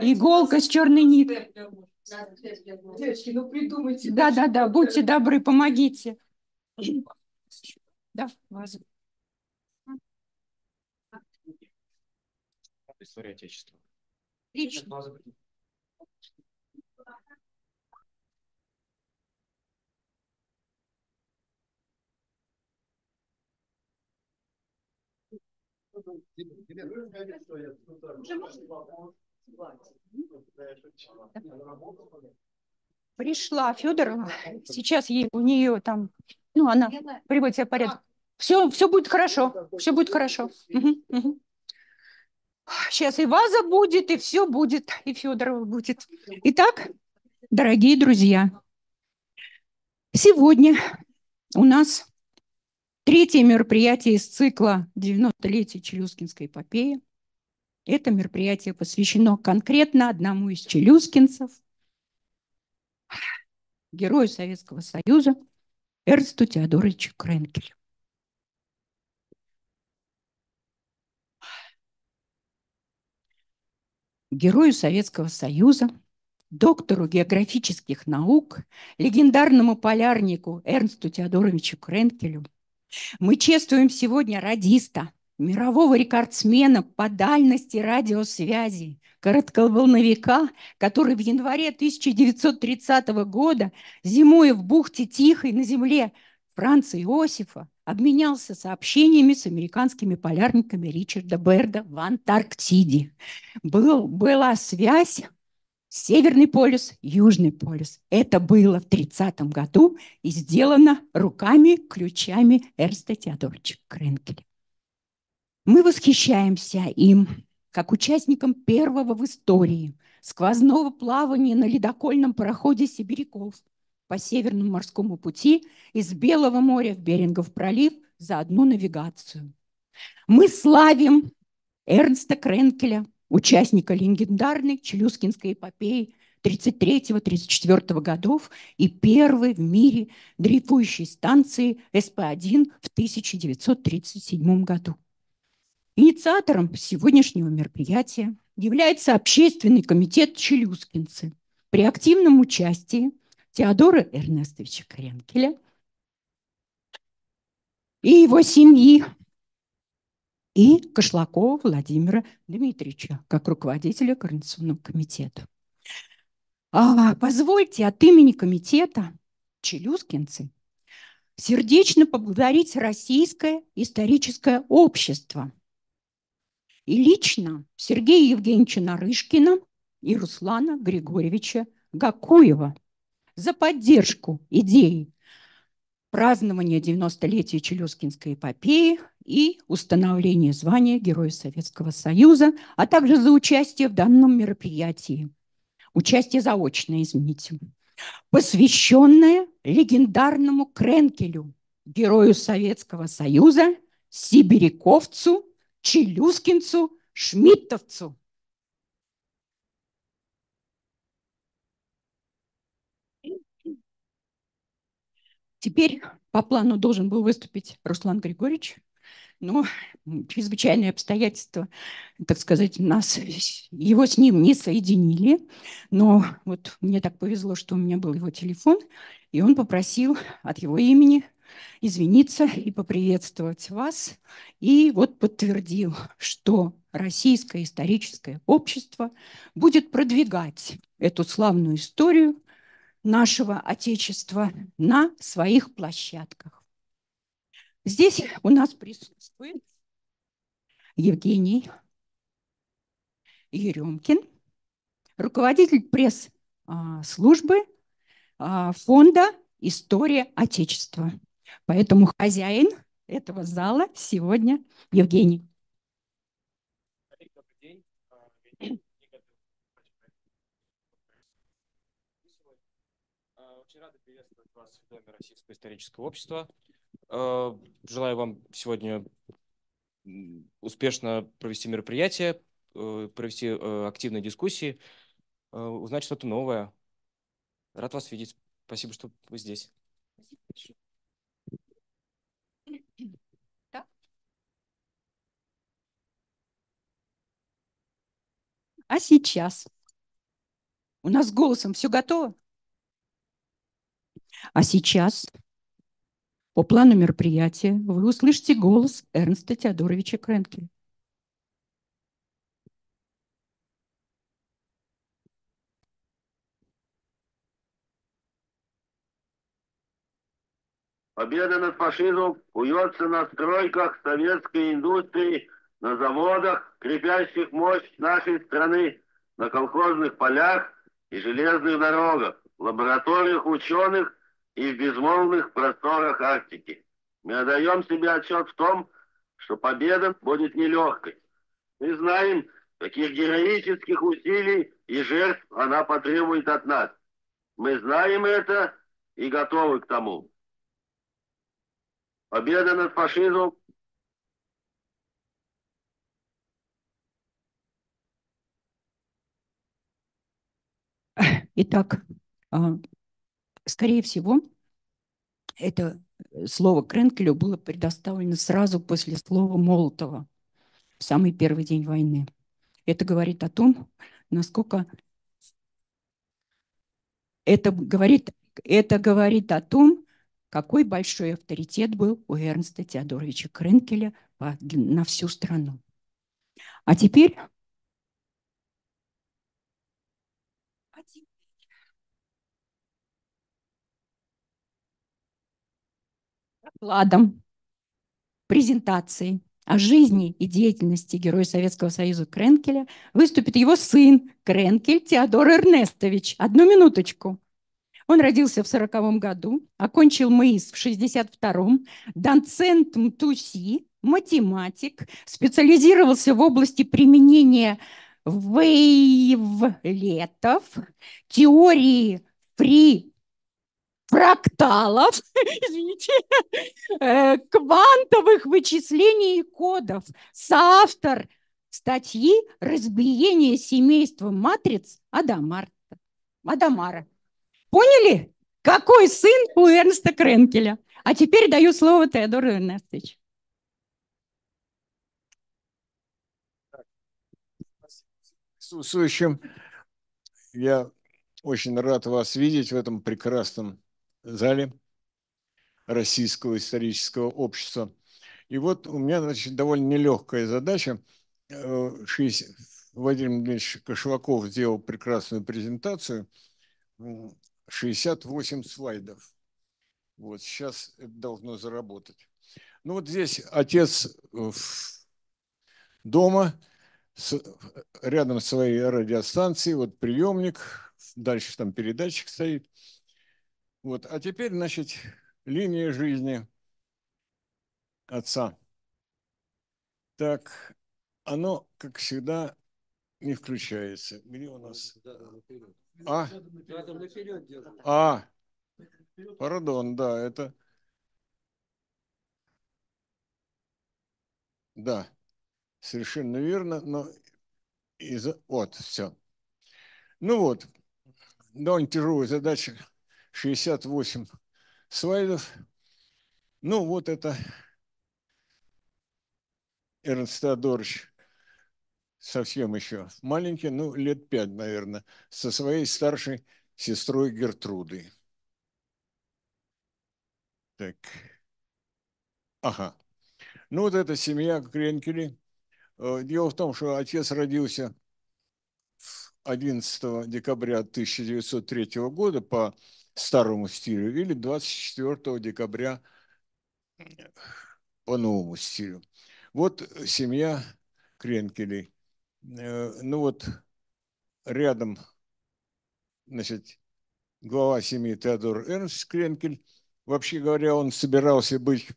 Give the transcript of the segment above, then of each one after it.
Иголка с черной ниткой. Девочки, ну придумайте. Да, да, да, будьте добры, помогите. Да, вазу. История Отечества. Отлично. Уже можно? Пришла Федорова, сейчас ей, у нее там, ну, она приводит себя в порядок. Все, все будет хорошо, все будет хорошо. Сейчас и ваза будет, и все будет, и Федорова будет. Итак, дорогие друзья, сегодня у нас третье мероприятие из цикла 90 летия Челюскинской эпопеи». Это мероприятие посвящено конкретно одному из челюскинцев, герою Советского Союза Эрсту Теодоровичу Кренкелю. Герою Советского Союза, доктору географических наук, легендарному полярнику Эрнсту Теодоровичу Кренкелю. Мы чествуем сегодня радиста – мирового рекордсмена по дальности радиосвязи, коротковолновика, который в январе 1930 года, зимой в бухте Тихой на земле Франца Иосифа, обменялся сообщениями с американскими полярниками Ричарда Берда в Антарктиде. Был, была связь Северный полюс, Южный полюс. Это было в 30 году и сделано руками, ключами Эрста Теодоровича Кренкеля. Мы восхищаемся им, как участником первого в истории сквозного плавания на ледокольном пароходе «Сибиряков» по Северному морскому пути из Белого моря в Берингов пролив за одну навигацию. Мы славим Эрнста Кренкеля, участника легендарной Челюскинской эпопеи 1933-1934 годов и первой в мире дрейфующей станции СП-1 в 1937 году. Инициатором сегодняшнего мероприятия является Общественный комитет Челюскинцы при активном участии Теодора Эрнестовича Кренкеля и его семьи, и Кошлакова Владимира Дмитриевича как руководителя Координационного комитета. А, позвольте от имени комитета «Челюскинцы» сердечно поблагодарить Российское историческое общество – и лично Сергея Евгеньевича Нарышкина и Руслана Григорьевича Гакуева за поддержку идеи празднования 90-летия Челюскинской эпопеи и установления звания Героя Советского Союза, а также за участие в данном мероприятии. Участие заочное, извините. Посвященное легендарному Кренкелю, Герою Советского Союза, сибиряковцу челюскинцу, шмидтовцу. Теперь по плану должен был выступить Руслан Григорьевич, но чрезвычайные обстоятельства, так сказать, нас, его с ним не соединили. Но вот мне так повезло, что у меня был его телефон, и он попросил от его имени извиниться и поприветствовать вас. И вот подтвердил, что российское историческое общество будет продвигать эту славную историю нашего Отечества на своих площадках. Здесь у нас присутствует Евгений Еремкин, руководитель пресс-службы а, фонда «История Отечества». Поэтому хозяин этого зала сегодня Евгений. Очень приветствовать вас в Доме Российского исторического общества. Желаю вам сегодня успешно провести мероприятие, э, провести э, активные дискуссии, э, узнать что-то новое. Рад вас видеть. Спасибо, что вы здесь. Спасибо. А сейчас? У нас с голосом все готово? А сейчас по плану мероприятия вы услышите голос Эрнста Теодоровича Кренкеля. Победа над фашизмом куется на стройках советской индустрии на заводах, крепящих мощь нашей страны, на колхозных полях и железных дорогах, в лабораториях ученых и в безмолвных просторах Арктики. Мы отдаем себе отчет в том, что победа будет нелегкой. Мы знаем, каких героических усилий и жертв она потребует от нас. Мы знаем это и готовы к тому. Победа над фашизмом Итак, а, скорее всего, это э, слово Кренкелю было предоставлено сразу после слова Молотова в самый первый день войны. Это говорит о том, насколько это говорит, это говорит о том, какой большой авторитет был у Эрнста Теодоровича Кренкеля на всю страну. А теперь вкладом презентации о жизни и деятельности героя Советского Союза Кренкеля выступит его сын Кренкель Теодор Эрнестович. Одну минуточку. Он родился в 1940 году, окончил МИИС в 1962-м, доцент МТУСИ, математик, специализировался в области применения вейвлетов, теории фри фракталов, извините, квантовых вычислений и кодов, соавтор статьи «Разбиение семейства матриц» Адамарта. Адамара. Поняли, какой сын у Эрнста Кренкеля? А теперь даю слово Теодору Эрнестовичу. присутствующим. Я очень рад вас видеть в этом прекрасном зале Российского исторического общества. И вот у меня, значит, довольно нелегкая задача. Э, Владимир Дмитриевич Кошлаков сделал прекрасную презентацию, 68 слайдов. Вот сейчас это должно заработать. Ну вот здесь отец э, дома, рядом с своей радиостанцией, вот приемник, дальше там передатчик стоит – вот. А теперь, значит, линия жизни отца. Так, оно, как всегда, не включается. Где у нас? А? А, пардон, да, это... Да, совершенно верно, но из... Вот, все. Ну вот, довольно тяжелая задача 68 слайдов. Ну, вот это Эрнст Теодорович совсем еще маленький, ну, лет пять, наверное, со своей старшей сестрой Гертрудой. Так. Ага. Ну, вот эта семья Кренкели. Э, дело в том, что отец родился 11 декабря 1903 года по старому стилю или 24 декабря по новому стилю. Вот семья Кренкелей. Э, ну вот рядом, значит, глава семьи Теодор Эрнст Кренкель. Вообще говоря, он собирался быть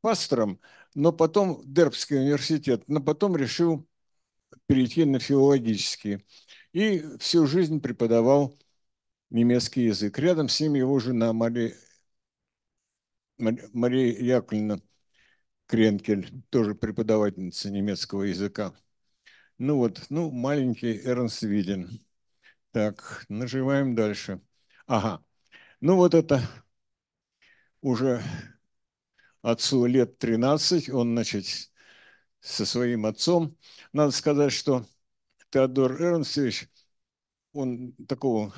пастором, но потом Дербский университет, но потом решил перейти на филологический. И всю жизнь преподавал немецкий язык. Рядом с ним его жена Мария, Мария Яковлевна Кренкель, тоже преподавательница немецкого языка. Ну вот, ну, маленький Эрнст Виден. Так, наживаем дальше. Ага. Ну вот это уже отцу лет 13, он, значит, со своим отцом. Надо сказать, что Теодор Эрнстович, он такого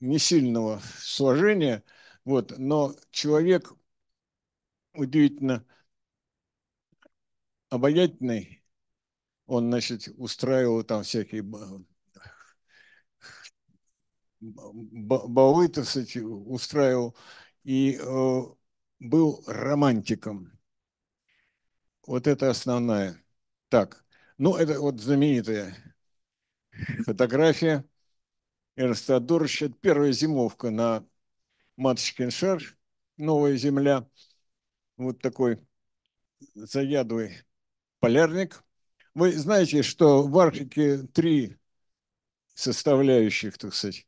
не сильного сложения, вот, но человек удивительно обаятельный, он, значит, устраивал там всякие балы, так сказать, устраивал, и э, был романтиком. Вот это основная. Так, ну это вот знаменитая фотография – Эрнста Адоровича. Это первая зимовка на Матушкин шар, новая земля. Вот такой заядлый полярник. Вы знаете, что в Арктике три составляющих, так сказать,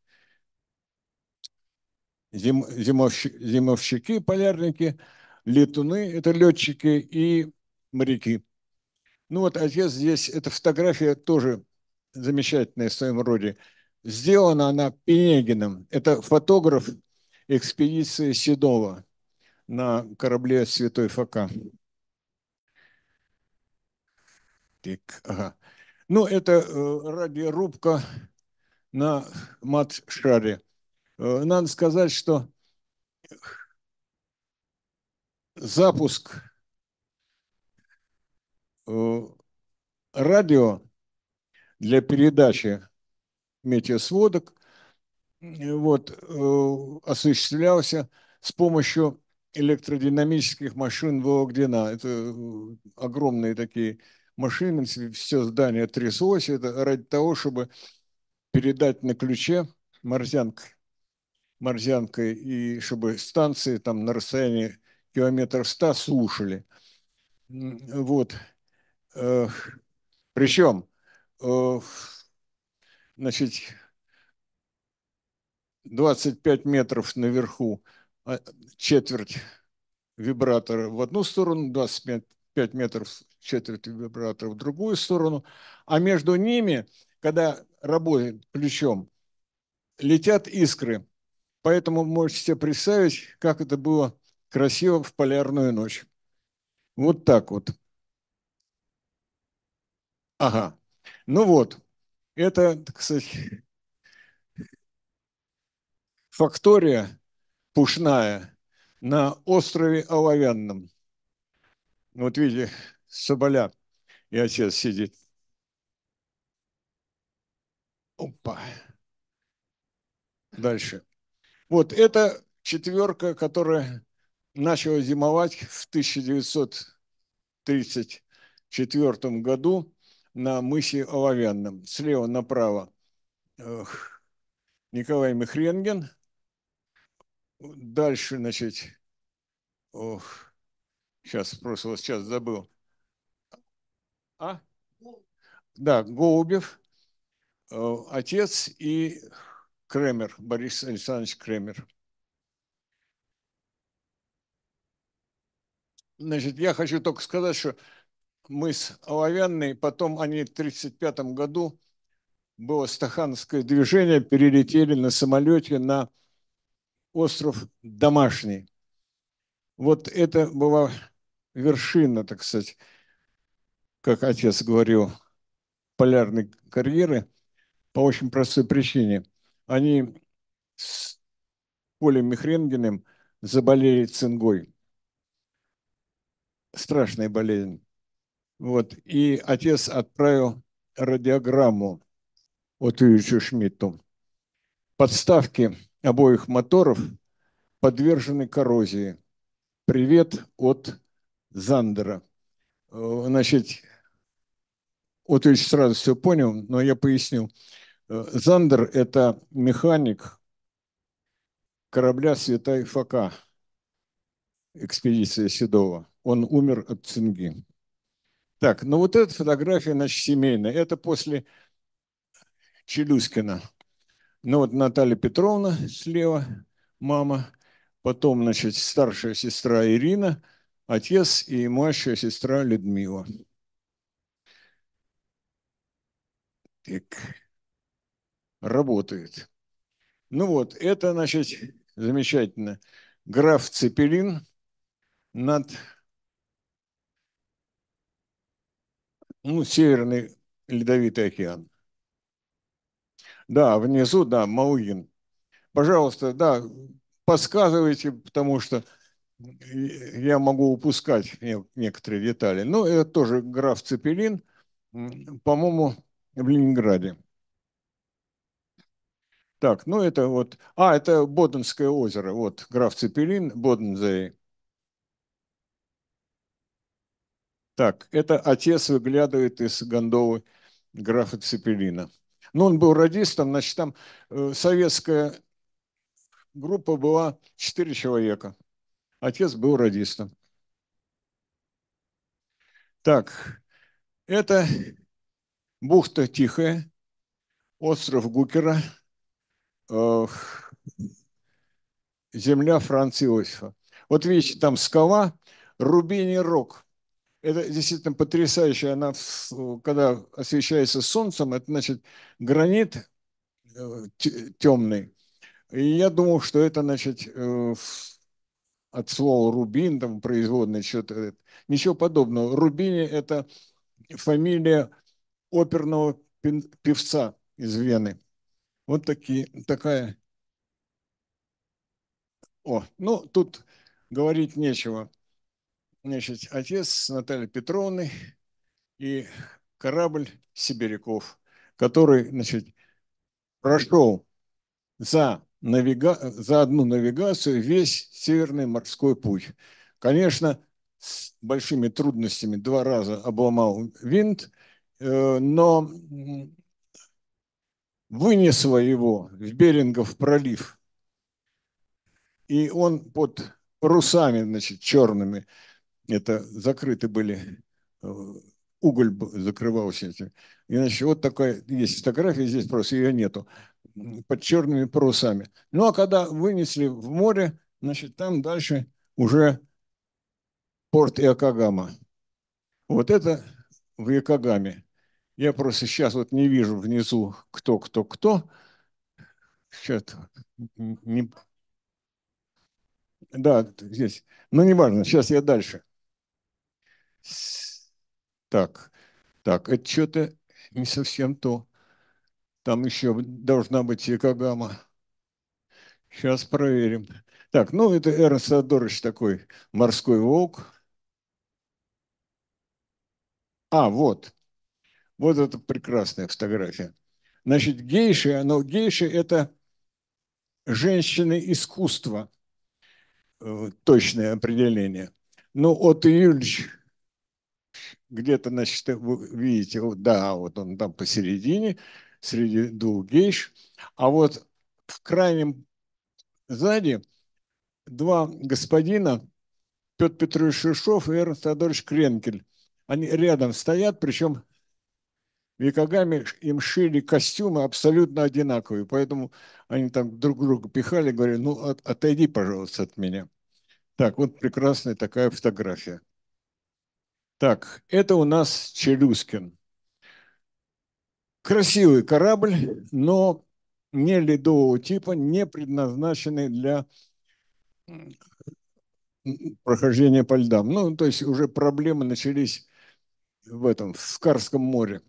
зим, зимовщи, зимовщики, полярники, летуны, это летчики и моряки. Ну вот отец а здесь, эта фотография тоже замечательная в своем роде. Сделана она Пенегиным. Это фотограф экспедиции Седова на корабле «Святой Фока». Так, ага. Ну, это э, радиорубка на мат-шаре. Э, надо сказать, что запуск э, радио для передачи метеосводок, э, вот, э, осуществлялся с помощью электродинамических машин Вологдина. Это э, огромные такие машины, все здание тряслось. Это ради того, чтобы передать на ключе морзянка морзянкой и чтобы станции там на расстоянии километров ста слушали. Вот. Причем значит, 25 метров наверху а, четверть вибратора в одну сторону, 25 метров четверть вибратора в другую сторону, а между ними, когда работает плечом, летят искры. Поэтому можете себе представить, как это было красиво в полярную ночь. Вот так вот. Ага. Ну вот. Это, кстати, сказать, фактория пушная на острове Оловянном. Ну, вот видите, Соболя и отец сидит. Опа. Дальше. Вот это четверка, которая начала зимовать в 1934 году на мысе Оловянном. Слева направо Николай Михренгин. Дальше, значит, ох, сейчас, просто вот сейчас забыл. А? Да, Голубев, э, отец и Кремер, Борис Александрович Кремер. Значит, я хочу только сказать, что мыс Оловянный, потом они в 1935 году, было стахановское движение, перелетели на самолете на остров Домашний. Вот это была вершина, так сказать, как отец говорил, полярной карьеры по очень простой причине. Они с Полем Михренгиным заболели цингой. Страшная болезнь. Вот. И отец отправил радиограмму от Ильичу Шмидту. Подставки обоих моторов подвержены коррозии. Привет от Зандера. Э, значит, вот Ильич сразу все понял, но я поясню. Э, Зандер – это механик корабля «Святая Фока» экспедиции Седова. Он умер от цинги. Так, ну вот эта фотография значит, семейная. Это после Челюскина. Ну вот Наталья Петровна слева, мама. Потом, значит, старшая сестра Ирина, отец и младшая сестра Людмила. Так, работает. Ну вот, это, значит, замечательно. Граф Цепелин над ну, Северный Ледовитый океан. Да, внизу, да, Маугин. Пожалуйста, да, подсказывайте, потому что я могу упускать некоторые детали. Но ну, это тоже граф Цепелин, по-моему, в Ленинграде. Так, ну это вот... А, это Боденское озеро. Вот граф Цепелин, Бодензей. Так, это отец выглядывает из гондолы графа Цепелина. Ну, он был радистом, значит, там э, советская группа была четыре человека. Отец был радистом. Так, это бухта Тихая, остров Гукера, э, земля Франц Иосифа. Вот видите, там скала, Рубини Рок это действительно потрясающе. Она, э, когда освещается солнцем, это значит гранит э, темный. И я думал, что это значит э, от слова рубин, там производное что-то. Ничего подобного. Рубини – это фамилия оперного певца из Вены. Вот такие, такая. О, ну тут говорить нечего значит, отец Натальи Петровны и корабль «Сибиряков», который, значит, прошел за, навига... за одну навигацию весь Северный морской путь. Конечно, с большими трудностями два раза обломал винт, э, но вынесло его в Берингов пролив. И он под русами, значит, черными – это закрыты были, э, уголь закрывался. Иначе вот такая есть фотография, здесь просто ее нету, под черными парусами. Ну а когда вынесли в море, значит, там дальше уже порт Иокогама. Вот это в Якогаме. Я просто сейчас вот не вижу внизу кто, кто, кто. Сейчас не... Да, здесь. но Ну, неважно, сейчас я дальше. Так, так, это что-то не совсем то. Там еще должна быть Якогама. Сейчас проверим. Так, ну это Эрнст Садорович такой морской волк. А, вот. Вот эта прекрасная фотография. Значит, гейши, но гейши – это женщины искусства, э, точное определение. Ну, от Юльевич где-то, значит, вы видите, да, вот он там посередине, среди двух гейш. А вот в крайнем сзади два господина, Петр Петрович Шишов и Эрнст Адольфович Кренкель. Они рядом стоят, причем векогами им шили костюмы абсолютно одинаковые, поэтому они там друг друга пихали, говорили, ну, от, отойди, пожалуйста, от меня. Так, вот прекрасная такая фотография. Так, это у нас Челюскин. Красивый корабль, но не ледового типа, не предназначенный для прохождения по льдам. Ну, то есть уже проблемы начались в этом, в Скарском море.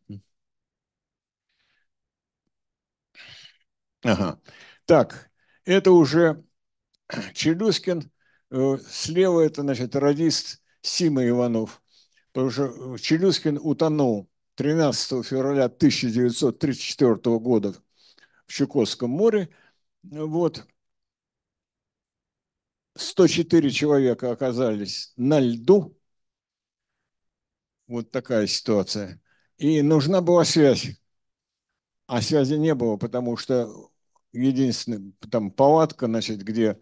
Ага. Так, это уже Челюскин. Э, слева это, значит, радист Сима Иванов потому что э, Челюскин утонул 13 февраля 1934 года в Чукотском море. Вот 104 человека оказались на льду. Вот такая ситуация. И нужна была связь. А связи не было, потому что единственная там палатка, значит, где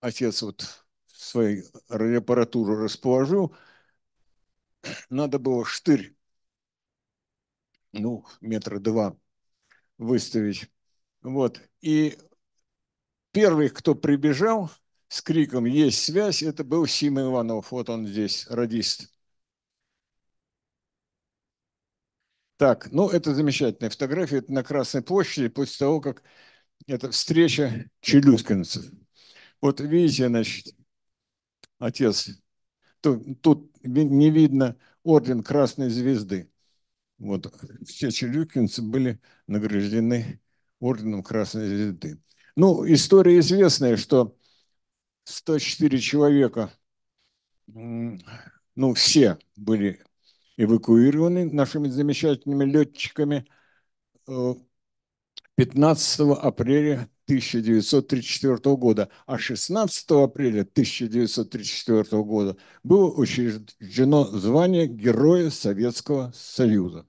отец вот свою радиоаппаратуру расположил – надо было штырь, ну, метра два выставить. Вот. И первый, кто прибежал с криком «Есть связь!», это был Сима Иванов. Вот он здесь, радист. Так, ну это замечательная фотография, это на Красной площади после того, как это встреча челюскинцев. Вот видите, значит, отец тут не видно орден Красной Звезды. Вот все челюкинцы были награждены орденом Красной Звезды. Ну, история известная, что 104 человека, ну, все были эвакуированы нашими замечательными летчиками 15 э, апреля 1934 года, а 16 апреля 1934 года было учреждено звание Героя Советского Союза.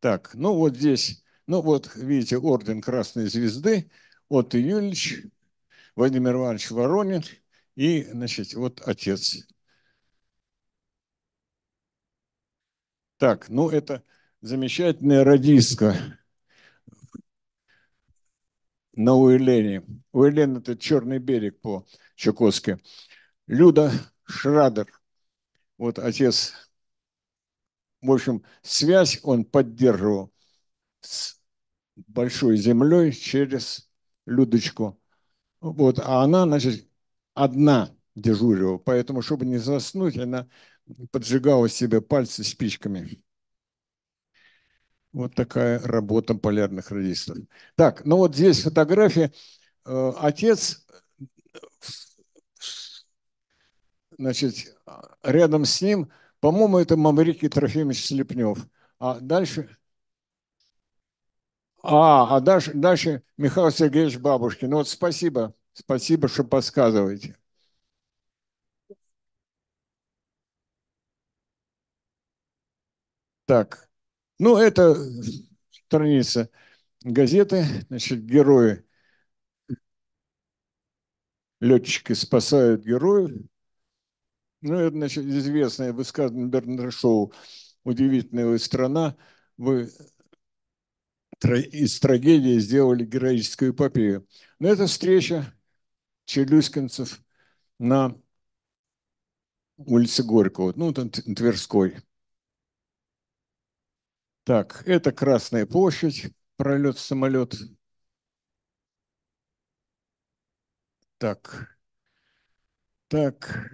Так, ну вот здесь, ну вот видите, орден Красной Звезды от Юльевич, Владимир Иванович Воронин и, значит, вот отец. Так, ну это замечательная радистка на Уэлене. Уэлен – это Черный берег по-чукотски. Люда Шрадер. Вот отец, в общем, связь он поддерживал с большой землей через Людочку. Вот, а она, значит, одна дежурила, поэтому, чтобы не заснуть, она поджигала себе пальцы спичками. Вот такая работа полярных радистов. Так, ну вот здесь фотография. Э, отец, значит, рядом с ним, по-моему, это Мамрикий Трофимович Слепнев. А дальше... А, а дальше, дальше Михаил Сергеевич Бабушкин. Ну вот спасибо, спасибо, что подсказываете. Так. Ну, это страница газеты, значит, герои. Летчики спасают героев. Ну, это, значит, известное высказывание Бернарда Шоу «Удивительная страна, вы из трагедии сделали героическую эпопею». Но это встреча челюскинцев на улице Горького, ну, там Тверской – так, это Красная площадь, пролет самолет. Так, так,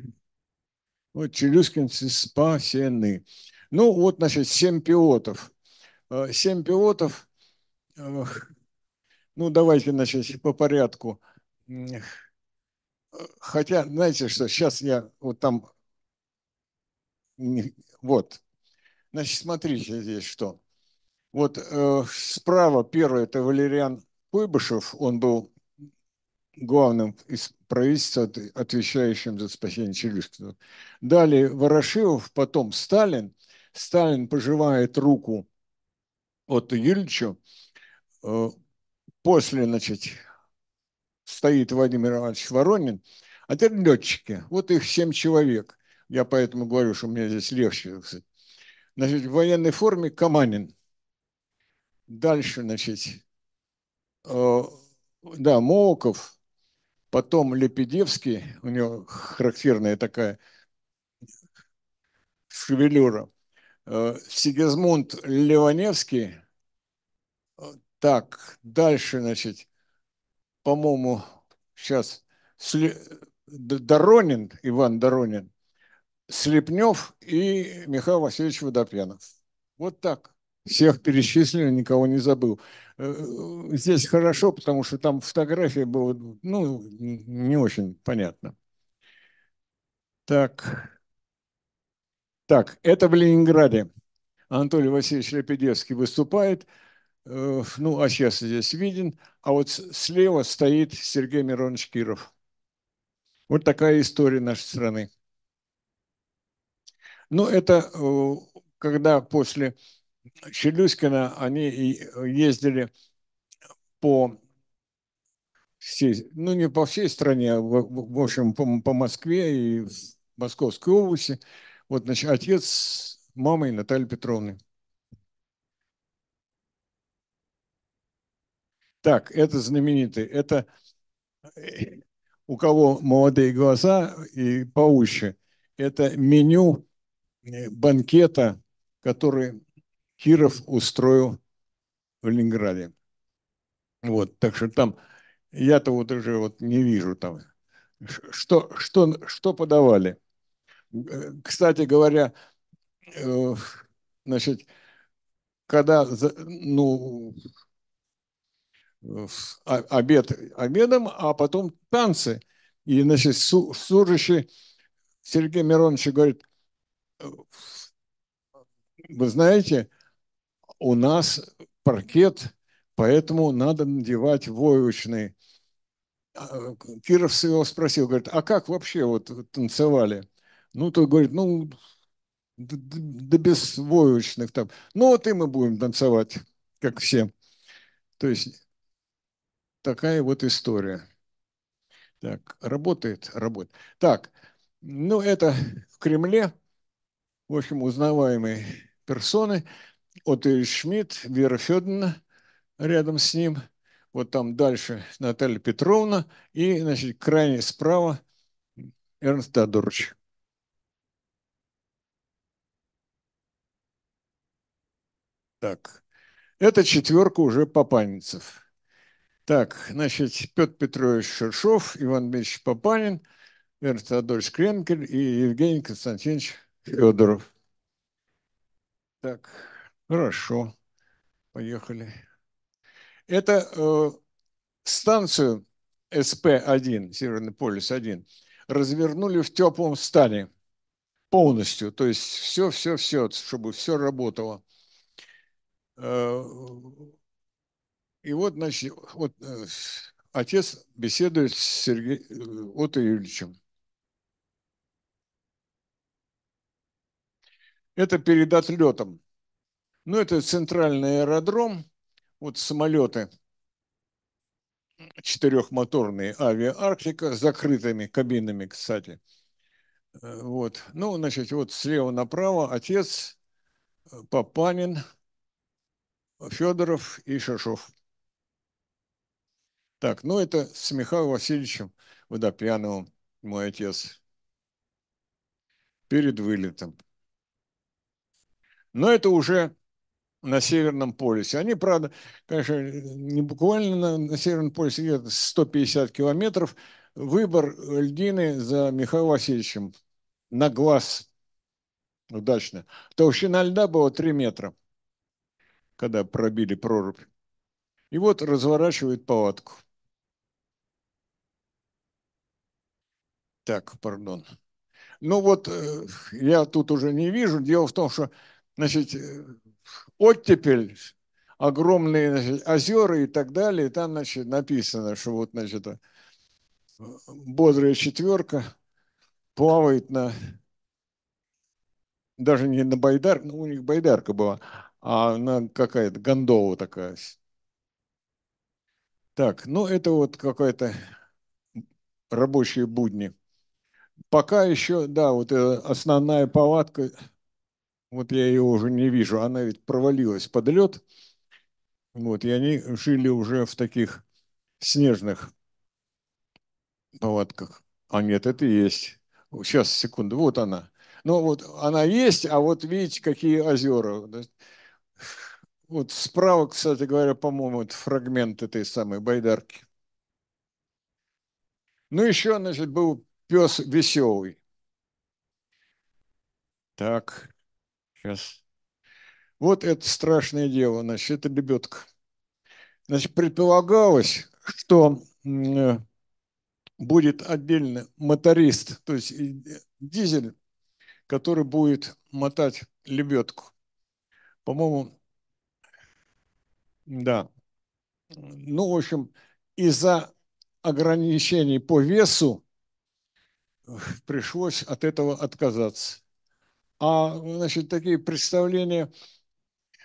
вот челюскинцы спасены. Ну, вот, значит, семь пилотов. Э, семь пилотов, ну, давайте, значит, по порядку. Хотя, знаете что, сейчас я вот там, вот, Значит, смотрите здесь что. Вот э, справа первый – это Валериан Куйбышев. Он был главным из правительства, отвечающим за спасение Челюскина. Далее Ворошилов, потом Сталин. Сталин пожимает руку от Юльевича. Э, после, значит, стоит Владимир Иванович Воронин. А теперь летчики. Вот их семь человек. Я поэтому говорю, что мне здесь легче. Кстати значит, в военной форме Каманин. Дальше, значит, э, да, Моуков, потом Лепедевский, у него характерная такая шевелюра. Э, Сигизмунд Леваневский. Э, так, дальше, значит, по-моему, сейчас Доронин, Иван Доронин, Слепнев и Михаил Васильевич Водопьянов. Вот так. Всех перечислили, никого не забыл. Э, э, здесь хорошо, потому что там фотография была, ну, не очень понятно. Так. Так, это в Ленинграде. Анатолий Васильевич Лепедевский выступает. Э, ну, а сейчас здесь виден. А вот слева стоит Сергей Миронович Киров. Вот такая история нашей страны. Но ну, это э, когда после Челюскина они э, ездили по всей, ну не по всей стране, а в общем по, по Москве и в Московской области. Вот значит, отец с мамой Натальи Петровны. Так, это знаменитый. Это э, у кого молодые глаза и поуще. Это меню банкета, который Киров устроил в Ленинграде. Вот, так что там я-то вот уже вот не вижу там, что, что, что подавали. Кстати говоря, значит, когда ну, обед обедом, а потом танцы. И, значит, служащий Сергей Миронович говорит, вы знаете, у нас паркет, поэтому надо надевать войлочный. А, Киров его спросил, говорит, а как вообще вот танцевали? Ну, то говорит, ну, да без войлочных там. Ну, вот и мы будем танцевать, как все. То есть такая вот история. Так, работает, работает. Так, ну это в Кремле в общем, узнаваемые персоны. Отель Шмидт, Вера Федоровна рядом с ним, вот там дальше Наталья Петровна и, значит, крайне справа Эрнст Тодорович. Так, эта четверка уже папанинцев. Так, значит, Петр Петрович Шершов, Иван Дмитриевич Папанин, Эрнст Адольфович Кренкель и Евгений Константинович Федоров. Так, хорошо. Поехали. Это э, станцию СП-1, Северный полюс-1, развернули в теплом стане полностью. То есть все, все, все, чтобы все работало. Э, и вот, значит, вот, э, отец беседует с Сергеем э, Отто Юрьевичем. Это перед отлетом. Ну, это центральный аэродром, вот самолеты четырехмоторные авиаарктика с закрытыми кабинами, кстати. Э, вот. Ну, значит, вот слева направо отец, э, Папанин, Федоров и Шашов. Так, ну это с Михаилом Васильевичем Водопьяновым, мой отец, перед вылетом. Но это уже на Северном полюсе. Они, правда, конечно, не буквально на, на Северном полюсе, где-то 150 километров. Выбор льдины за Михаилом Васильевичем на глаз удачно. Толщина льда была 3 метра, когда пробили прорубь. И вот разворачивает палатку. Так, пардон. Ну вот э, я тут уже не вижу. Дело в том, что значит, э, оттепель, огромные значит, озера и так далее. И там, значит, написано, что вот, значит, э, бодрая четверка плавает на даже не на байдарке ну, у них байдарка была, а на какая-то гондола такая. Так, ну это вот какая-то рабочие будни. Пока еще, да, вот э, основная палатка вот я ее уже не вижу, она ведь провалилась под лед. Вот, и они жили уже в таких снежных палатках. А нет, это есть. Сейчас, секунду, вот она. Ну вот она есть, а вот видите, какие озера. Вот справа, кстати говоря, по-моему, это фрагмент этой самой байдарки. Ну, еще, значит, был пес веселый. Так, сейчас. Вот это страшное дело, значит, это лебедка. Значит, предполагалось, что э, будет отдельно моторист, то есть э, дизель, который будет мотать лебедку. По-моему, да. Ну, в общем, из-за ограничений по весу э, пришлось от этого отказаться. А, значит, такие представления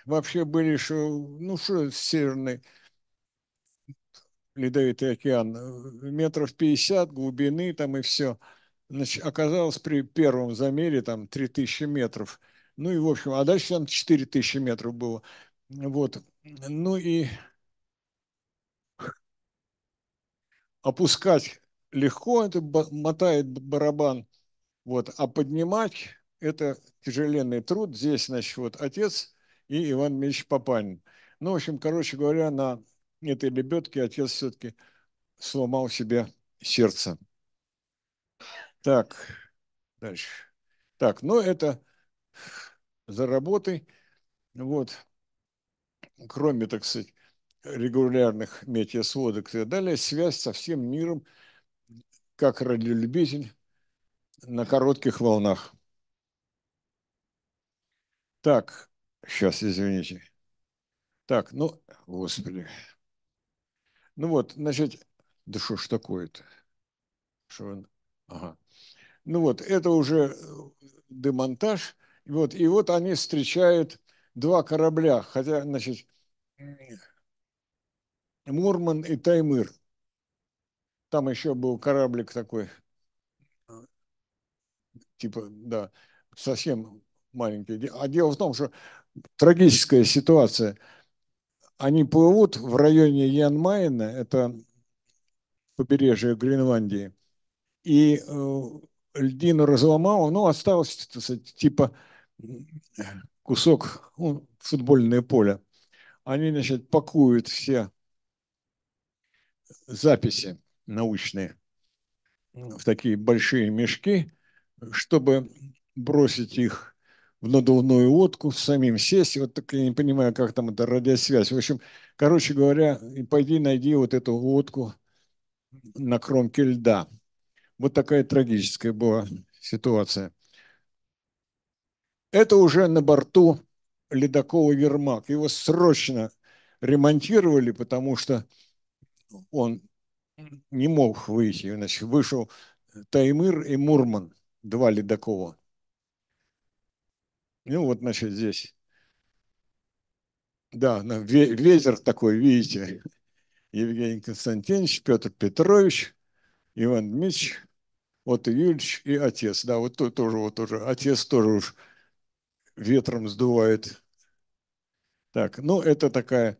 вообще были, что, ну, что Северный Ледовитый океан, метров 50 глубины там и все. Значит, оказалось при первом замере там 3000 метров. Ну и, в общем, а дальше там 4000 метров было. Вот. Ну и опускать легко, это мотает барабан. Вот. А поднимать это тяжеленный труд. Здесь, значит, вот отец и Иван Мич Папанин. Ну, в общем, короче говоря, на этой лебедке отец все-таки сломал себе сердце. Так, дальше. Так, ну это за работой. Вот, кроме, так сказать, регулярных метеосводок и так далее, связь со всем миром как радиолюбитель на коротких волнах. Так, сейчас, извините. Так, ну, господи. Ну вот, значит, да что ж такое-то? Что он... Ага. Ну вот, это уже э, демонтаж. И вот, и вот они встречают два корабля, хотя, значит, Мурман и Таймыр. Там еще был кораблик такой, э, типа, да, совсем маленькие. А дело в том, что трагическая ситуация. Они плывут в районе Янмайна, это побережье Гренландии, и э, льдину разломало, ну, осталось типа кусок ну, футбольное поле. Они, значит, пакуют все записи научные в такие большие мешки, чтобы бросить их в надувную лодку, самим сесть. Вот так я не понимаю, как там эта радиосвязь. В общем, короче говоря, пойди найди вот эту лодку на кромке льда. Вот такая трагическая была ситуация. Это уже на борту ледокола «Ермак». Его срочно ремонтировали, потому что он не мог выйти. Значит, вышел Таймыр и Мурман, два ледокола – ну вот, значит, здесь. Да, ветер такой, видите. Евгений Константинович, Петр Петрович, Иван Дмитриевич, вот Юльевич и отец. Да, вот тут тоже, вот тоже. Отец тоже уж ветром сдувает. Так, ну это такая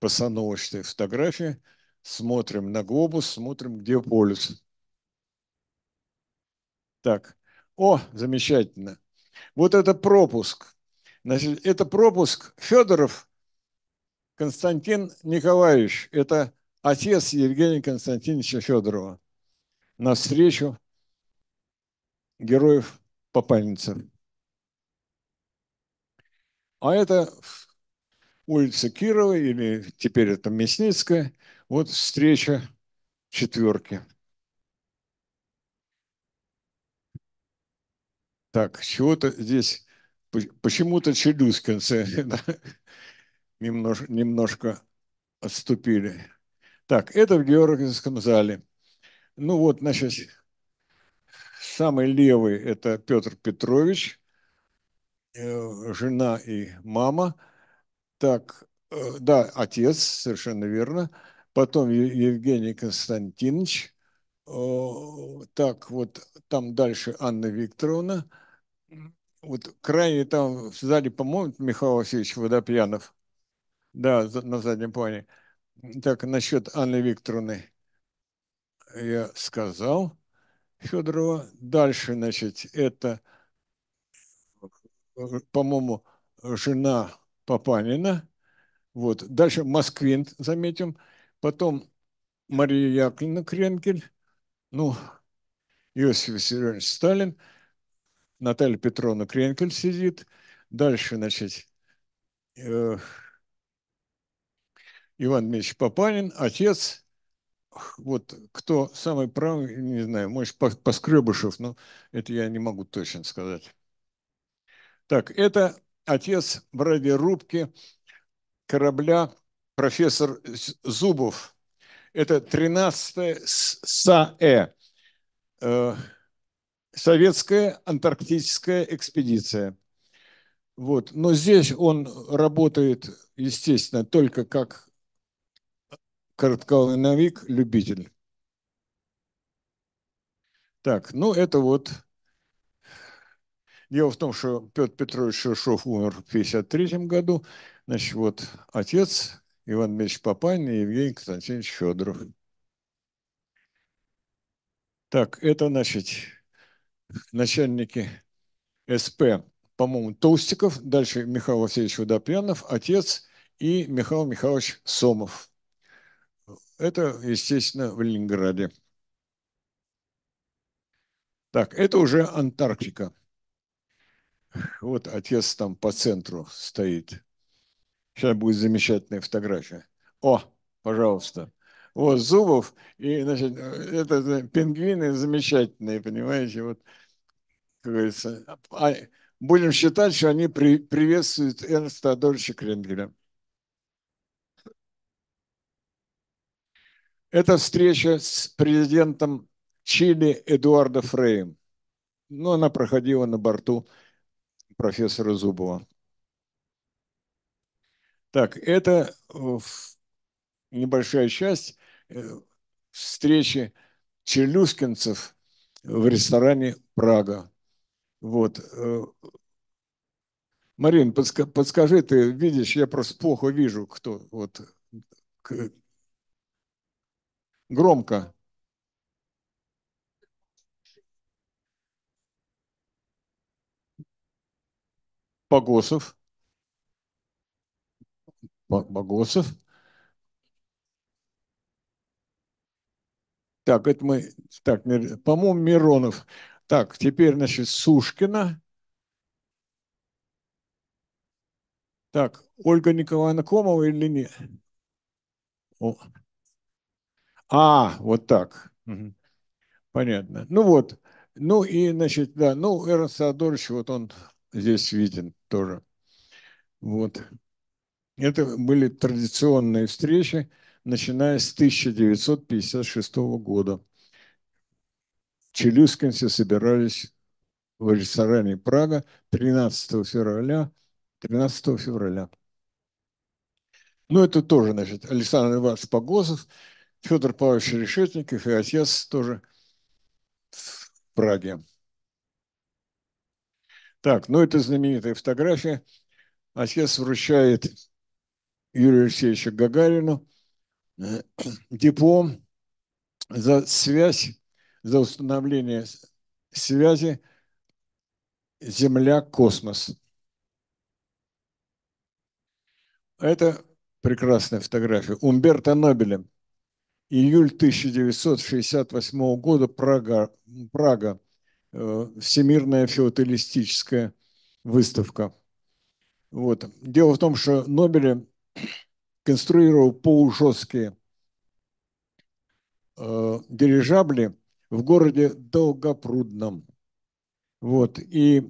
постановочная фотография. Смотрим на глобус, смотрим, где полюс. Так, о, замечательно. Вот это пропуск. Значит, это пропуск Федоров Константин Николаевич. Это отец Евгения Константиновича Федорова на встречу героев Попальницы. А это улица Кирова, или теперь это Мясницкая, вот встреча четверки. Так, чего-то здесь, почему-то челюскинцы немнож немножко отступили. Так, это в Георгиевском зале. Ну вот, значит, самый левый – это Петр Петрович, э, жена и мама. Так, э, да, отец, совершенно верно. Потом Евгений Константинович. Э, так, вот там дальше Анна Викторовна – вот крайне там в зале по-моему, Михаил Васильевич Водопьянов, да, на заднем плане. Так, насчет Анны Викторовны я сказал Федорова. Дальше, значит, это, по-моему, жена Папанина. Вот. Дальше Москвин, заметим. Потом Мария Яковлевна Кренкель. Ну, Иосиф Виссарионович Сталин – Наталья Петровна Кренкель сидит. Дальше, значит, э, Иван Дмитриевич Папанин, отец, вот кто самый правый, не знаю, может, Поскребышев, но это я не могу точно сказать. Так, это отец в радиорубке корабля профессор Зубов. Это 13-е САЭ советская антарктическая экспедиция. Вот. Но здесь он работает, естественно, только как коротковолновик-любитель. Так, ну это вот. Дело в том, что Петр Петрович Шершов умер в 1953 году. Значит, вот отец Иван Меч Папанин и Евгений Константинович Федоров. Так, это, значит, начальники СП, по-моему, Толстиков, дальше Михаил Васильевич Водопьянов, отец и Михаил Михайлович Сомов. Это, естественно, в Ленинграде. Так, это уже Антарктика. Вот отец там по центру стоит. Сейчас будет замечательная фотография. О, пожалуйста. Вот, Зубов, и, значит, э, это э, пингвины замечательные, понимаете, вот, как говорится. А будем считать, что они при, приветствуют Эрнста Адольфовича Кренгеля. Это встреча с президентом Чили Эдуардо Фреем. Но она проходила на борту профессора Зубова. Так, это э, небольшая часть. Э, встречи челюскинцев в ресторане «Прага». Вот. Э, Марин, подска подскажи, ты видишь, я просто плохо вижу, кто вот громко. Погосов. Погосов. Так, это мы... Так, по-моему, Миронов. Так, теперь, значит, Сушкина. Так, Ольга Николаевна Комова или нет? О. А, вот так. Угу. Понятно. Ну вот. Ну и, значит, да, ну, Эрнст Адольевич, вот он здесь виден тоже. Вот. Это были традиционные встречи начиная с 1956 года. Челюскинцы собирались в ресторане Прага 13 февраля. 13 февраля. Ну, это тоже, значит, Александр Иванович Погозов, Федор Павлович Решетников и отец тоже в Праге. Так, ну, это знаменитая фотография. Отец вручает Юрию Алексеевичу Гагарину – Э, диплом за связь, за установление связи Земля-космос. Это прекрасная фотография. Умберто Нобеля. Июль 1968 года, Прага, Прага э, Всемирная филателистическая выставка. Вот. Дело в том, что Нобеля конструировал полужесткие э, дирижабли в городе Долгопрудном. Вот. И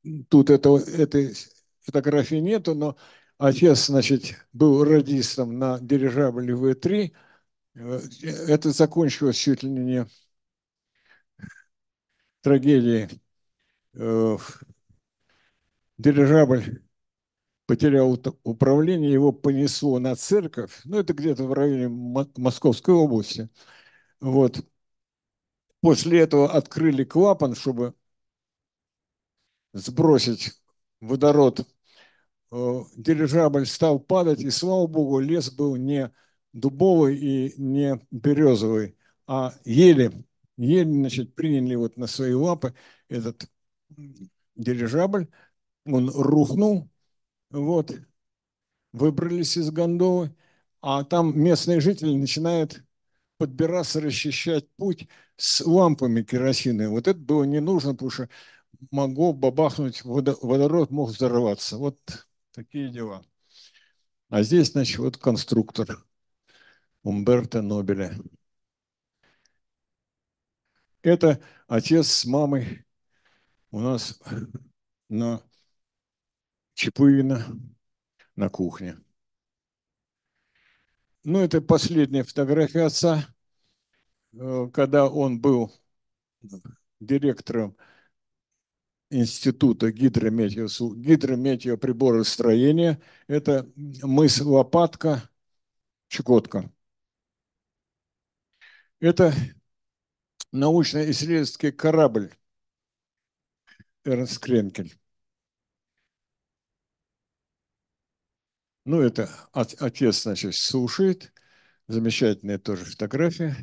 э, тут это, этой фотографии нету, но отец, значит, был радистом на дирижабле В-3. Э, это закончилось чуть ли не трагедией. Э, дирижабль потерял управление, его понесло на церковь. Ну, это где-то в районе Московской области. Вот. После этого открыли клапан, чтобы сбросить водород. Э, дирижабль стал падать, и, слава богу, лес был не дубовый и не березовый, а ели, ели, значит, приняли вот на свои лапы этот дирижабль. Он рухнул, вот, выбрались из гондолы, а там местные жители начинают подбираться, расчищать путь с лампами керосиновыми. Вот это было не нужно, потому что могло бабахнуть, водород мог взорваться. Вот такие дела. А здесь, значит, вот конструктор Умберто Нобеля. Это отец с мамой у нас на Чепурина на кухне. Ну, это последняя фотография отца, э, когда он был директором института гидрометео, гидрометеоприборостроения. Это мыс Лопатка, Чукотка. Это научно-исследовательский корабль Эрнст Кренкель. Ну, это отец, значит, слушает. Замечательная тоже фотография.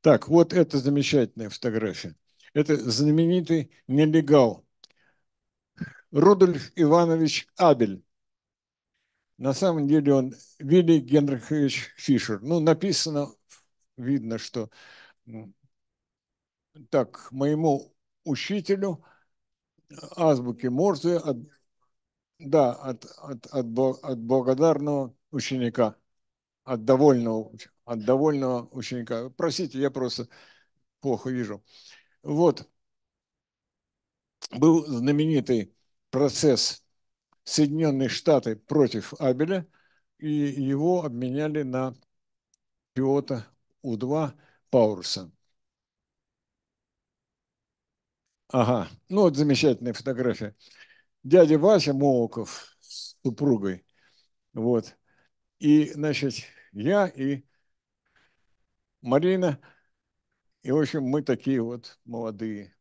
Так, вот это замечательная фотография. Это знаменитый нелегал Рудольф Иванович Абель. На самом деле он Вилли Генрихович Фишер. Ну, написано, видно, что так, моему учителю азбуки Морзе да, от, от, от, от благодарного ученика, от довольного, от довольного ученика. Простите, я просто плохо вижу. Вот. Был знаменитый процесс Соединенные Штаты против Абеля, и его обменяли на пилота У-2 Пауэрса. Ага, ну вот замечательная фотография дядя Вася Молоков с супругой. Вот. И, значит, я и Марина. И, в общем, мы такие вот молодые.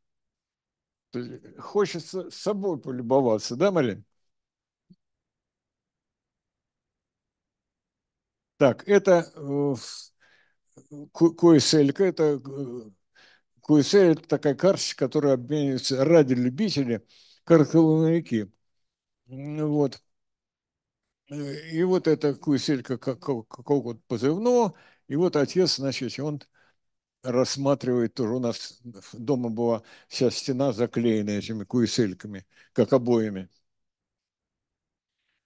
Хочется с собой полюбоваться, да, Марина? Так, это QSL, э, это QSL, э, это такая карточка, которая обменивается ради любителей карколоновики. Вот. Э, и вот эта куселька какого-то позывного, и вот отец, значит, он рассматривает тоже. У нас дома была вся стена заклеена этими куисельками как обоями.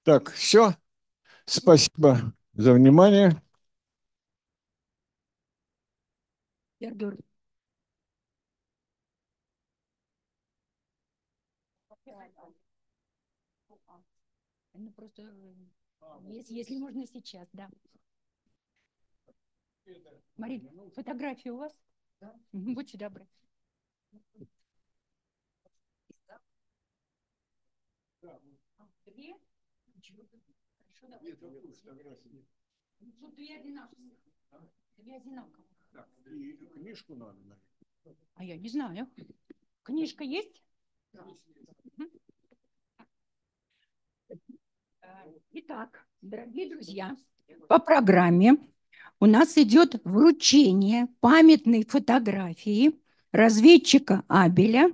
Так, все. Спасибо за внимание. Георгий просто, э, если, если можно сейчас, да. Марин, фотографии у вас? Да. Будьте добры. Две? Хорошо, давай. Нет, фотографии ну, две одинаковые. Две одинаковые. Так, и книжку надо, наверное. А я не знаю. Книжка есть? Да. Итак, дорогие друзья, по программе у нас идет вручение памятной фотографии разведчика Абеля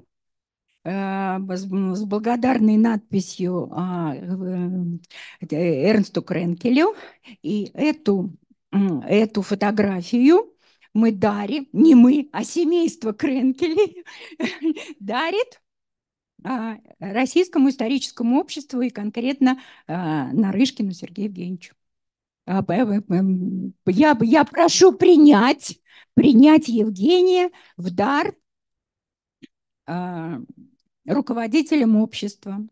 э, с благодарной надписью а, э, э, Эрнсту Кренкелю. И эту, эту фотографию мы дарим, не мы, а семейство Кренкелей дарит а, российскому историческому обществу и конкретно а, Нарышкину Сергею Евгеньевичу. А, я, я прошу принять, принять Евгения в дар руководителем общества.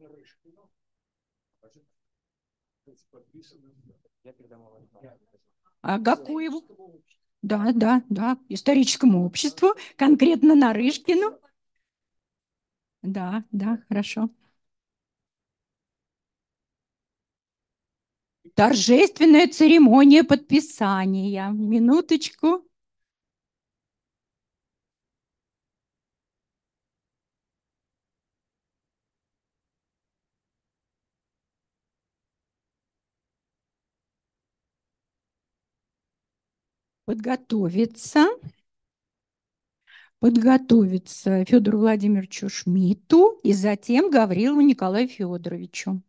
Нарышкину. Я передам Агаkuеву. А да, да, да, историческому обществу, конкретно Нарышкину. Да, да, хорошо. Торжественная церемония подписания. Минуточку. подготовиться, подготовиться Федору Владимировичу Шмиту, и затем Гаврилову Николаю Федоровичу.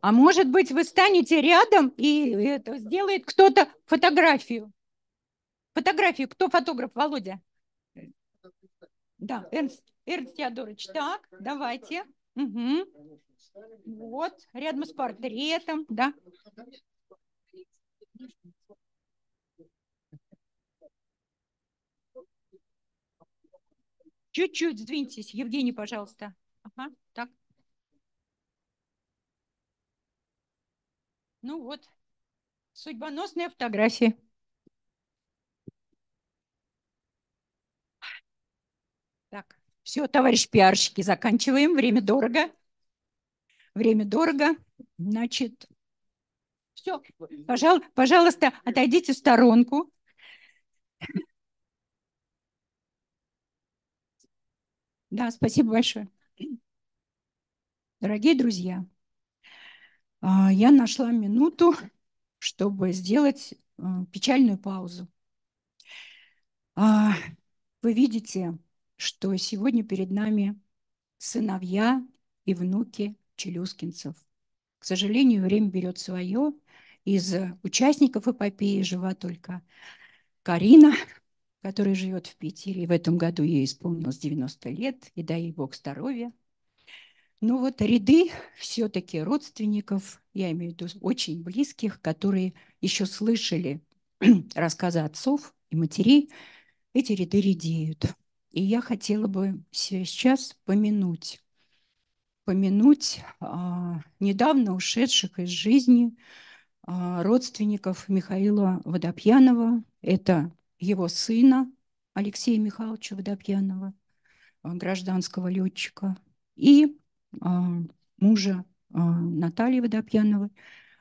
А может быть, вы станете рядом, и это сделает кто-то фотографию. Фотографию. Кто фотограф, Володя? Да, Эрнст, Эрнст Теодорович. Так, давайте. Угу. Вот, рядом с портретом, да. Чуть-чуть сдвиньтесь, Евгений, пожалуйста. Ага, так. Ну вот, судьбоносные фотографии. Так, все, товарищ пиарщики, заканчиваем. Время дорого. Время дорого. Значит, все, Пожалуй, пожалуйста, отойдите в сторонку. Да, спасибо большое. Дорогие друзья, а, я нашла минуту, чтобы сделать э, печальную паузу. А, вы видите, что сегодня перед нами сыновья и внуки челюскинцев. К сожалению, время берет свое. Из участников эпопеи жива только Карина, которая живет в Питере. в этом году ей исполнилось 90 лет, и дай ей Бог здоровья. Ну вот ряды все-таки родственников, я имею в виду очень близких, которые еще слышали рассказы отцов и матерей, эти ряды редеют. И я хотела бы сейчас помянуть, помянуть а, недавно ушедших из жизни а, родственников Михаила Водопьянова. Это его сына Алексея Михайловича Водопьянова, а, гражданского летчика, и а, мужа а, Натальи Водопьяновой,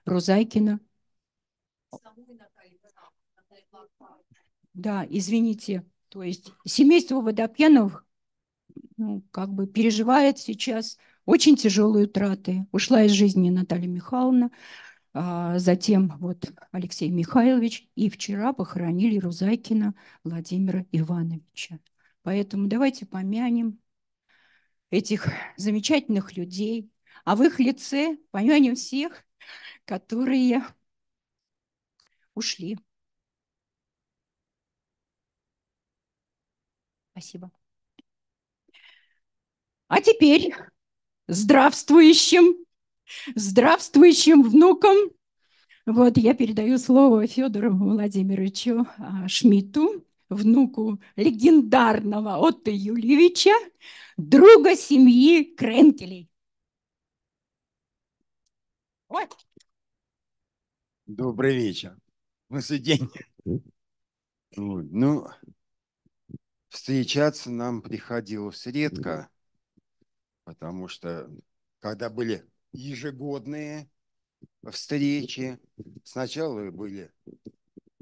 Розайкина. Да, извините, то есть семейство Водопьяновых ну, как бы переживает сейчас очень тяжелые утраты. Ушла из жизни Наталья Михайловна, а затем вот Алексей Михайлович, и вчера похоронили Рузайкина Владимира Ивановича. Поэтому давайте помянем этих замечательных людей, а в их лице помянем всех, которые ушли. Спасибо. А теперь здравствующим, здравствующим внукам. Вот я передаю слово Федору Владимировичу а, Шмиту внуку легендарного Отто Юльевича, друга семьи Кренкелей. Вот. Добрый вечер. Мы ну, судень. Ну, встречаться нам приходилось редко, потому что когда были ежегодные встречи, сначала были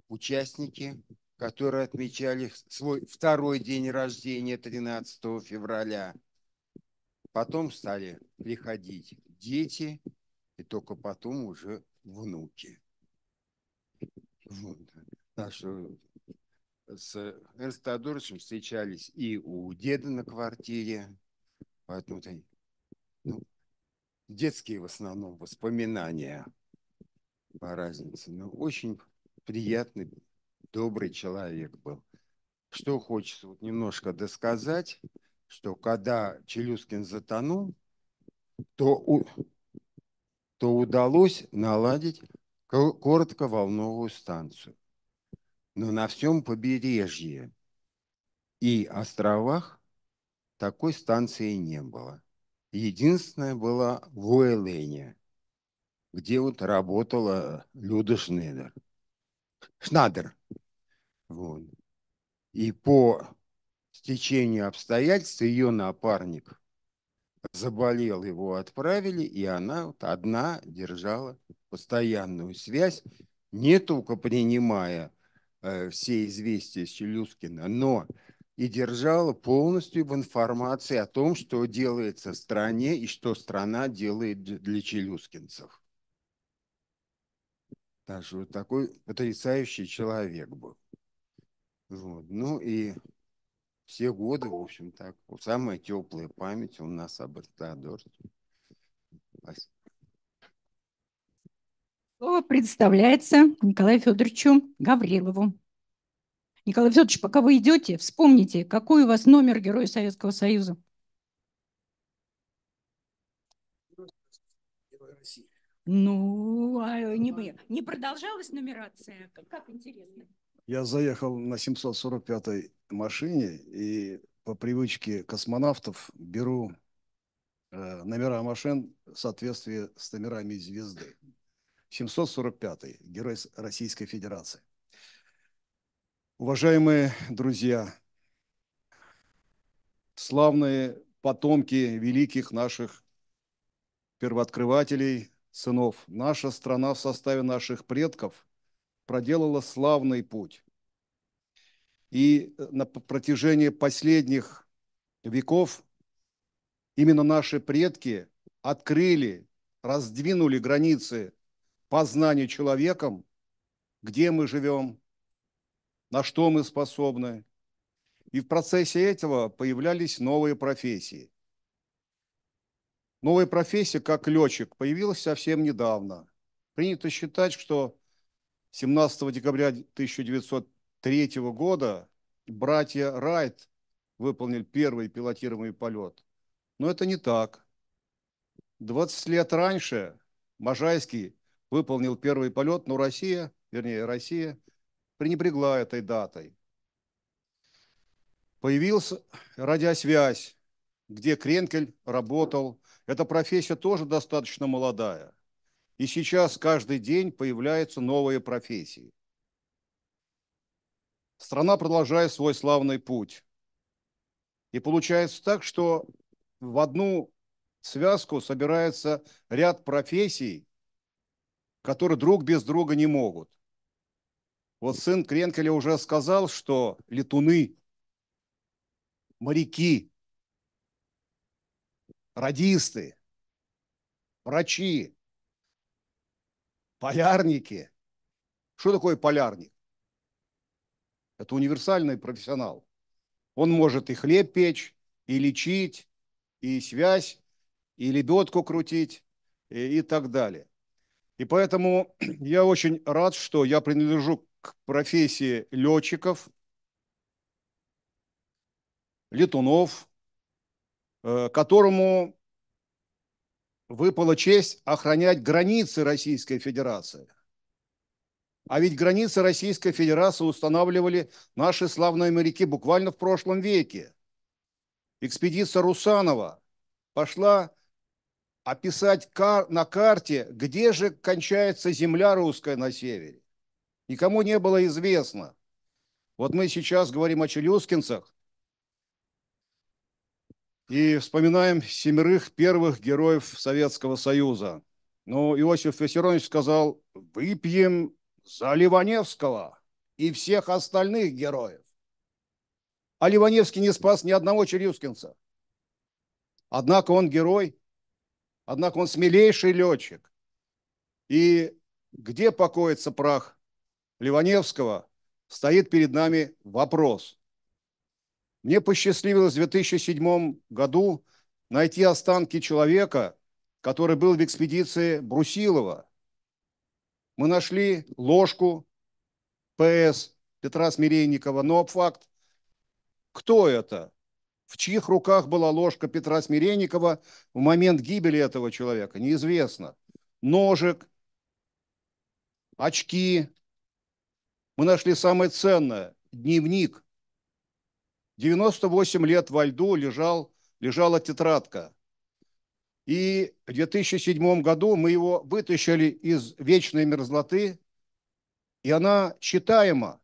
участники которые отмечали свой второй день рождения 13 февраля. Потом стали приходить дети, и только потом уже внуки. Вот. Так что с Эрнстом Адоровичем встречались и у деда на квартире, поэтому ну, детские в основном воспоминания по разнице, но ну, очень приятный добрый человек был. Что хочется вот немножко досказать, что когда Челюскин затонул, то, у, то удалось наладить коротковолновую станцию. Но на всем побережье и островах такой станции не было. Единственная была в Уэлене, где вот работала Люда Шнедер. Шнадер. Вот. И по стечению обстоятельств ее напарник заболел, его отправили, и она вот одна держала постоянную связь, не только принимая э, все известия Челюскина, но и держала полностью в информации о том, что делается в стране и что страна делает для челюскинцев. Так что вот такой потрясающий человек был. Вот. Ну и все годы, в общем, так. Самая теплая память у нас об Эртадорте. Спасибо. Слово представляется Николаю Федоровичу Гаврилову. Николай Федорович, пока вы идете, вспомните, какой у вас номер Героя Советского Союза? Ну, а не, не продолжалась нумерация? Как интересно. Я заехал на 745-й машине и по привычке космонавтов беру э, номера машин в соответствии с номерами звезды. 745-й, герой Российской Федерации. Уважаемые друзья, славные потомки великих наших первооткрывателей, сынов, наша страна в составе наших предков проделала славный путь. И э, на протяжении последних веков именно наши предки открыли, раздвинули границы познания человеком, где мы живем, на что мы способны. И в процессе этого появлялись новые профессии. Новая профессия, как летчик, появилась совсем недавно. Принято считать, что 17 декабря 1903 года братья Райт выполнили первый пилотируемый полет. Но это не так. 20 лет раньше Можайский выполнил первый полет, но Россия, вернее, Россия пренебрегла этой датой. Появился радиосвязь, где Кренкель работал. Эта профессия тоже достаточно молодая. И сейчас каждый день появляются новые профессии. Страна продолжает свой славный путь. И получается так, что в одну связку собирается ряд профессий, которые друг без друга не могут. Вот сын Кренкеля уже сказал, что летуны, моряки, радисты, врачи, Полярники. Что такое полярник? Это универсальный профессионал. Он может и хлеб печь, и лечить, и связь, и лебедку крутить, и, и так далее. И поэтому я очень рад, что я принадлежу к профессии летчиков, летунов, э, которому выпала честь охранять границы Российской Федерации. А ведь границы Российской Федерации устанавливали наши славные моряки буквально в прошлом веке. Экспедиция Русанова пошла описать кар на карте, где же кончается земля русская на севере. Никому не было известно. Вот мы сейчас говорим о челюскинцах, и вспоминаем семерых первых героев Советского Союза. Но ну, Иосиф Виссарионович сказал, выпьем за Ливаневского и всех остальных героев. А Ливаневский не спас ни одного челюскинца. Однако он герой, однако он смелейший летчик. И где покоится прах Ливаневского, стоит перед нами вопрос. Мне посчастливилось в 2007 году найти останки человека, который был в экспедиции Брусилова. Мы нашли ложку ПС Петра Смиренникова, но факт, кто это, в чьих руках была ложка Петра Смиренникова в момент гибели этого человека, неизвестно. Ножик, очки. Мы нашли самое ценное – дневник 98 лет во льду лежал, лежала тетрадка. И в 2007 году мы его вытащили из вечной мерзлоты, и она читаема.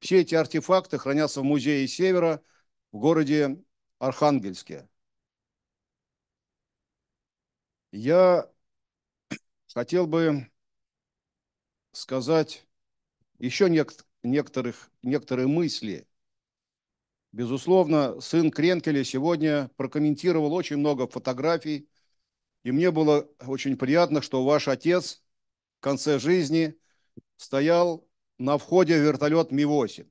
Все эти артефакты хранятся в музее Севера в городе Архангельске. Я хотел бы сказать еще некоторых, некоторые мысли – Безусловно, сын Кренкеля сегодня прокомментировал очень много фотографий, и мне было очень приятно, что ваш отец в конце жизни стоял на входе в вертолет Ми-8.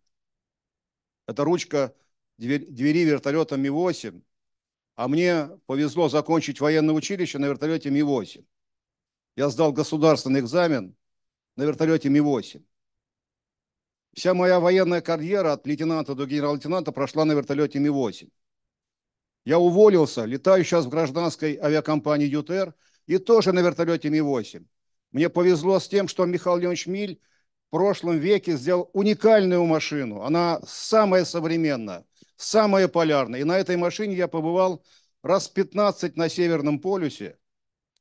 Это ручка двери вертолета Ми-8, а мне повезло закончить военное училище на вертолете Ми-8. Я сдал государственный экзамен на вертолете Ми-8. Вся моя военная карьера от лейтенанта до генерал-лейтенанта прошла на вертолете Ми-8. Я уволился, летаю сейчас в гражданской авиакомпании ЮТР и тоже на вертолете Ми-8. Мне повезло с тем, что Михаил Леонович Миль в прошлом веке сделал уникальную машину. Она самая современная, самая полярная. И на этой машине я побывал раз 15 на Северном полюсе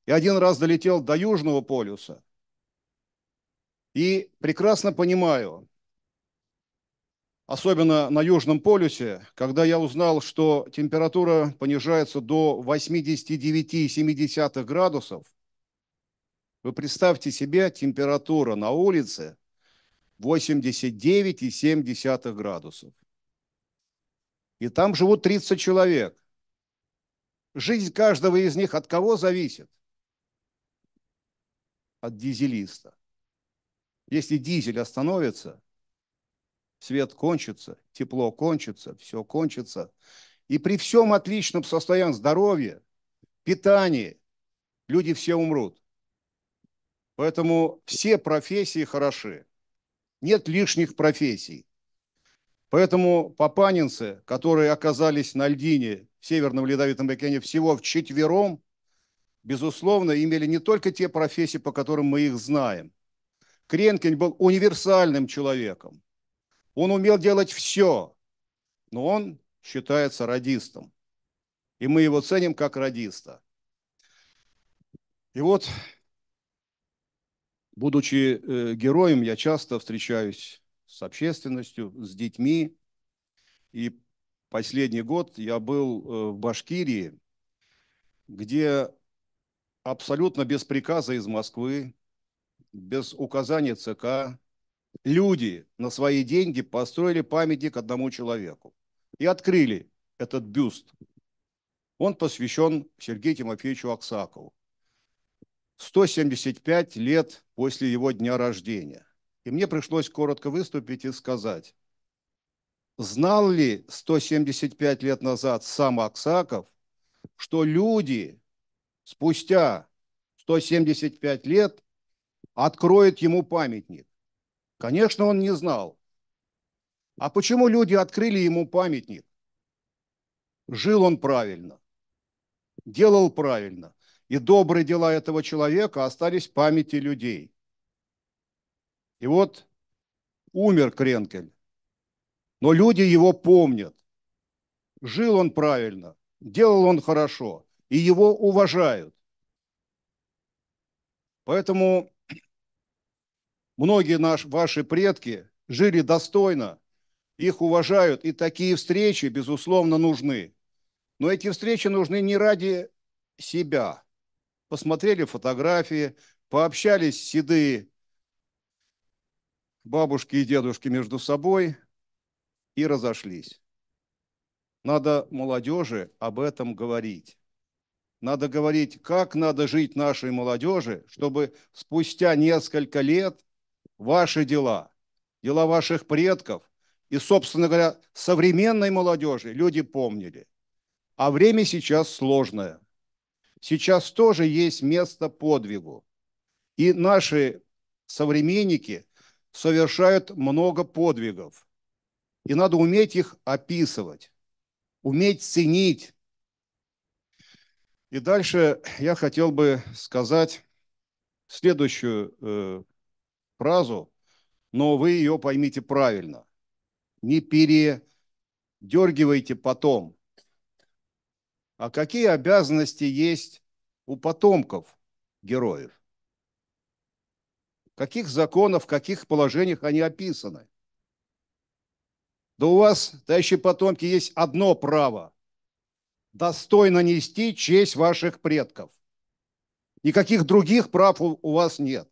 и один раз долетел до Южного полюса. И прекрасно понимаю, особенно на Южном полюсе, когда я узнал, что температура понижается до 89,7 градусов, вы представьте себе температура на улице 89,7 градусов. И там живут 30 человек. Жизнь каждого из них от кого зависит? От дизелиста. Если дизель остановится, Свет кончится, тепло кончится, все кончится. И при всем отличном состоянии здоровья, питании, люди все умрут. Поэтому все профессии хороши. Нет лишних профессий. Поэтому папанинцы, которые оказались на льдине в Северном Ледовитом океане всего в четвером, безусловно, имели не только те профессии, по которым мы их знаем. Кренкин был универсальным человеком. Он умел делать все, но он считается радистом. И мы его ценим как радиста. И вот, будучи э, героем, я часто встречаюсь с общественностью, с детьми. И последний год я был э, в Башкирии, где абсолютно без приказа из Москвы, без указания ЦК, люди на свои деньги построили памятник одному человеку и открыли этот бюст. Он посвящен Сергею Тимофеевичу Аксакову. 175 лет после его дня рождения. И мне пришлось коротко выступить и сказать, знал ли 175 лет назад сам Аксаков, что люди спустя 175 лет откроют ему памятник. Конечно, он не знал. А почему люди открыли ему памятник? Жил он правильно, делал правильно. И добрые дела этого человека остались в памяти людей. И вот умер Кренкель, но люди его помнят. Жил он правильно, делал он хорошо, и его уважают. Поэтому Многие наш, ваши предки жили достойно, их уважают, и такие встречи, безусловно, нужны. Но эти встречи нужны не ради себя. Посмотрели фотографии, пообщались седые бабушки и дедушки между собой и разошлись. Надо молодежи об этом говорить. Надо говорить, как надо жить нашей молодежи, чтобы спустя несколько лет ваши дела, дела ваших предков и, собственно говоря, современной молодежи люди помнили. А время сейчас сложное. Сейчас тоже есть место подвигу. И наши современники совершают много подвигов. И надо уметь их описывать, уметь ценить. И дальше я хотел бы сказать следующую э, фразу, но вы ее поймите правильно. Не передергивайте потом. А какие обязанности есть у потомков героев? каких законов, каких положениях они описаны? Да у вас, товарищи потомки, есть одно право – достойно нести честь ваших предков. Никаких других прав у вас нет.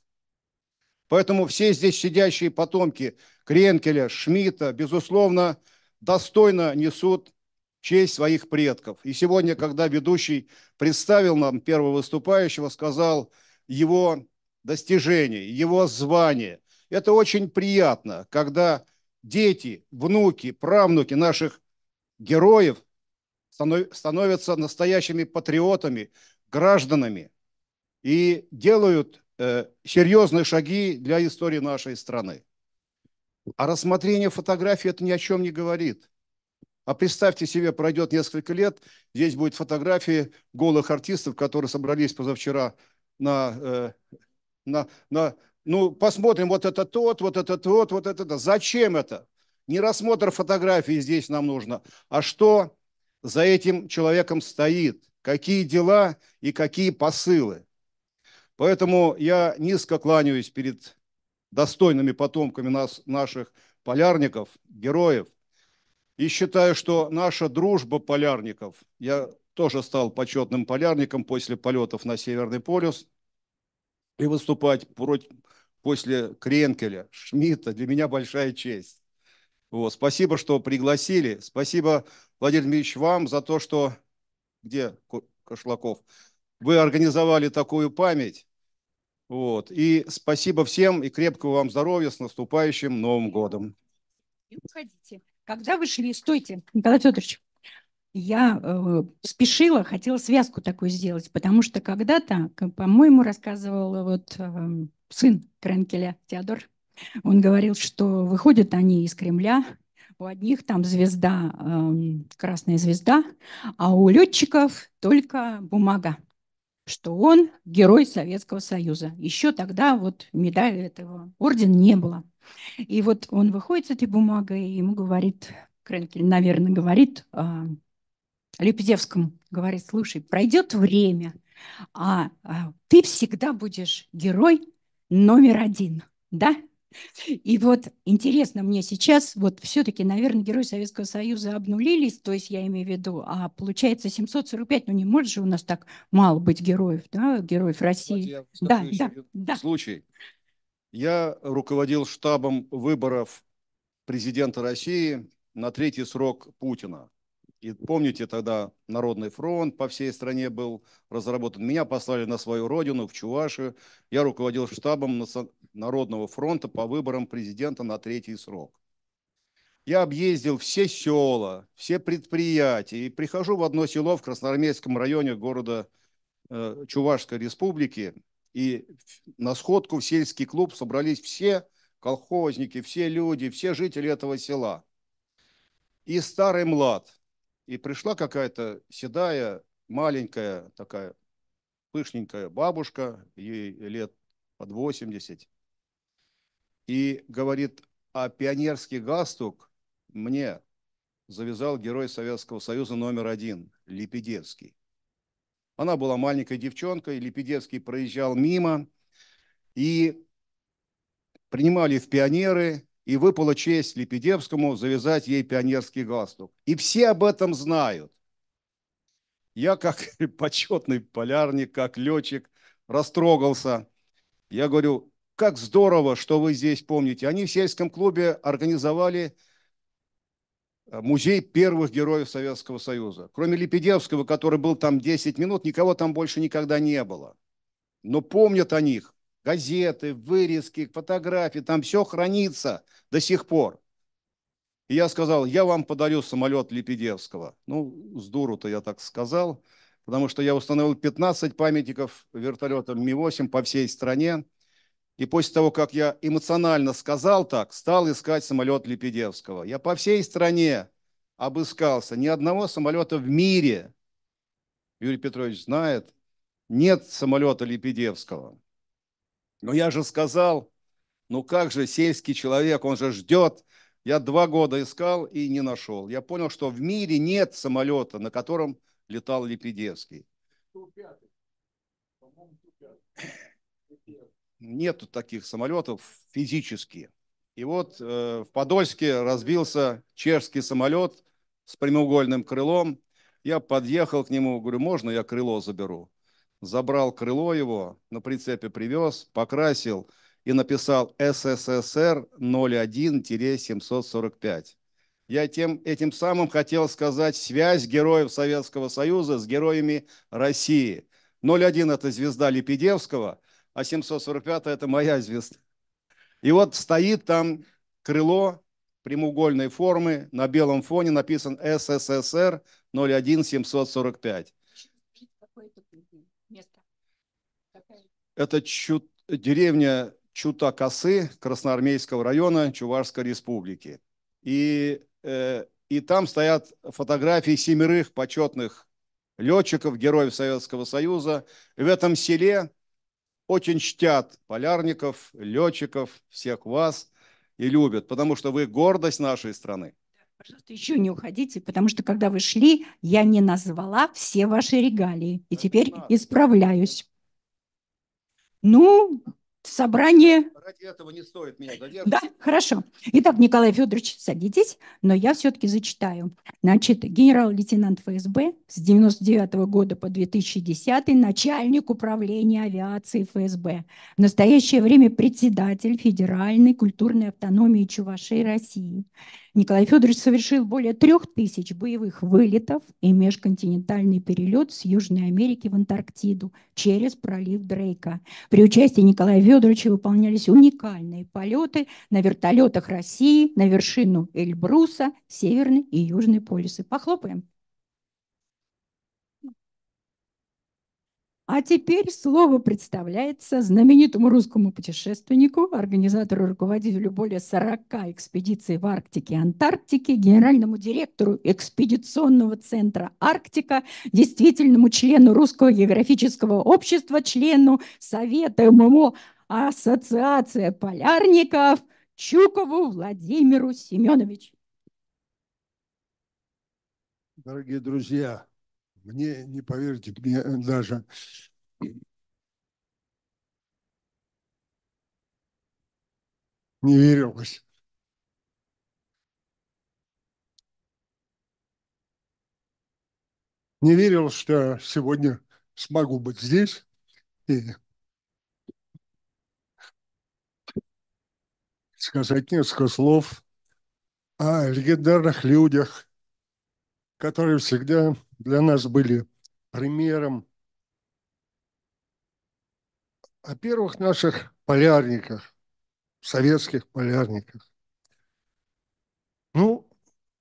Поэтому все здесь сидящие потомки Кренкеля, Шмидта, безусловно, достойно несут честь своих предков. И сегодня, когда ведущий представил нам первого выступающего, сказал его достижение, его звание. Это очень приятно, когда дети, внуки, правнуки наших героев становятся настоящими патриотами, гражданами и делают Э, серьезные шаги для истории нашей страны. А рассмотрение фотографий это ни о чем не говорит. А представьте себе, пройдет несколько лет, здесь будет фотографии голых артистов, которые собрались позавчера на, э, на, на ну, посмотрим, вот это тот, вот это тот, вот это тот. Зачем это? Не рассмотр фотографии здесь нам нужно, а что за этим человеком стоит, какие дела и какие посылы. Поэтому я низко кланяюсь перед достойными потомками нас, наших полярников, героев, и считаю, что наша дружба полярников, я тоже стал почетным полярником после полетов на Северный полюс, и выступать против, после Кренкеля, Шмидта, для меня большая честь. Вот. Спасибо, что пригласили. Спасибо, Владимир Ильич, вам за то, что... Где Кошлаков? вы организовали такую память. Вот. И спасибо всем и крепкого вам здоровья с наступающим Новым годом. Не уходите. Когда вы шли, стойте, Николай Федорович. Я э, спешила, хотела связку такую сделать, потому что когда-то, по-моему, рассказывал вот э, сын Кренкеля, Теодор, он говорил, что выходят они из Кремля, у одних там звезда, э, красная звезда, а у летчиков только бумага что он герой Советского Союза. Еще тогда вот медали этого орден не было. И вот он выходит с этой бумагой, и ему говорит, Кренкель, наверное, говорит а, Лепедевскому, говорит, слушай, пройдет время, а, а ты всегда будешь герой номер один, да? И вот интересно мне сейчас, вот все-таки, наверное, Герои Советского Союза обнулились, то есть я имею в виду, а получается 745, ну не может же у нас так мало быть героев, да, героев ну, России. Да, да, да. Случай. Я руководил штабом выборов президента России на третий срок Путина. И помните, тогда Народный фронт по всей стране был разработан. Меня послали на свою родину, в Чувашию. Я руководил штабом Народного фронта по выборам президента на третий срок. Я объездил все села, все предприятия и прихожу в одно село в Красноармейском районе города э, Чувашской республики. И на сходку в сельский клуб собрались все колхозники, все люди, все жители этого села. И старый млад, и пришла какая-то седая, маленькая такая пышненькая бабушка, ей лет под 80, и говорит, а пионерский галстук мне завязал герой Советского Союза номер один, Лепедевский. Она была маленькой девчонкой, Лепедевский проезжал мимо, и принимали в пионеры, и выпала честь Лепидевскому завязать ей пионерский галстук. И все об этом знают. Я как почетный полярник, как летчик, растрогался. Я говорю, как здорово, что вы здесь помните. Они в сельском клубе организовали э, музей первых героев Советского Союза. Кроме Лепидевского, который был там 10 минут, никого там больше никогда не было. Но помнят о них газеты, вырезки, фотографии, там все хранится до сих пор. И я сказал, я вам подарю самолет Лепедевского. Ну, с дуру-то я так сказал, потому что я установил 15 памятников вертолетом Ми-8 по всей стране. И после того, как я эмоционально сказал так, стал искать самолет Лепедевского. Я по всей стране обыскался. Ни одного самолета в мире, Юрий Петрович знает, нет самолета Лепедевского. Но «Ну, я же сказал, ну как же сельский человек, он же ждет. Я два года искал и не нашел. Я понял, что в мире нет самолета, на котором летал Лепедевский. Нету таких самолетов физически. И вот э, в Подольске разбился чешский самолет с прямоугольным крылом. Я подъехал к нему, говорю, можно я крыло заберу? забрал крыло его, на прицепе привез, покрасил и написал СССР 01-745. Я тем, этим самым хотел сказать связь героев Советского Союза с героями России. 01 – это звезда Лепидевского, а 745 – это моя звезда. И вот стоит там крыло прямоугольной формы, на белом фоне написан СССР 01 745. Это Чу... деревня Чутакасы Красноармейского района Чувашской республики. И, э, и там стоят фотографии семерых почетных летчиков, героев Советского Союза. И в этом селе очень чтят полярников, летчиков, всех вас и любят, потому что вы гордость нашей страны. Пожалуйста, еще не уходите, потому что когда вы шли, я не назвала все ваши регалии. И теперь исправляюсь. Ну, собрание... Ради этого не стоит меня задерживать. Да, хорошо. Итак, Николай Федорович, садитесь, но я все-таки зачитаю. Значит, генерал-лейтенант ФСБ с 99 -го года по 2010 начальник управления авиации ФСБ. В настоящее время председатель Федеральной культурной автономии Чувашей России. Николай Федорович совершил более трех тысяч боевых вылетов и межконтинентальный перелет с Южной Америки в Антарктиду через пролив Дрейка. При участии Николая Федоровича выполнялись уникальные полеты на вертолетах России на вершину Эльбруса, Северный и Южный полюсы. Похлопаем. А теперь слово представляется знаменитому русскому путешественнику, организатору и руководителю более 40 экспедиций в Арктике и Антарктике, генеральному директору экспедиционного центра «Арктика», действительному члену Русского географического общества, члену Совета ММО Ассоциация полярников Чукову Владимиру Семеновичу. Дорогие друзья, мне, не поверите, мне даже не верилось. Не верил, что сегодня смогу быть здесь и сказать несколько слов о легендарных людях, которые всегда для нас были примером о первых наших полярниках, советских полярниках. Ну,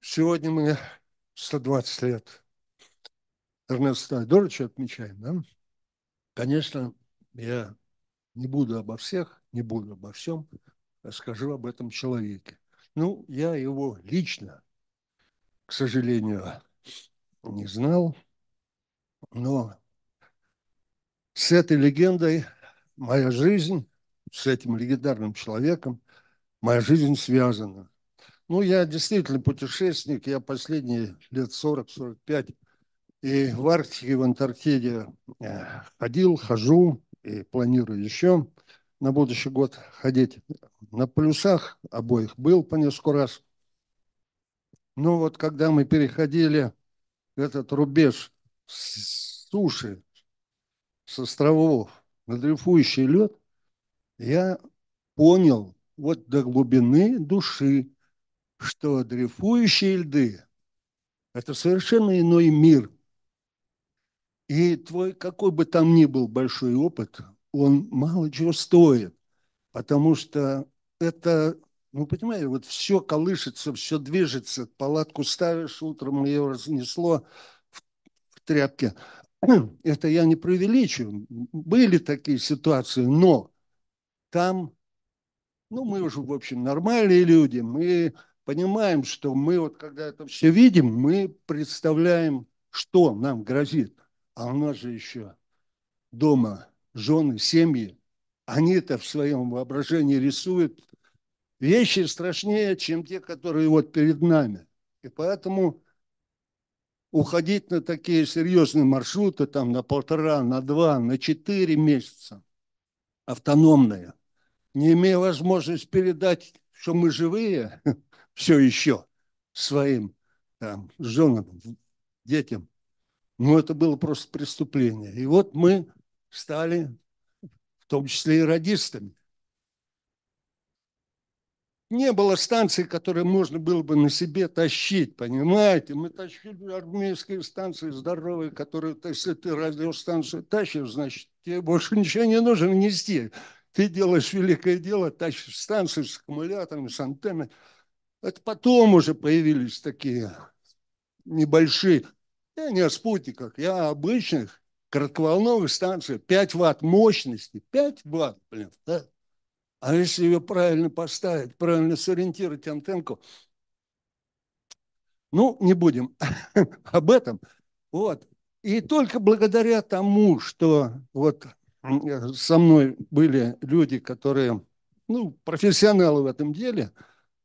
сегодня мы 120 лет Эрнеста Айдоровича отмечаем, да? Конечно, я не буду обо всех, не буду обо всем, расскажу об этом человеке. Ну, я его лично, к сожалению, не знал. Но с этой легендой моя жизнь, с этим легендарным человеком, моя жизнь связана. Ну, я действительно путешественник, я последние лет 40-45 и в Арктике, и в Антарктиде э, ходил, хожу и планирую еще на будущий год ходить. На полюсах обоих был по несколько раз. Но вот когда мы переходили этот рубеж с суши, с островов на дрейфующий лед, я понял вот до глубины души, что дрейфующие льды – это совершенно иной мир. И твой какой бы там ни был большой опыт, он мало чего стоит, потому что это ну, понимаете, вот все колышется, все движется. Палатку ставишь, утром ее разнесло в, в тряпке. Это я не преувеличиваю. Были такие ситуации, но там, ну, мы уже, в общем, нормальные люди. Мы понимаем, что мы вот, когда это все видим, мы представляем, что нам грозит. А у нас же еще дома жены, семьи, они это в своем воображении рисуют вещи страшнее, чем те, которые вот перед нами. И поэтому уходить на такие серьезные маршруты, там на полтора, на два, на четыре месяца, автономные, не имея возможности передать, что мы живые все еще своим там, женам, детям, ну это было просто преступление. И вот мы стали в том числе и радистами не было станции, которые можно было бы на себе тащить, понимаете? Мы тащили армейские станции здоровые, которые, если ты станцию, тащишь, значит, тебе больше ничего не нужно нести. Ты делаешь великое дело, тащишь станцию с аккумуляторами, с антеннами. Это потом уже появились такие небольшие. Я не о спутниках, я о обычных кратковолновых станциях. 5 ватт мощности, 5 ватт, блин, да? А если ее правильно поставить, правильно сориентировать антенку, ну, не будем об этом. Вот. И только благодаря тому, что вот э, со мной были люди, которые, ну, профессионалы в этом деле,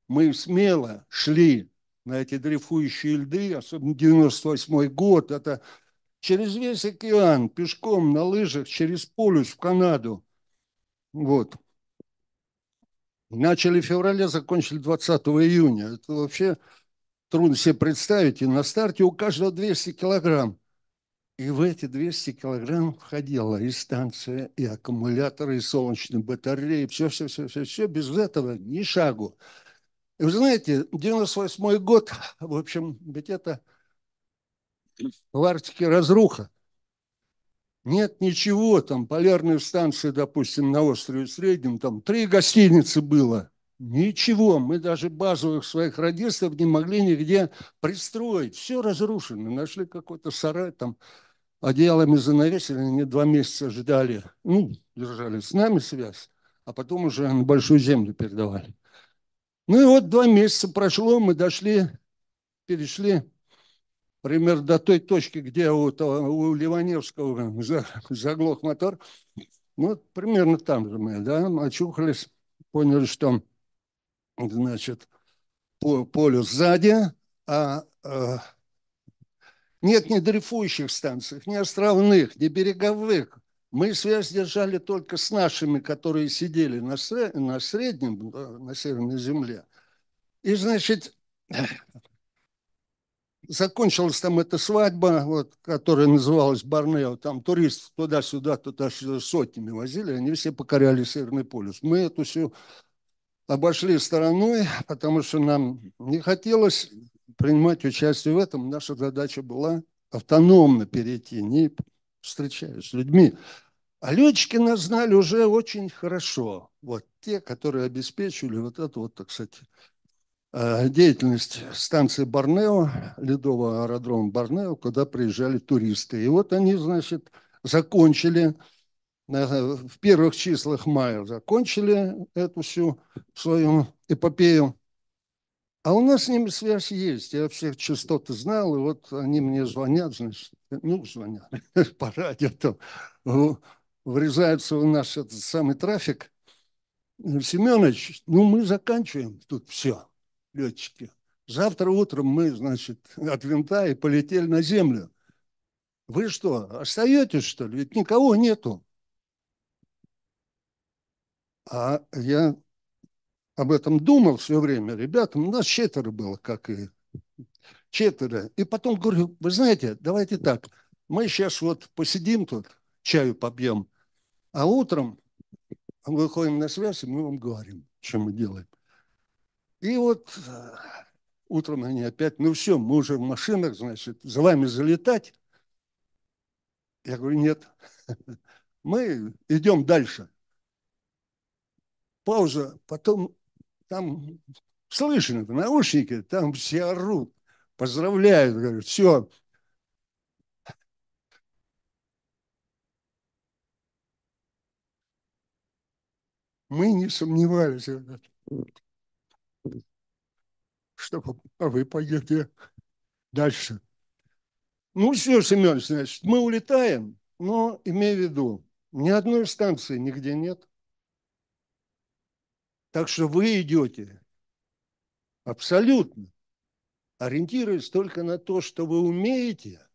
мы смело шли на эти дрейфующие льды, особенно 98 год, это через весь океан, пешком, на лыжах, через полюс в Канаду. Вот. Начали в феврале, закончили 20 июня. Это вообще трудно себе представить. И на старте у каждого 200 килограмм. И в эти 200 килограмм входила и станция, и аккумуляторы, и солнечные батареи, все, все, все, все, все, без этого ни шагу. И вы знаете, 98 год, в общем, ведь это в Арктике разруха. Нет ничего, там полярная станция, допустим, на острове Среднем, там три гостиницы было. Ничего, мы даже базовых своих радистов не могли нигде пристроить. Все разрушено, нашли какой-то сарай там, одеялами занавесили, они два месяца ждали, ну, держали с нами связь, а потом уже на Большую Землю передавали. Ну и вот два месяца прошло, мы дошли, перешли примерно до той точки, где у, у Ливаневского заглох мотор. Ну, примерно там же мы, да, очухались, поняли, что, значит, полюс сзади, а э, нет ни дрейфующих станций, ни островных, ни береговых. Мы связь держали только с нашими, которые сидели на, на среднем, э, на Северной Земле. И, значит, закончилась там эта свадьба, вот, которая называлась Барнео, там туристов туда-сюда, туда сюда сотнями возили, они все покоряли Северный полюс. Мы эту всю обошли стороной, потому что нам не хотелось принимать участие в этом. Наша задача была автономно перейти, не встречаясь с людьми. А летчики нас знали уже очень хорошо. Вот те, которые обеспечивали вот эту вот, так сказать, Э, деятельность станции Барнео, ледового аэродрома Барнео, куда приезжали туристы. И вот они, значит, закончили э, в первых числах мая закончили эту всю свою эпопею. А у нас с ними связь есть. Я всех частоты знал, и вот они мне звонят, значит, ну, звонят по радио, там, врезаются в наш этот самый трафик. Семенович, ну, мы заканчиваем тут все летчики. Завтра утром мы, значит, от винта и полетели на землю. Вы что, остаетесь, что ли? Ведь никого нету. А я об этом думал все время. Ребята, у нас четверо было, как и четверо. И потом говорю, вы знаете, давайте так, мы сейчас вот посидим тут, чаю побьем, а утром выходим на связь, и мы вам говорим, что мы делаем. И вот э, утром они опять, ну все, мы уже в машинах, значит, за вами залетать. Я говорю, нет, мы идем дальше. Пауза, потом там слышно наушники, там все орут, поздравляют, говорят, все. Мы не сомневались чтобы а вы поедете дальше. Ну, все, Семен, значит, мы улетаем, но имею в виду, ни одной станции нигде нет. Так что вы идете абсолютно, ориентируясь только на то, что вы умеете,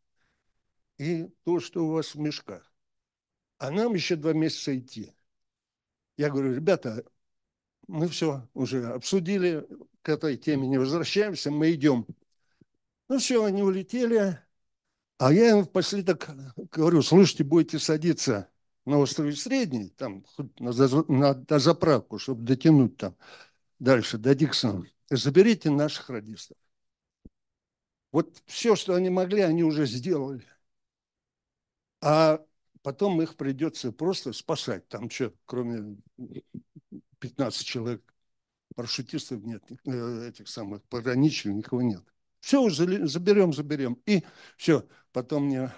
и то, что у вас в мешках. А нам еще два месяца идти. Я говорю, ребята, мы все уже обсудили, к этой теме не возвращаемся, мы идем. Ну все, они улетели, а я им последок говорю, слушайте, будете садиться на острове Средний, там, на, на, на заправку, чтобы дотянуть там дальше, до Диксона, заберите наших радистов. Вот все, что они могли, они уже сделали. А потом их придется просто спасать. Там что, кроме 15 человек, парашютистов нет, э, этих самых пограничных, никого нет. Все, уже заберем, заберем. И все, потом мне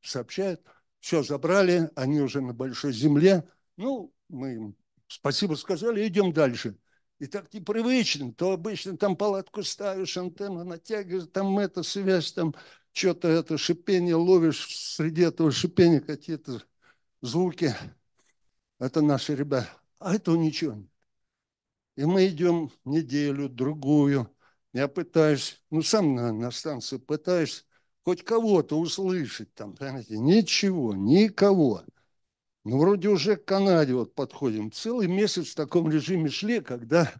сообщают, все, забрали, они уже на большой земле. Ну, мы им спасибо сказали, идем дальше. И так непривычно, то обычно там палатку ставишь, антенну натягиваешь, там это, связь, там что-то это, шипение ловишь, среди этого шипения какие-то звуки. Это наши ребята. А этого ничего нет. И мы идем неделю, другую. Я пытаюсь, ну, сам на, на станцию пытаюсь хоть кого-то услышать там, понимаете? Ничего, никого. Ну, вроде уже к Канаде вот подходим. Целый месяц в таком режиме шли, когда,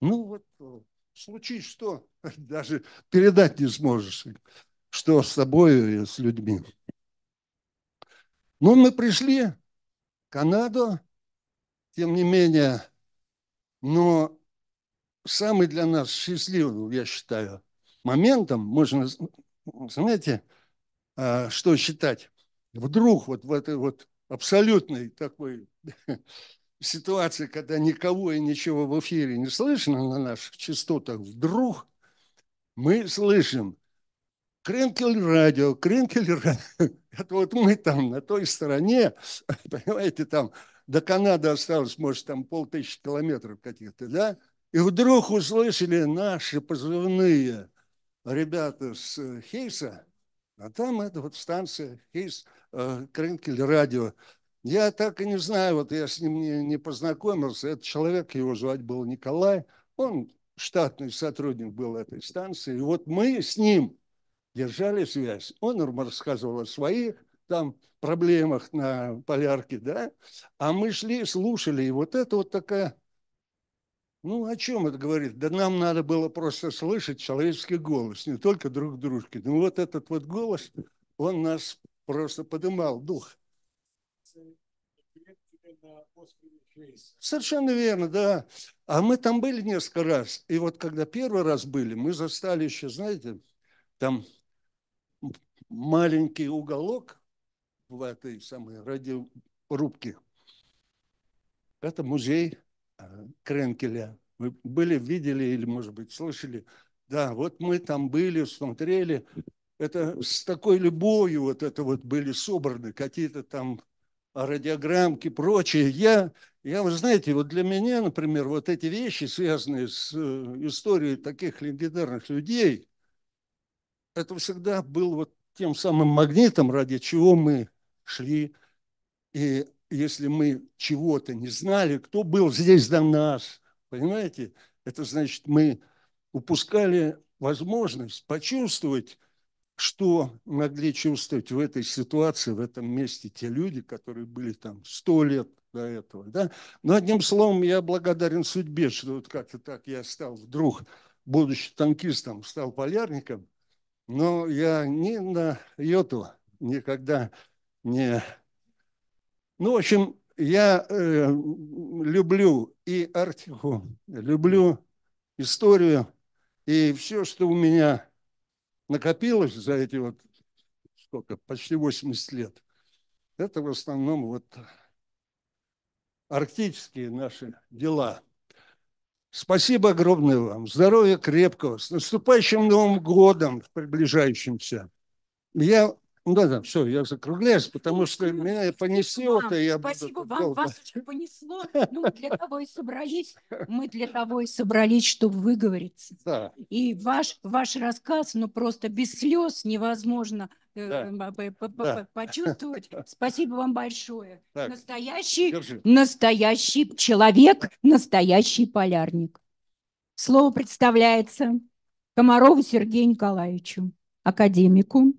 ну, вот случись что, даже передать не сможешь, что с собой и с людьми. Ну, мы пришли в Канаду, тем не менее, но самый для нас счастливым, я считаю, моментом можно, знаете, а, что считать? Вдруг вот в этой вот абсолютной такой ситуации, когда никого и ничего в эфире не слышно на наших частотах, вдруг мы слышим кренкель радио, кренкель радио. Это вот мы там на той стороне, понимаете, там до Канады осталось, может, там полтысячи километров каких-то, да? И вдруг услышали наши позывные ребята с э, Хейса, а там это вот станция Хейс, э, Кренкель, радио. Я так и не знаю, вот я с ним не, не познакомился. Этот человек, его звать был Николай, он штатный сотрудник был этой станции. И вот мы с ним держали связь. Он нам рассказывал своих там проблемах на полярке, да, а мы шли, слушали, и вот это вот такая, ну, о чем это говорит? Да нам надо было просто слышать человеческий голос, не только друг дружки. Ну, вот этот вот голос, он нас просто поднимал дух. Совершенно верно, да. А мы там были несколько раз. И вот когда первый раз были, мы застали еще, знаете, там маленький уголок, в этой самой радиорубке. Это музей э, Кренкеля. Вы были, видели или, может быть, слышали? Да, вот мы там были, смотрели. Это с такой любовью вот это вот были собраны какие-то там радиограммки, прочее. Я, я, вы знаете, вот для меня, например, вот эти вещи, связанные с э, историей таких легендарных людей, это всегда был вот тем самым магнитом, ради чего мы шли. И если мы чего-то не знали, кто был здесь до нас, понимаете? Это значит, мы упускали возможность почувствовать, что могли чувствовать в этой ситуации, в этом месте те люди, которые были там сто лет до этого. Да? Но одним словом, я благодарен судьбе, что вот как-то так я стал вдруг, будучи танкистом, стал полярником, но я ни на йоту никогда не. Ну, в общем, я э, люблю и Арктику, люблю историю, и все, что у меня накопилось за эти вот сколько, почти 80 лет, это в основном вот арктические наши дела. Спасибо огромное вам. Здоровья крепкого. С наступающим Новым годом, приближающимся. Я да, да, все, я закругляюсь, потому что меня понесло. Да, я спасибо вам, вас очень понесло. Ну, для того и собрались, мы для того и собрались, чтобы выговориться. Да. И ваш, ваш рассказ, ну просто без слез невозможно э, э, почувствовать. Спасибо вам большое. Настоящий, настоящий человек, настоящий полярник. Слово представляется Комарову Сергею Николаевичу, академику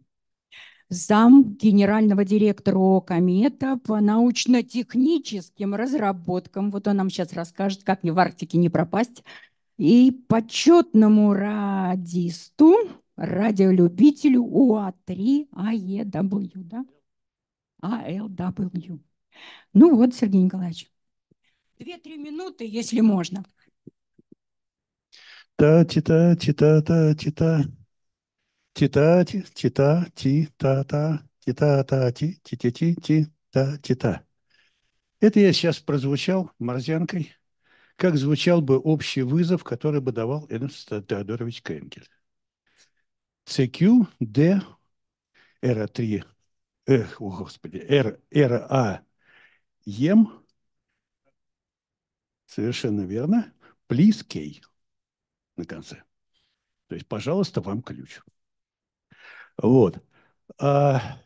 зам генерального директора Комета по научно-техническим разработкам. Вот он нам сейчас расскажет, как в Арктике не пропасть. И почетному радисту, радиолюбителю УА3АЕW, да? АЛW. Ну вот, Сергей Николаевич, две-три минуты, если можно. Та-ти-та-ти-та-та-ти-та. -та -та -та -та -та -та. Тита-ти, тита-ти-та-та, тита-та-ти, ти-ти-ти-ти-та-ти-та. Это я сейчас прозвучал морзянкой, как звучал бы общий вызов, который бы давал Эрнст Теодорович Кренгель. CQ, D, R3, эх, о господи, R, R, A, EM, совершенно верно, please K на конце. То есть, пожалуйста, вам ключ. Вот. А,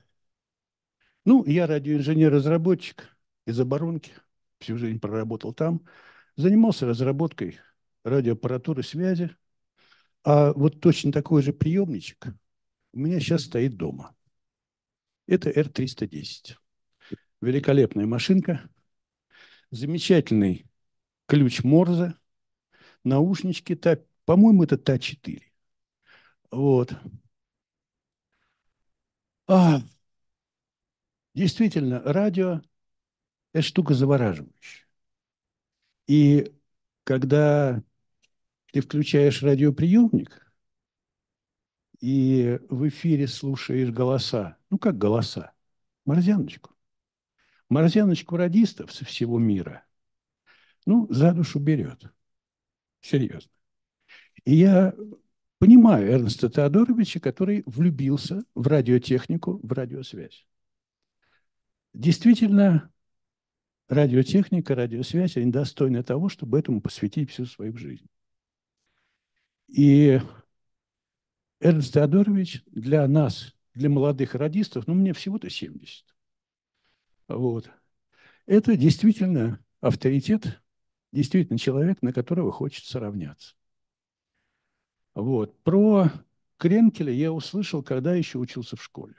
ну, я радиоинженер-разработчик из оборонки, всю жизнь проработал там, занимался разработкой радиоаппаратуры связи, а вот точно такой же приемничек у меня сейчас стоит дома. Это R310. Великолепная машинка, замечательный ключ Морзе, наушнички, по-моему, это Та-4. Вот. А, действительно, радио – это штука завораживающая. И когда ты включаешь радиоприемник – и в эфире слушаешь голоса. Ну, как голоса? Морзяночку. Морзяночку радистов со всего мира. Ну, за душу берет. Серьезно. И я Понимаю Эрнста Теодоровича, который влюбился в радиотехнику, в радиосвязь. Действительно, радиотехника, радиосвязь, они достойны того, чтобы этому посвятить всю свою жизнь. И Эрнст Теодорович для нас, для молодых радистов, ну, мне всего-то 70. Вот. Это действительно авторитет, действительно человек, на которого хочется равняться. Вот. Про Кренкеля я услышал, когда еще учился в школе.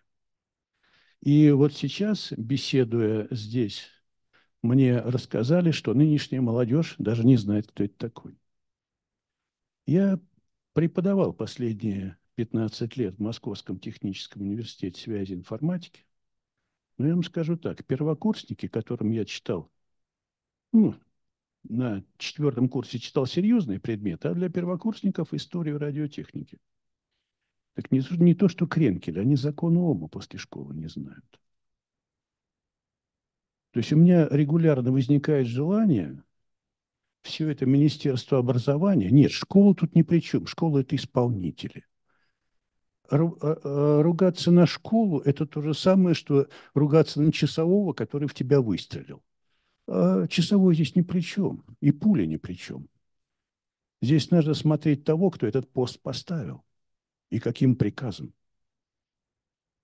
И вот сейчас, беседуя здесь, мне рассказали, что нынешняя молодежь даже не знает, кто это такой. Я преподавал последние 15 лет в Московском техническом университете связи и информатики. Но я вам скажу так, первокурсники, которым я читал, ну, на четвертом курсе читал серьезные предметы, а для первокурсников – историю радиотехники. Так не, не то, что кренкель, они закон ома после школы не знают. То есть у меня регулярно возникает желание все это Министерство образования. Нет, школа тут ни при чем. Школа – это исполнители. Э, э, ругаться на школу – это то же самое, что ругаться на часового, который в тебя выстрелил. А, часовой здесь ни при чем, и пуля ни при чем. Здесь надо смотреть того, кто этот пост поставил и каким приказом.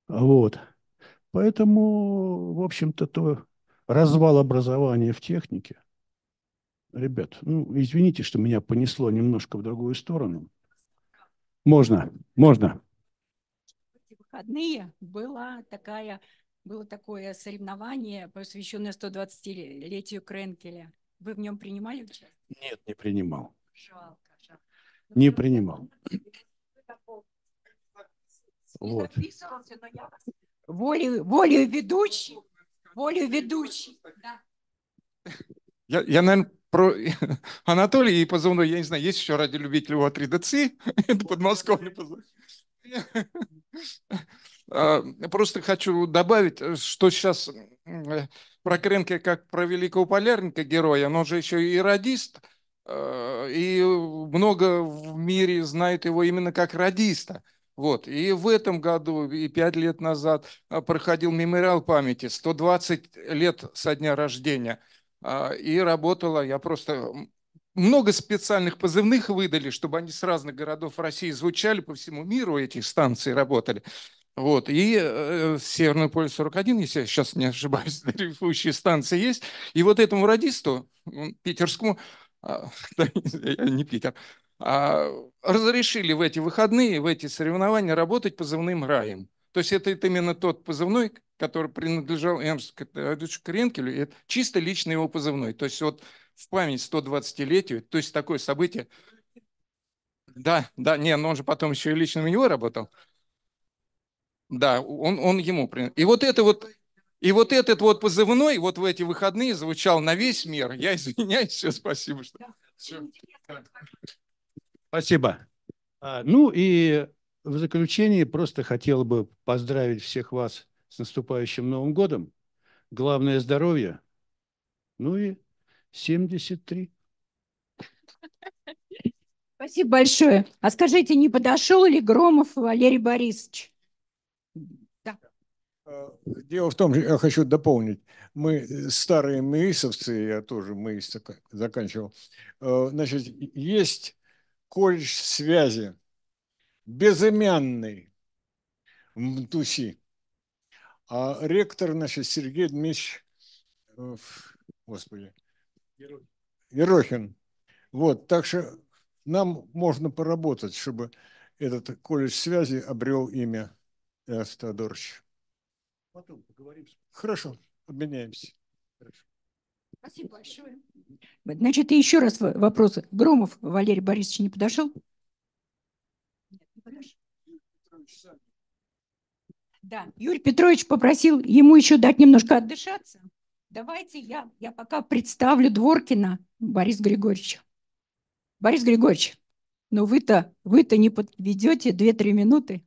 Вот. Поэтому, в общем-то, то развал образования в технике. Ребят, ну, извините, что меня понесло немножко в другую сторону. Можно, можно. В выходные была такая было такое соревнование, посвященное 120-летию Кренкеля. Вы в нем принимали участие? Нет, не принимал. Жалко, жалко. Ну, но не принимал. Вот. Волею, волею ведущий. Волею ведущий, да. Я, я, наверное, про Анатолий и позвоню, я не знаю, есть еще ради любителей у 3 dc Это подмосковный позвонок. А, просто хочу добавить, э, что сейчас э, про Кренке как про великого полярника героя, но он же еще и радист, э, и много в мире знают его именно как радиста. Вот. И в этом году, и пять лет назад проходил мемориал памяти, 120 лет со дня рождения. А, и работала, я просто много специальных позывных выдали, чтобы они с разных городов России звучали по всему миру, эти станции работали. Вот. И э, э Северный полюс 41, если я сейчас не ошибаюсь, дрейфующие станции есть. И вот этому радисту, питерскому, а, не Питер, а, разрешили в эти выходные, в эти соревнования работать позывным «Раем». То есть это, это именно тот позывной, который принадлежал Эрнсту Кренкелю, это чисто лично его позывной. То есть вот в память 120-летию, то есть такое событие. Да, да, не, но он же потом еще и лично у него работал. Да, он, он ему. И вот это вот и вот этот вот позывной вот в эти выходные звучал на весь мир. Я извиняюсь, все, спасибо. Что... Все. Спасибо. А, ну и в заключение просто хотел бы поздравить всех вас с наступающим Новым годом. Главное – здоровье. Ну и 73. Спасибо большое. А скажите, не подошел ли Громов Валерий Борисович? Э, дело в том, я хочу дополнить. Мы э, старые МИИСовцы, я тоже МИИС заканчивал. Э, значит, есть колледж связи, безымянный в МТУСИ. А ректор, значит, Сергей Дмитриевич, господи, Ерохин. Вот, так что нам можно поработать, чтобы этот колледж связи обрел имя Теодорович. Потом поговорим. Хорошо, обменяемся. Хорошо. Спасибо большое. Значит, и еще раз вопросы. Громов Валерий Борисович не подошел? Нет, не подошел. Да, Юрий Петрович попросил ему еще дать немножко отдышаться. Давайте я, я пока представлю Дворкина Борис Григорьевича. Борис Григорьевич, ну вы-то вы, -то, не подведете 2-3 минуты.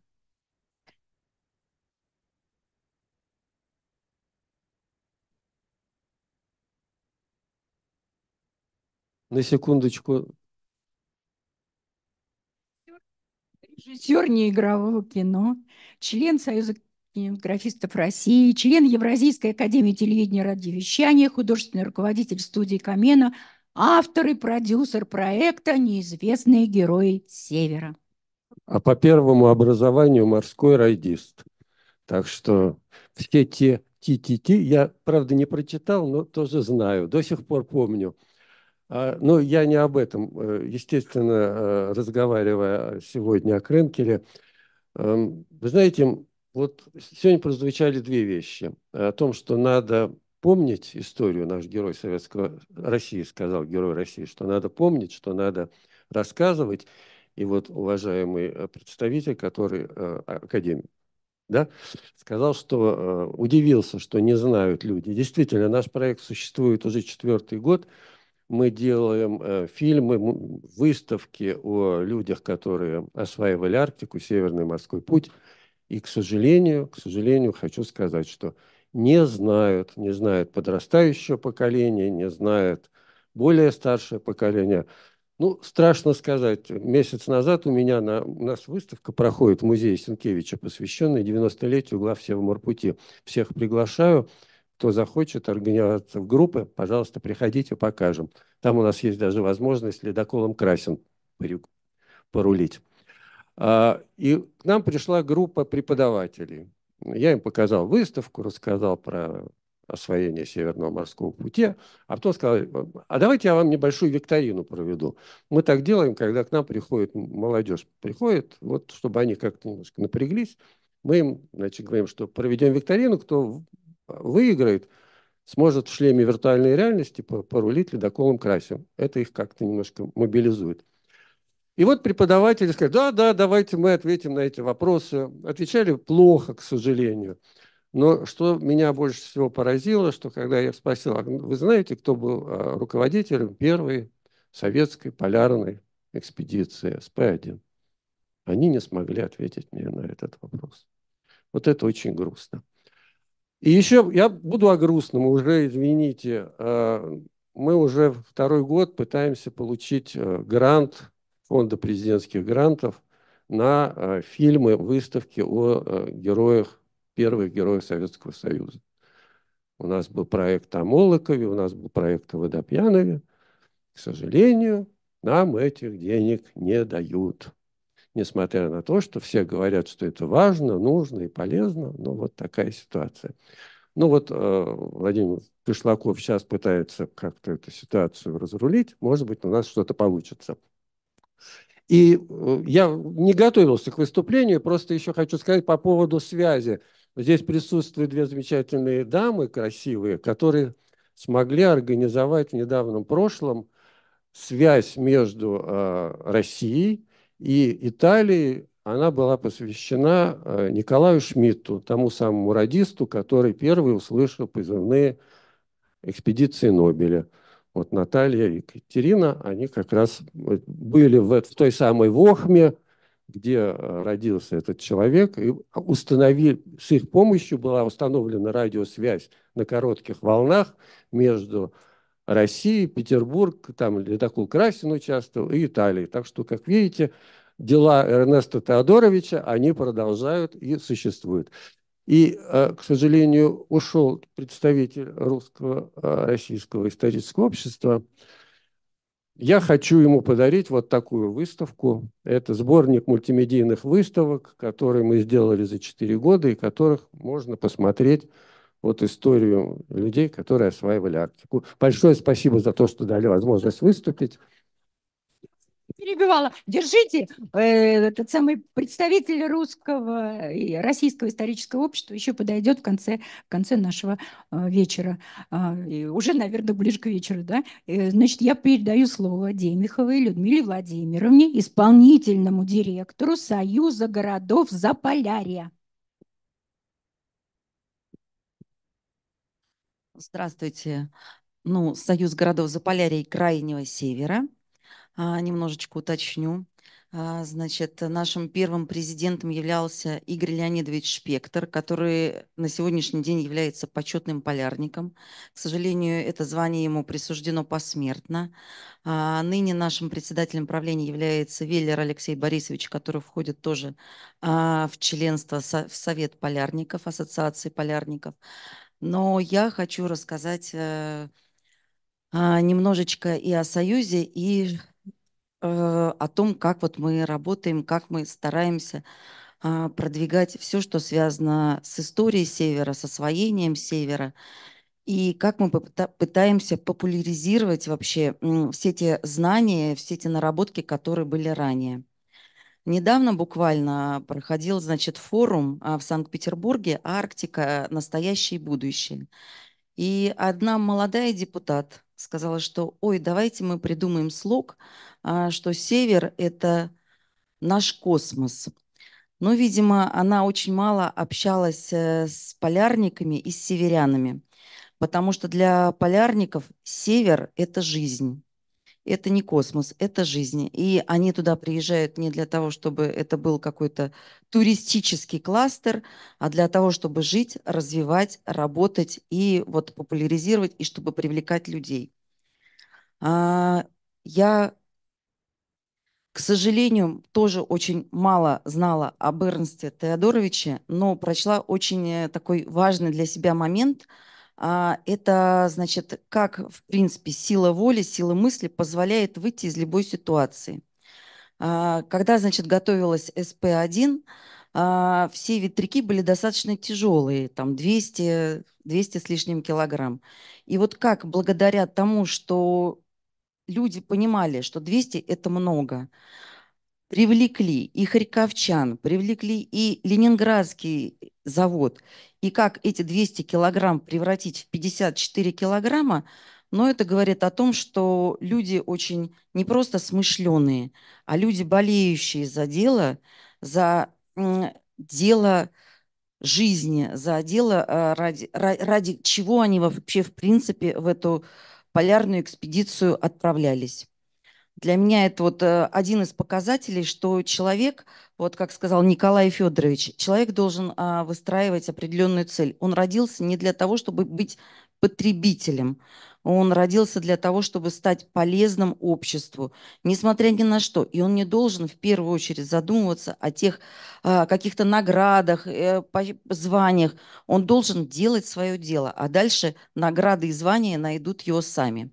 на секундочку. Режиссер неигрового кино, член Союза кинематографистов России, член Евразийской академии телевидения и радиовещания, художественный руководитель студии Камена, автор и продюсер проекта «Неизвестные герои Севера». А по первому образованию морской райдист. Так что все те ти-ти-ти, я, правда, не прочитал, но тоже знаю, до сих пор помню – а, Но ну, я не об этом. Э, естественно, э, разговаривая сегодня о Кренкере, эм, вы знаете, вот сегодня прозвучали две вещи. О том, что надо помнить историю, наш герой Советского России сказал, герой России, что надо помнить, что надо рассказывать. И вот уважаемый э, представитель, который академик, да, сказал, что удивился, что не знают люди. Действительно, наш проект существует уже четвертый год – мы делаем э, фильмы, выставки о людях, которые осваивали Арктику, Северный морской путь. И, к сожалению, к сожалению, хочу сказать, что не знают, не знают подрастающее поколение, не знают более старшее поколение. Ну, страшно сказать. Месяц назад у меня на, у нас выставка проходит в музее Сенкевича, посвященная 90-летию глав Севморпути. Всех приглашаю кто захочет организоваться в группы, пожалуйста, приходите, покажем. Там у нас есть даже возможность ледоколом Красин порулить. А, и к нам пришла группа преподавателей. Я им показал выставку, рассказал про освоение Северного морского пути, а потом сказал, а давайте я вам небольшую викторину проведу. Мы так делаем, когда к нам приходит молодежь, приходит, вот чтобы они как-то немножко напряглись, мы им, значит, говорим, что проведем викторину, кто выиграет, сможет в шлеме виртуальной реальности порулить ледоколом Красием. Это их как-то немножко мобилизует. И вот преподаватели сказали, да, да, давайте мы ответим на эти вопросы. Отвечали плохо, к сожалению. Но что меня больше всего поразило, что когда я спросил, а вы знаете, кто был а, руководителем первой советской полярной экспедиции СП-1? Они не смогли ответить мне на этот вопрос. Вот это очень грустно. И еще я буду о грустном, уже извините. Э, мы уже второй год пытаемся получить э, грант фонда президентских грантов на э, фильмы, выставки о героях, первых героях Советского Союза. У нас был проект о Молокове, у нас был проект о Водопьянове. К сожалению, нам этих денег не дают несмотря на то, что все говорят, что это важно, нужно и полезно, но ну, вот такая ситуация. Ну вот э, Владимир Кышлаков сейчас пытается как-то эту ситуацию разрулить, может быть, у нас что-то получится. И э, я не готовился к выступлению, просто еще хочу сказать по поводу связи. Здесь присутствуют две замечательные дамы красивые, которые смогли организовать в недавнем прошлом связь между э, Россией и Италии она была посвящена э, Николаю Шмидту, тому самому радисту, который первый услышал призывные экспедиции Нобеля. Вот Наталья и Екатерина, они как раз э, были в, в той самой Вохме, где э, родился этот человек, и установили, с их помощью была установлена радиосвязь на коротких волнах между России, Петербург, там ледокол Красин участвовал и Италии. Так что, как видите, дела Эрнеста Теодоровича, они продолжают и существуют. И, э, к сожалению, ушел представитель русского, э, российского исторического общества. Я хочу ему подарить вот такую выставку. Это сборник мультимедийных выставок, которые мы сделали за 4 года и которых можно посмотреть вот историю людей, которые осваивали Арктику. Большое спасибо за то, что дали возможность выступить. Перебивала. Держите, э, этот самый представитель русского и российского исторического общества еще подойдет в конце, в конце нашего э, вечера. Э, и уже, наверное, ближе к вечеру, да? Э, значит, я передаю слово Демиховой Людмиле Владимировне, исполнительному директору Союза городов Заполярья. Здравствуйте. Ну, Союз городов Заполярья и Крайнего Севера. А, немножечко уточню. А, значит, нашим первым президентом являлся Игорь Леонидович Шпектор, который на сегодняшний день является почетным полярником. К сожалению, это звание ему присуждено посмертно. А, ныне нашим председателем правления является Веллер Алексей Борисович, который входит тоже а, в членство со в Совет полярников, Ассоциации полярников. Но я хочу рассказать э, а, немножечко и о Союзе, и э, о том, как вот мы работаем, как мы стараемся а, продвигать все, что связано с историей Севера, с освоением Севера, и как мы пытаемся популяризировать вообще все те знания, все те наработки, которые были ранее. Недавно буквально проходил, значит, форум а, в Санкт-Петербурге «Арктика. Настоящее и будущее». И одна молодая депутат сказала, что «Ой, давайте мы придумаем слог, а, что север – это наш космос». Но, видимо, она очень мало общалась э, с полярниками и с северянами, потому что для полярников север – это жизнь это не космос, это жизнь. И они туда приезжают не для того, чтобы это был какой-то туристический кластер, а для того, чтобы жить, развивать, работать и вот популяризировать, и чтобы привлекать людей. А, я, к сожалению, тоже очень мало знала об Эрнсте Теодоровиче, но прочла очень э, такой важный для себя момент – а, это, значит, как, в принципе, сила воли, сила мысли позволяет выйти из любой ситуации. А, когда, значит, готовилась СП-1, а, все ветряки были достаточно тяжелые, там 200, 200 с лишним килограмм. И вот как благодаря тому, что люди понимали, что 200 – это много, привлекли и харьковчан, привлекли и ленинградский завод. И как эти 200 килограмм превратить в 54 килограмма, но это говорит о том, что люди очень не просто смышленые, а люди, болеющие за дело, за дело жизни, за дело, э, ради, ради чего они вообще в принципе в эту полярную экспедицию отправлялись. Для меня это вот э, один из показателей, что человек, вот как сказал Николай Федорович, человек должен а, выстраивать определенную цель. Он родился не для того, чтобы быть потребителем. Он родился для того, чтобы стать полезным обществу, несмотря ни на что. И он не должен в первую очередь задумываться о тех а, каких-то наградах, э, званиях. Он должен делать свое дело, а дальше награды и звания найдут его сами.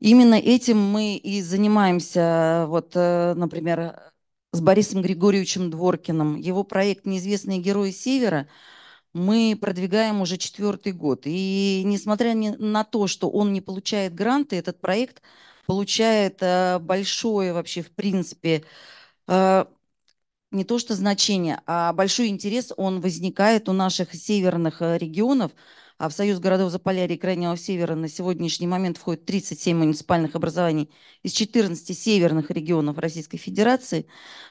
Именно этим мы и занимаемся. Вот, э, например, с Борисом Григорьевичем Дворкиным. Его проект «Неизвестные герои Севера» мы продвигаем уже четвертый год. И несмотря на то, что он не получает гранты, этот проект получает э, большое вообще, в принципе, э, не то что значение, а большой интерес он возникает у наших северных регионов – а в Союз городов Заполярья и Крайнего Севера на сегодняшний момент входит 37 муниципальных образований из 14 северных регионов Российской Федерации.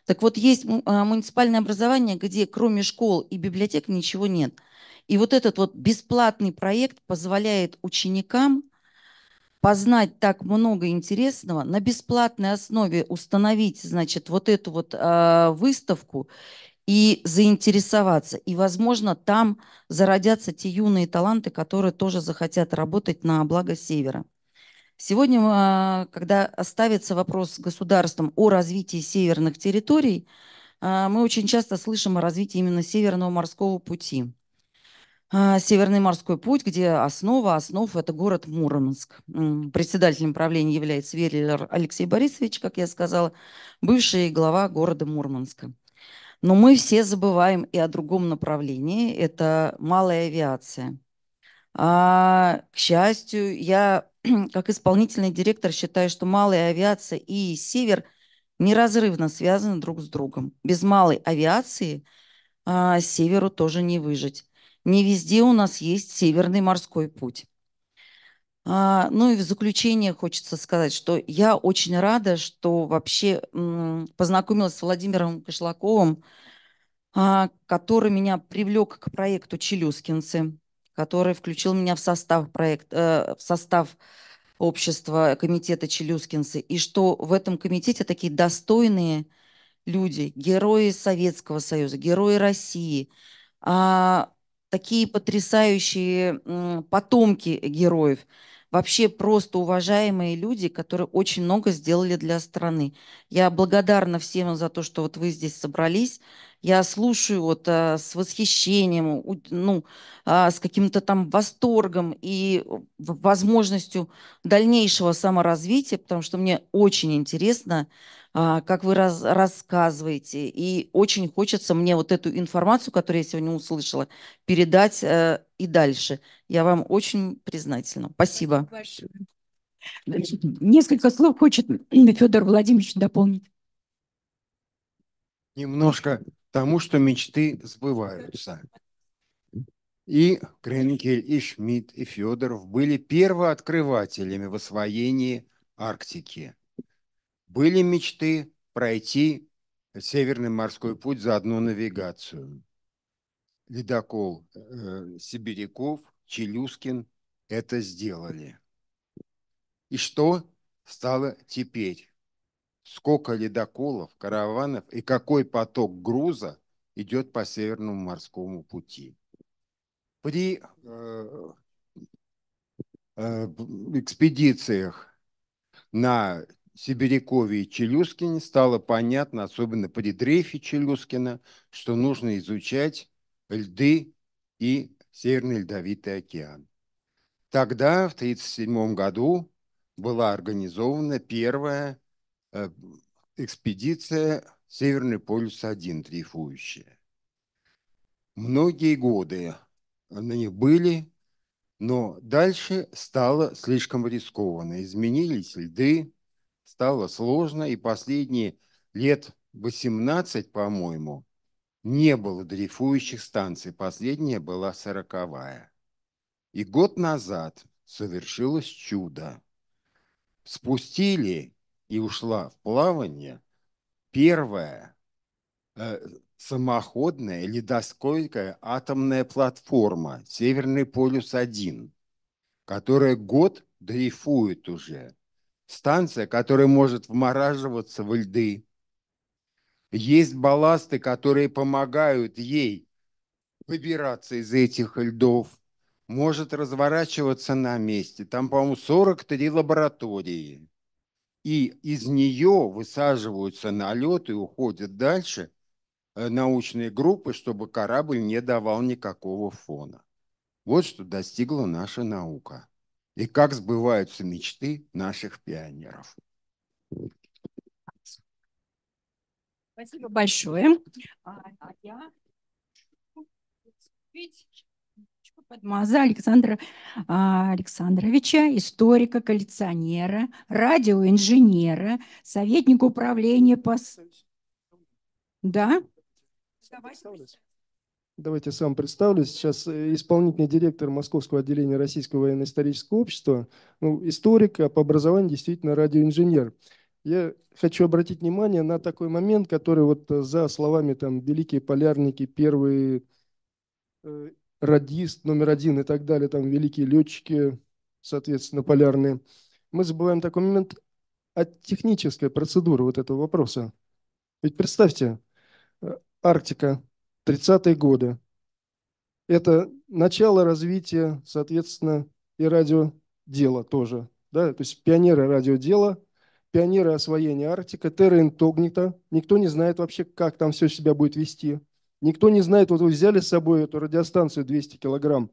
Так вот, есть а, муниципальные образования, где кроме школ и библиотек ничего нет. И вот этот вот бесплатный проект позволяет ученикам познать так много интересного, на бесплатной основе установить, значит, вот эту вот э, выставку и заинтересоваться. И, возможно, там зародятся те юные таланты, которые тоже захотят работать на благо Севера. Сегодня, а, когда ставится вопрос государством о развитии северных территорий, а, мы очень часто слышим о развитии именно Северного морского пути. А, Северный морской путь, где основа основ – это город Мурманск. Председателем правления является Веллер Алексей Борисович, как я сказала, бывший глава города Мурманска. Но мы все забываем и о другом направлении – это малая авиация. А, к счастью, я как исполнительный директор считаю, что малая авиация и север неразрывно связаны друг с другом. Без малой авиации а, северу тоже не выжить. Не везде у нас есть северный морской путь. А, ну и в заключение хочется сказать, что я очень рада, что вообще познакомилась с Владимиром Кошлаковым, а, который меня привлек к проекту «Челюскинцы», который включил меня в состав, проект, э, в состав общества комитета «Челюскинцы», и что в этом комитете такие достойные люди, герои Советского Союза, герои России, а, такие потрясающие потомки героев – вообще просто уважаемые люди, которые очень много сделали для страны. Я благодарна всем за то, что вот вы здесь собрались. Я слушаю вот а, с восхищением, ну, а, с каким-то там восторгом и возможностью дальнейшего саморазвития, потому что мне очень интересно, а, как вы раз, рассказываете. И очень хочется мне вот эту информацию, которую я сегодня услышала, передать э, и дальше. Я вам очень признательна. Спасибо. Спасибо несколько слов хочет Федор Владимирович дополнить. Немножко тому, что мечты сбываются. И Кренкель, и Шмидт, и Федоров были первооткрывателями в освоении Арктики – были мечты пройти Северный морской путь за одну навигацию. Ледокол э, Сибиряков, Челюскин это сделали. И что стало теперь? Сколько ледоколов, караванов и какой поток груза идет по Северному морскому пути? При э, э, экспедициях на Сибирякове и Челюскине стало понятно, особенно при дрейфе Челюскина, что нужно изучать льды и Северный Ледовитый океан. Тогда, в 1937 году, была организована первая э, экспедиция Северный полюс-1 дрейфующая. Многие годы на них были, но дальше стало слишком рискованно. Изменились льды, стало сложно, и последние лет 18, по-моему, не было дрейфующих станций. Последняя была сороковая. И год назад совершилось чудо. Спустили и ушла в плавание первая э, самоходная ледоскольная атомная платформа «Северный полюс-1», которая год дрейфует уже – станция, которая может вмораживаться в льды. Есть балласты, которые помогают ей выбираться из этих льдов. Может разворачиваться на месте. Там, по-моему, 43 лаборатории. И из нее высаживаются на лед и уходят дальше э, научные группы, чтобы корабль не давал никакого фона. Вот что достигла наша наука и как сбываются мечты наших пионеров. Спасибо большое. А я под Маза Александра а, Александровича, историка, коллекционера, радиоинженера, советника управления по... Да? Давайте. Давайте сам представлюсь. Сейчас э, исполнительный директор Московского отделения Российского военно-исторического общества, ну, историк, а по образованию действительно радиоинженер. Я хочу обратить внимание на такой момент, который вот э, за словами там великие полярники, первый э, радист номер один и так далее, там великие летчики, соответственно, полярные. Мы забываем такой момент от технической процедуры вот этого вопроса. Ведь представьте, э, Арктика, 30-е годы. Это начало развития, соответственно, и радиодела тоже. Да? То есть пионеры радиодела, пионеры освоения Арктика, терра инкогнита. Никто не знает вообще, как там все себя будет вести. Никто не знает, вот вы взяли с собой эту радиостанцию 200 килограмм,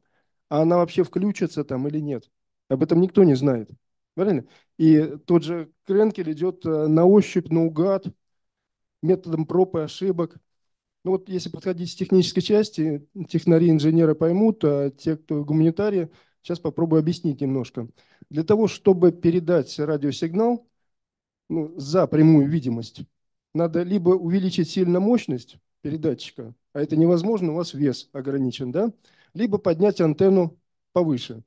а она вообще включится там или нет. Об этом никто не знает. Правильно? И тот же Кренкель идет э, на ощупь, наугад, методом проб и ошибок. Ну вот если подходить с технической части, технари, инженеры поймут, а те, кто гуманитарии, сейчас попробую объяснить немножко. Для того, чтобы передать радиосигнал ну, за прямую видимость, надо либо увеличить сильно мощность передатчика, а это невозможно, у вас вес ограничен, да? либо поднять антенну повыше.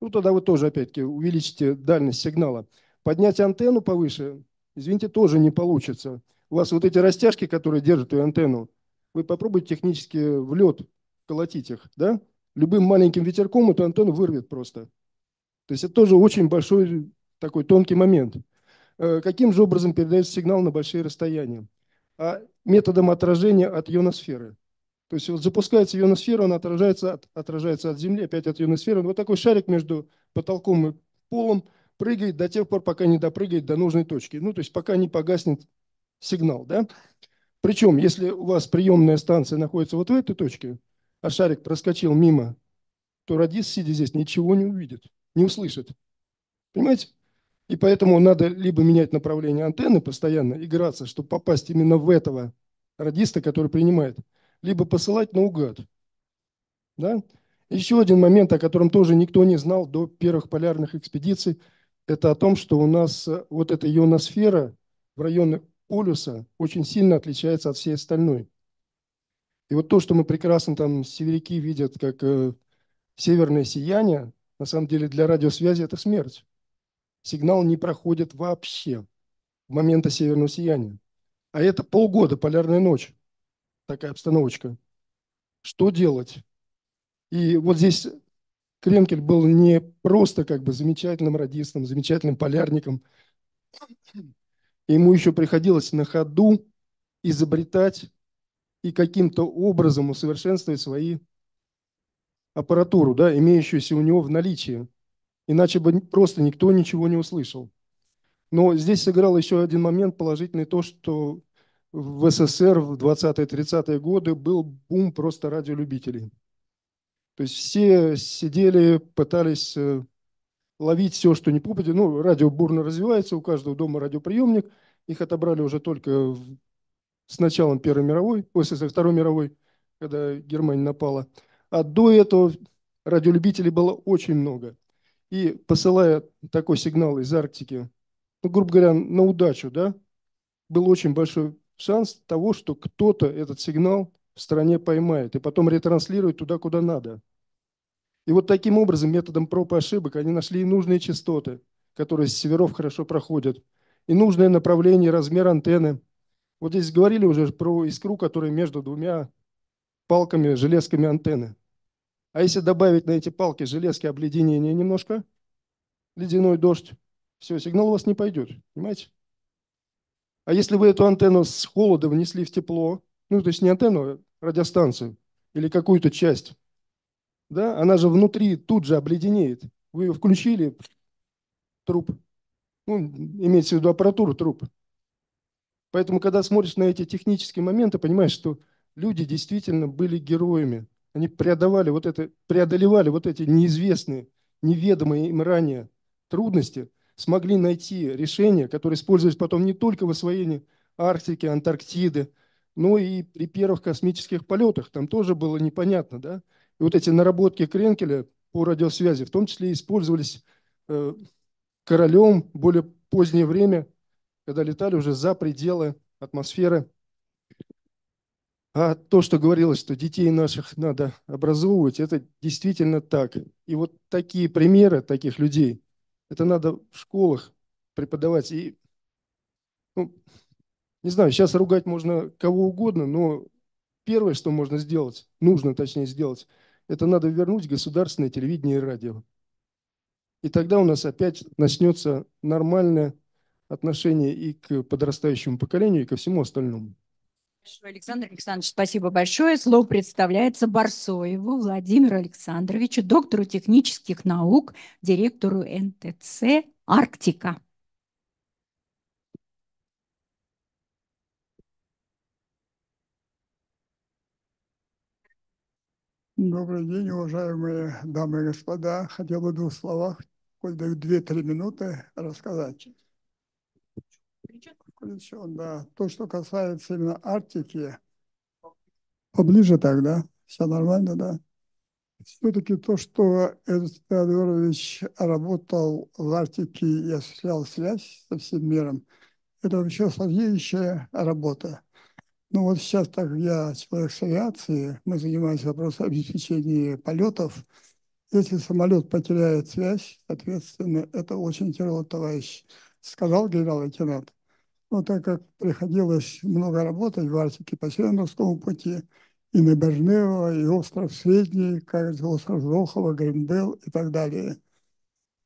Ну, тогда вы тоже, опять-таки, увеличите дальность сигнала. Поднять антенну повыше, извините, тоже не получится – у вас вот эти растяжки, которые держат эту антенну, вы попробуйте технически в лед колотить их, да? Любым маленьким ветерком эту антенну вырвет просто. То есть это тоже очень большой такой тонкий момент. Э, каким же образом передается сигнал на большие расстояния? А методом отражения от ионосферы. То есть вот запускается ионосфера, она отражается от, отражается от Земли, опять от ионосферы. Вот такой шарик между потолком и полом прыгает до тех пор, пока не допрыгает до нужной точки. Ну, то есть пока не погаснет сигнал. Да? Причем, если у вас приемная станция находится вот в этой точке, а шарик проскочил мимо, то радист, сидя здесь, ничего не увидит, не услышит. Понимаете? И поэтому надо либо менять направление антенны постоянно, играться, чтобы попасть именно в этого радиста, который принимает, либо посылать наугад. Да? Еще один момент, о котором тоже никто не знал до первых полярных экспедиций, это о том, что у нас э, вот эта ионосфера в районе полюса очень сильно отличается от всей остальной. И вот то, что мы прекрасно там северяки видят как э, северное сияние, на самом деле для радиосвязи это смерть. Сигнал не проходит вообще в момента северного сияния. А это полгода, полярная ночь, такая обстановочка. Что делать? И вот здесь Кренкель был не просто как бы замечательным радистом, замечательным полярником, Ему еще приходилось на ходу изобретать и каким-то образом усовершенствовать свои аппаратуру, да, имеющуюся у него в наличии. Иначе бы просто никто ничего не услышал. Но здесь сыграл еще один момент положительный, то, что в СССР в 20-30-е годы был бум просто радиолюбителей. То есть все сидели, пытались э, ловить все, что не попадет. Ну, радио бурно развивается, у каждого дома радиоприемник. Их отобрали уже только с началом Первой мировой, после Второй мировой, когда Германия напала. А до этого радиолюбителей было очень много. И посылая такой сигнал из Арктики, ну, грубо говоря, на удачу, да, был очень большой шанс того, что кто-то этот сигнал в стране поймает и потом ретранслирует туда, куда надо. И вот таким образом, методом проб и ошибок, они нашли и нужные частоты, которые с северов хорошо проходят, и нужное направление, размер антенны. Вот здесь говорили уже про искру, которая между двумя палками, железками антенны. А если добавить на эти палки железки обледенения немножко, ледяной дождь, все, сигнал у вас не пойдет, понимаете? А если вы эту антенну с холода внесли в тепло, ну, то есть не антенну, а радиостанцию или какую-то часть, да, она же внутри тут же обледенеет. Вы ее включили, труп. Ну, имеется в виду аппаратуру труп. Поэтому, когда смотришь на эти технические моменты, понимаешь, что люди действительно были героями. Они преодолевали вот, это, преодолевали вот эти неизвестные, неведомые им ранее трудности, смогли найти решения, которые использовались потом не только в освоении Арктики, Антарктиды, но и при первых космических полетах. Там тоже было непонятно, да? И вот эти наработки Кренкеля по радиосвязи в том числе использовались э, королем более позднее время, когда летали уже за пределы атмосферы. А то, что говорилось, что детей наших надо образовывать, это действительно так. И вот такие примеры таких людей, это надо в школах преподавать. И, ну, не знаю, сейчас ругать можно кого угодно, но первое, что можно сделать, нужно точнее сделать – это надо вернуть государственное телевидение и радио. И тогда у нас опять начнется нормальное отношение и к подрастающему поколению, и ко всему остальному. Александр Александрович, спасибо большое. Слово представляется Барсоеву Владимиру Александровичу, доктору технических наук, директору НТЦ «Арктика». Добрый день, уважаемые дамы и господа. Хотел бы в двух словах, хоть дают 2-3 минуты, рассказать. Включен, да. То, что касается именно Арктики, поближе тогда, все нормально, да. Все-таки то, что Эдуард Феодорович работал в Арктике и осуществлял связь со всем миром, это вообще сложнейшая работа. Ну вот сейчас, так я человек с авиации, мы занимаемся вопросом обеспечения полетов. Если самолет потеряет связь, соответственно, это очень тяжело, товарищ, сказал генерал-лейтенант. Но так как приходилось много работать в Арктике по Северноморскому пути, и на Набережного, и остров Средний, как остров Золхова, Гринбелл и так далее.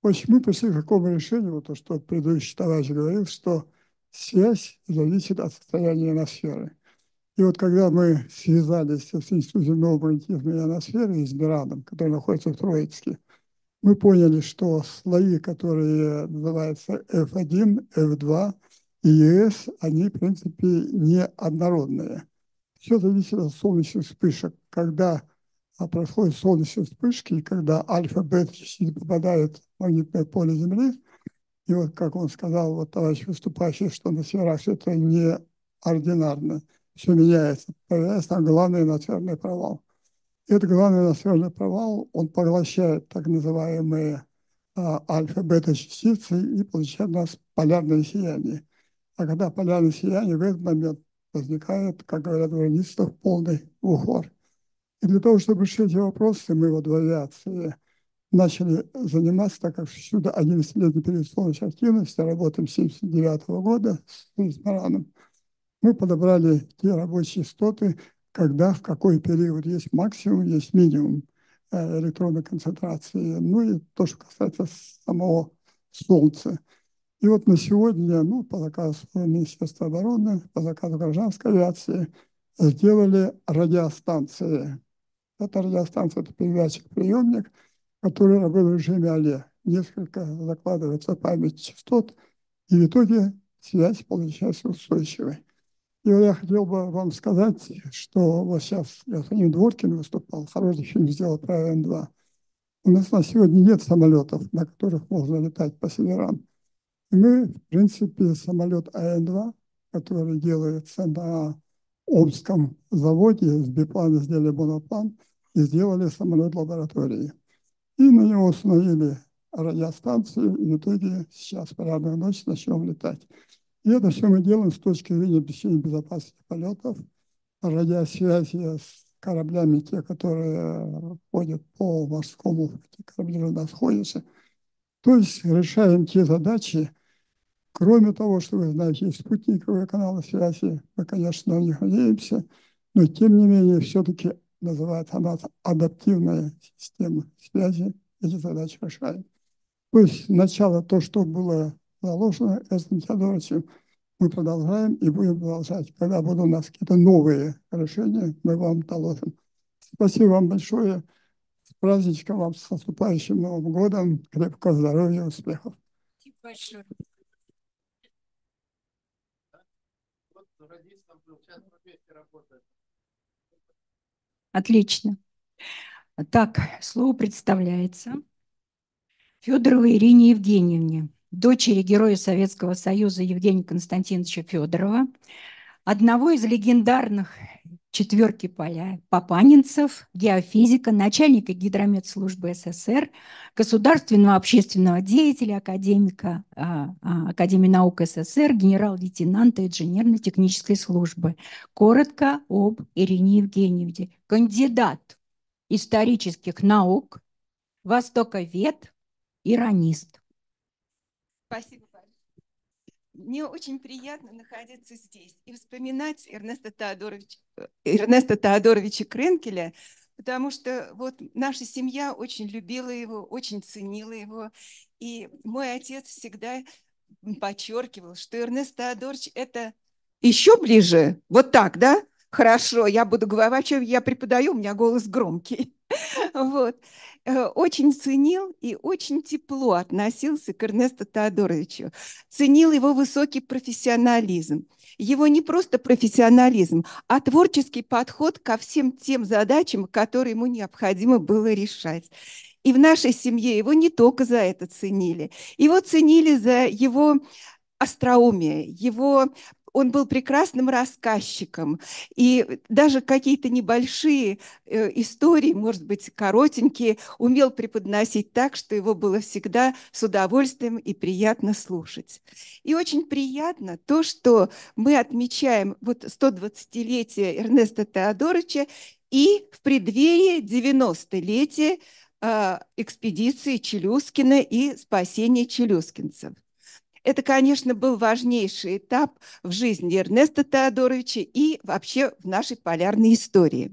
В общем, мы пришли к какому решению, вот то, что предыдущий товарищ говорил, что связь зависит от состояния атмосферы. И вот когда мы связались с Институтом нового магнетизма и ионосферы, с Бирадом, который находится в Троицке, мы поняли, что слои, которые называются F1, F2 и ES, они, в принципе, не однородные. Все зависит от солнечных вспышек. Когда а, происходят солнечные вспышки, и когда альфа, бета частицы попадают в магнитное поле Земли, и вот, как он сказал, вот товарищ выступающий, что на сферах это неординарно – все меняется. Появляется там главный надсверный провал. И этот главный надсверный провал, он поглощает так называемые а, альфа-бета-частицы и получает у нас полярное сияние. А когда полярное сияние в этот момент возникает, как говорят в урбанистов, полный ухор. И для того, чтобы решить эти вопросы, мы вот в авиации начали заниматься, так как сюда 11-летний период солнечной активности, работаем с 79 -го года с Мараном – мы подобрали те рабочие частоты, когда, в какой период есть максимум, есть минимум э, электронной концентрации. Ну и то, что касается самого Солнца. И вот на сегодня, ну, по заказу Министерства обороны, по заказу гражданской авиации, сделали радиостанции. Это радиостанция, это передатчик-приемник, который работает в режиме АЛЕ. Несколько закладывается память частот, и в итоге связь получается устойчивой. И вот я хотел бы вам сказать, что вот сейчас я с ним Дворкин выступал, хороший фильм сделал про Н-2. У нас на сегодня нет самолетов, на которых можно летать по северам. И мы, в принципе, самолет АН-2, который делается на Омском заводе, с биплана сделали моноплан, и сделали самолет лаборатории. И на него установили радиостанцию, и в итоге сейчас по ночь начнем летать. И это все мы делаем с точки зрения обеспечения безопасности полетов, радиосвязи с кораблями, те, которые э, ходят по морскому, эти корабли расходятся. То есть решаем те задачи, кроме того, что вы знаете, есть спутниковые каналы связи, мы, конечно, на них надеемся, но тем не менее все-таки называется она адаптивная система связи, эти задачи решаем. То есть сначала то, что было заложено этим Теодоровичем. Мы продолжаем и будем продолжать. Когда будут у нас какие-то новые решения, мы вам доложим. Спасибо вам большое. С праздничком вам, с наступающим Новым годом. Крепкого здоровья и успехов. Отлично. Так, слово представляется Федоровой Ирине Евгеньевне дочери героя Советского Союза Евгения Константиновича Федорова, одного из легендарных четверки поля папанинцев, геофизика, начальника гидрометслужбы СССр, государственного общественного деятеля, академика а, а, Академии наук СССР, генерал-лейтенанта инженерно-технической службы. Коротко об Ирине Евгеньевне. Кандидат исторических наук, востоковед, иронист. Спасибо большое. Мне очень приятно находиться здесь и вспоминать Эрнеста Теодоровича, э, Эрнеста Теодоровича Кренкеля, потому что вот наша семья очень любила его, очень ценила его. И мой отец всегда подчеркивал, что Эрнест Теодорович – это еще ближе, вот так, да? Хорошо, я буду говорить, вообще я преподаю, у меня голос громкий. Вот. Э, очень ценил и очень тепло относился к Эрнесту Теодоровичу. Ценил его высокий профессионализм. Его не просто профессионализм, а творческий подход ко всем тем задачам, которые ему необходимо было решать. И в нашей семье его не только за это ценили. Его ценили за его остроумие, его он был прекрасным рассказчиком. И даже какие-то небольшие э, истории, может быть, коротенькие, умел преподносить так, что его было всегда с удовольствием и приятно слушать. И очень приятно то, что мы отмечаем вот 120-летие Эрнеста Теодоровича и в преддверии 90-летия а, экспедиции Челюскина и спасения челюскинцев. Это, конечно, был важнейший этап в жизни Эрнеста Теодоровича и вообще в нашей полярной истории.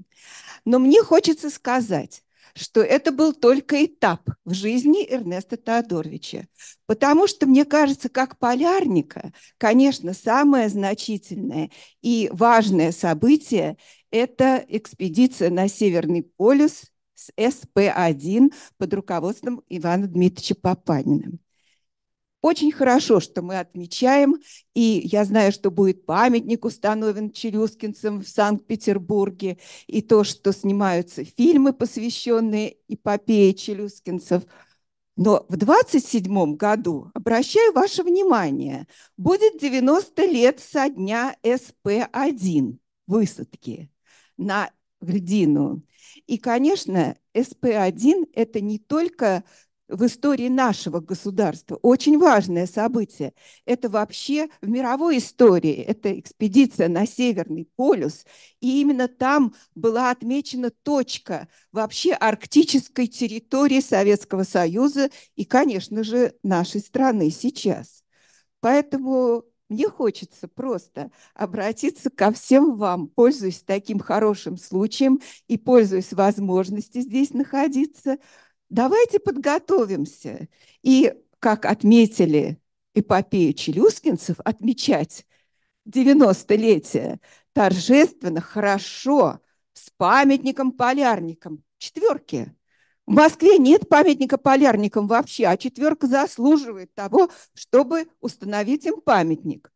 Но мне хочется сказать, что это был только этап в жизни Эрнеста Теодоровича. Потому что, мне кажется, как полярника, конечно, самое значительное и важное событие – это экспедиция на Северный полюс с СП-1 под руководством Ивана Дмитриевича Папанина. Очень хорошо, что мы отмечаем, и я знаю, что будет памятник установлен челюскинцам в Санкт-Петербурге, и то, что снимаются фильмы, посвященные эпопее челюскинцев. Но в 27 году, обращаю ваше внимание, будет 90 лет со дня СП-1 высадки на Грдину. И, конечно, СП-1 – это не только в истории нашего государства. Очень важное событие. Это вообще в мировой истории. Это экспедиция на Северный полюс. И именно там была отмечена точка вообще арктической территории Советского Союза и, конечно же, нашей страны сейчас. Поэтому мне хочется просто обратиться ко всем вам, пользуясь таким хорошим случаем и пользуясь возможностью здесь находиться – давайте подготовимся. И, как отметили эпопею челюскинцев, отмечать 90-летие торжественно, хорошо, с памятником-полярником. Четверки. В Москве нет памятника полярникам вообще, а четверка заслуживает того, чтобы установить им памятник.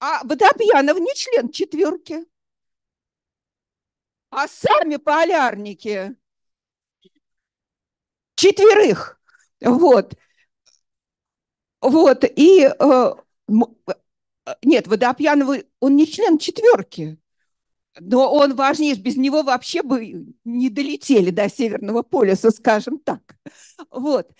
А Водопьянов не член четверки. А сами полярники четверых. Вот. Вот, и... Э, э нет, Водопьянов, он не член четверки, но он важнейший. Без него вообще бы не долетели до Северного полюса, скажем так. Вот.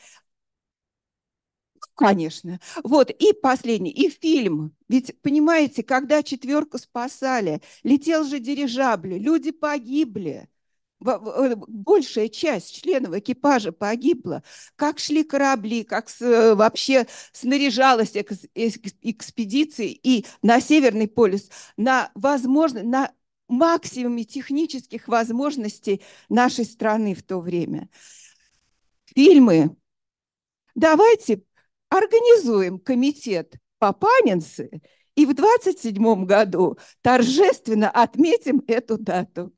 Конечно. Вот, и последний, и фильм. Ведь, понимаете, когда четверку спасали, летел же дирижабль, люди погибли – Э, большая часть членов экипажа погибла. Как шли корабли, как э, вообще снаряжалась экспедиция и на Северный полюс, на, возможно, на максимуме технических возможностей нашей страны в то время. Фильмы. Давайте организуем комитет по Паменсы и в 27 году торжественно отметим эту дату.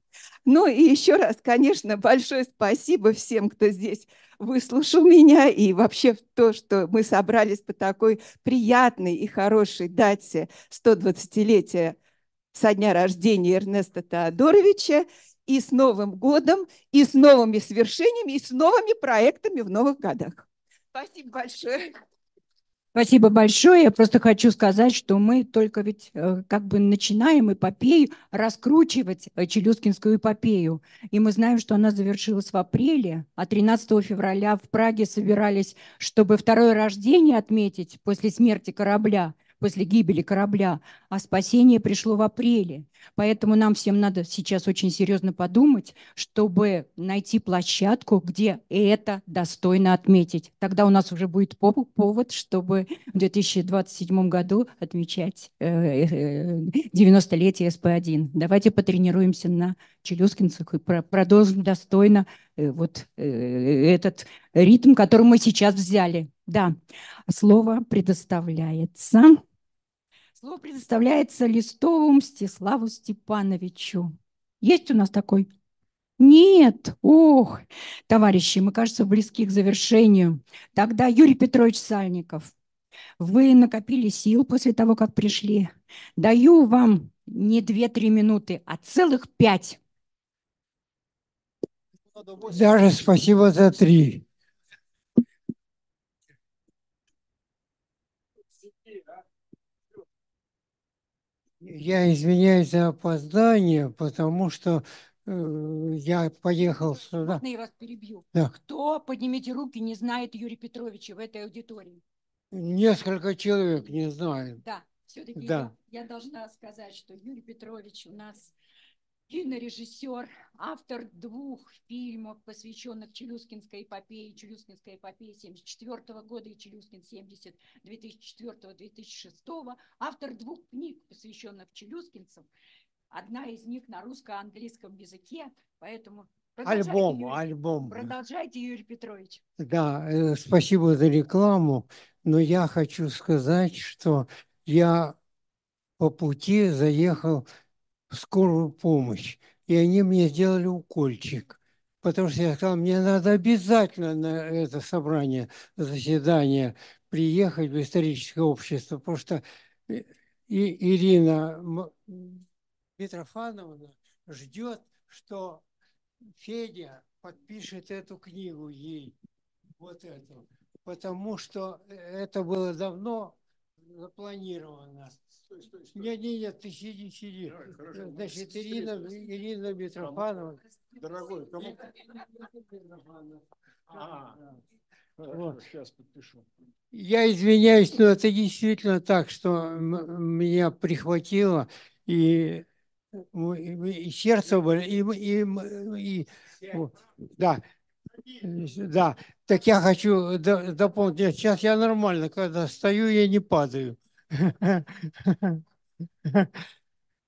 Ну и еще раз, конечно, большое спасибо всем, кто здесь выслушал меня и вообще то, что мы собрались по такой приятной и хорошей дате 120-летия со дня рождения Эрнеста Теодоровича и с Новым годом, и с новыми свершениями, и с новыми проектами в новых годах. Спасибо большое. Спасибо большое. Я просто хочу сказать, что мы только ведь э, как бы начинаем эпопею, раскручивать э, Челюскинскую эпопею. И мы знаем, что она завершилась в апреле, а 13 февраля в Праге собирались, чтобы второе рождение отметить после смерти корабля после гибели корабля, а спасение пришло в апреле. Поэтому нам всем надо сейчас очень серьезно подумать, чтобы найти площадку, где это достойно отметить. Тогда у нас уже будет повод, чтобы в 2027 году отмечать 90-летие э, э, СП-1. Давайте потренируемся на Челюскинцах и продолжим достойно э, вот этот ритм, который мы сейчас взяли. Да, слово предоставляется. Слово предоставляется Листову Мстиславу Степановичу. Есть у нас такой? Нет, ох, товарищи, мы, кажется, близки к завершению. Тогда Юрий Петрович Сальников, вы накопили сил после того, как пришли. Даю вам не 2-3 минуты, а целых 5. Даже спасибо за 3. Я извиняюсь за опоздание, потому что э, я поехал сюда. Можно я вас перебью? Да. Кто, поднимите руки, не знает Юрия Петровича в этой аудитории? Несколько человек не знают. Да, все-таки да. Я, я должна сказать, что Юрий Петрович у нас кинорежиссер, автор двух фильмов, посвященных Челюскинской эпопее, Челюскинская эпопея 74 года и Челюскин 70 2004-2006, автор двух книг, посвященных Челюскинцам. Одна из них на русско-английском языке, поэтому альбом, Юрий, альбом. Продолжайте, Юрий Петрович. Да, э, спасибо за рекламу, но я хочу сказать, что я по пути заехал скорую помощь, и они мне сделали укольчик. Потому что я сказал, мне надо обязательно на это собрание, заседание приехать в историческое общество, потому что э, и Ирина Митрофановна ждет, что Федя подпишет эту книгу ей, вот эту, потому что э, это было давно запланировано. Стой, стой, стой. Нет, нет, ты сиди, сиди. Давай, э, ну, Значит, Ирина, Ирина Митрофанова. Дорогой, кому? А, а вот. сейчас подпишу. Я извиняюсь, но это действительно так, что меня прихватило, и, э, и сердце было, и, и, и, и да, да, так я хочу э, дополнить. сейчас я нормально, когда стою, я не падаю.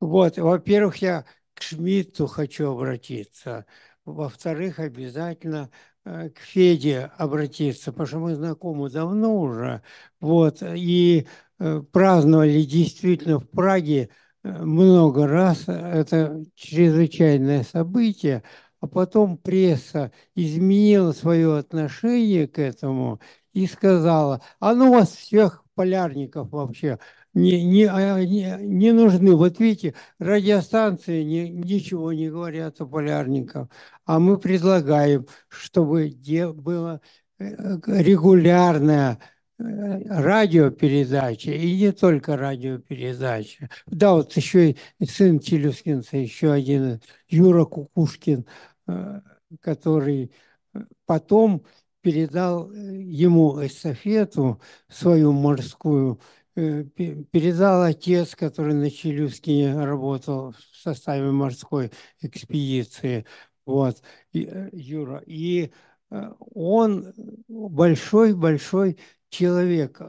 Вот, во-первых, я к Шмидту хочу обратиться. Во-вторых, обязательно э, к Феде обратиться, потому что мы знакомы давно уже. Вот, и э, праздновали действительно в Праге много раз это чрезвычайное событие – а потом пресса изменила свое отношение к этому и сказала, а ну вас всех полярников вообще не, не, а, не, не нужны. Вот видите, радиостанции не, ничего не говорят о полярниках, а мы предлагаем, чтобы было э, регулярное э, радиопередача и не только радиопередача Да, вот еще и сын Челюскинца, еще один, Юра Кукушкин, Э, который э, потом передал э, ему эстафету, свою морскую, передал отец, который на Челюскине работал в составе морской экспедиции, вот, Юра. И он большой-большой человек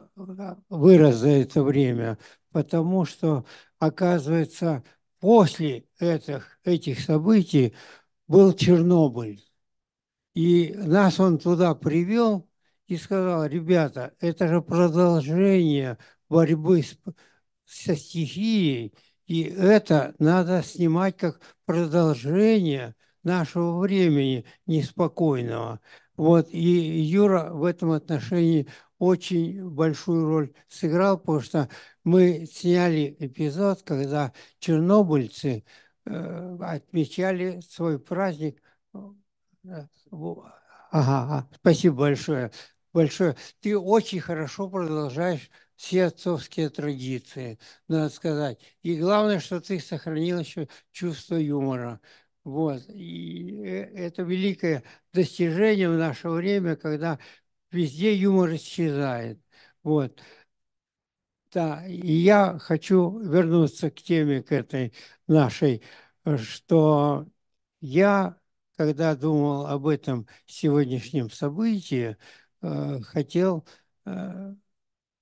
вырос за это время, потому что, оказывается, после этих, этих событий был Чернобыль. И нас он туда привел и сказал, ребята, это же продолжение борьбы с, со стихией, и это надо снимать как продолжение нашего времени неспокойного. Вот, и Юра в этом отношении очень большую роль сыграл, потому что мы сняли эпизод, когда чернобыльцы Э, отмечали свой праздник. Э, ага, спасибо большое. Большое. Ты очень хорошо продолжаешь все отцовские традиции, надо сказать. И главное, что ты сохранил еще чувство юмора. Вот. И э, это великое достижение в наше время, когда везде юмор исчезает. Вот. Да, и я хочу вернуться к теме, к этой нашей, что я, когда думал об этом сегодняшнем событии, э, хотел э,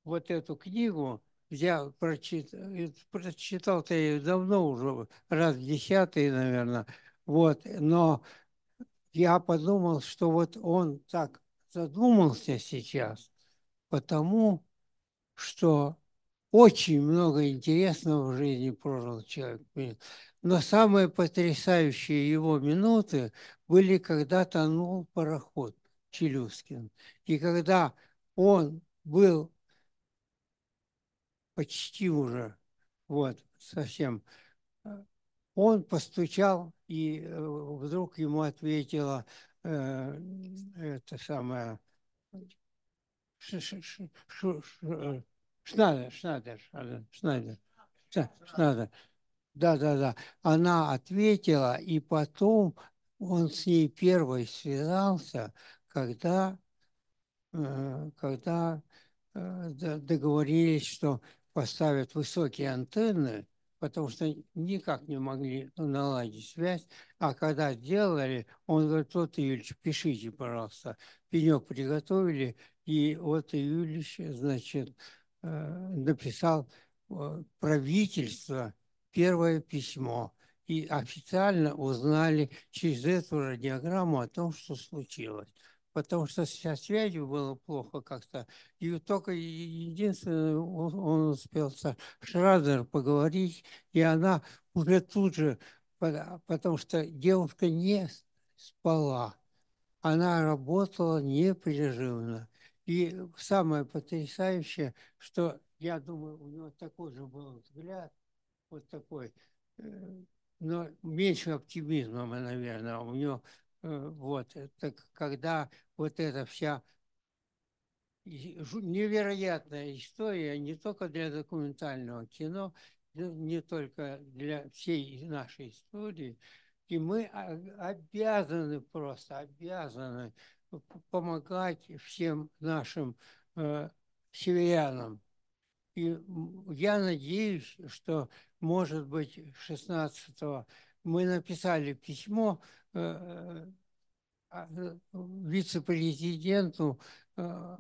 вот эту книгу, я прочитал, э, прочитал-то ее давно уже, раз десятый, наверное, вот, но я подумал, что вот он так задумался сейчас, потому что очень много интересного в жизни прожил человек. Но самые потрясающие его минуты были, когда тонул пароход Челюскин. И когда он был почти уже, вот, совсем, а, он постучал, и э, вдруг ему ответила э, это самое... Ш -ш -ш э, Шнайдер, Шнайдер, Шнайдер. Шнайдер. Да, да, да. Она ответила, и потом он с ней первой связался, когда, э, когда э, договорились, что поставят высокие антенны, потому что никак не могли наладить связь. А когда сделали, он говорит, вот, Юльевич, пишите, пожалуйста. Пенек приготовили, и вот, Юльевич, значит, Э, написал э, правительство первое письмо. И официально узнали через эту радиограмму о том, что случилось. Потому что со связью было плохо как-то. И только единственное, он, успел с Шрадер поговорить, и она уже тут же, потому что девушка не спала. Она работала непрерывно. И самое потрясающее, что, я думаю, у него такой же был взгляд, вот такой, э, но меньше оптимизма, наверное, у него э, вот, так когда вот эта вся невероятная история не только для документального кино, не только для всей нашей истории, и мы обязаны просто, обязаны помогать всем нашим э, северянам. И я надеюсь, что, может быть, 16-го мы написали письмо э, э а, вице-президенту, э,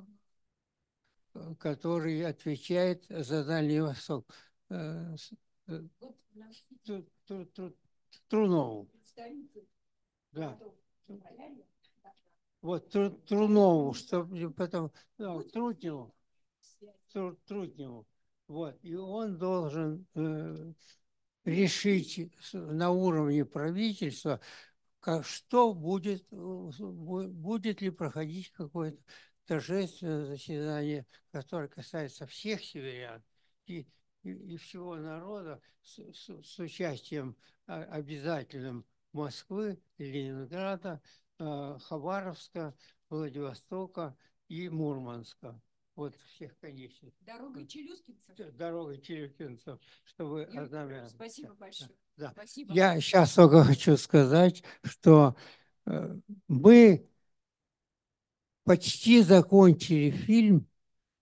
который отвечает за Дальний Восток. Э, э Трунову. Да вот тру, Трунову, чтобы потом ну, э, Трутневу, тру, Трутневу, вот, и он должен э, решить на уровне правительства, как, что будет, э, будет ли проходить какое-то торжественное заседание, которое касается всех северян и, и, и всего народа с, с, с участием а, обязательным Москвы, Ленинграда, Э, Хабаровска, Владивостока и Мурманска. Вот всех конечностей. Дорога челюскинцев. Дорога челюскинцев, чтобы одновременно. Спасибо большое. Да. Спасибо. Я сейчас только хочу сказать, что э, мы почти закончили фильм,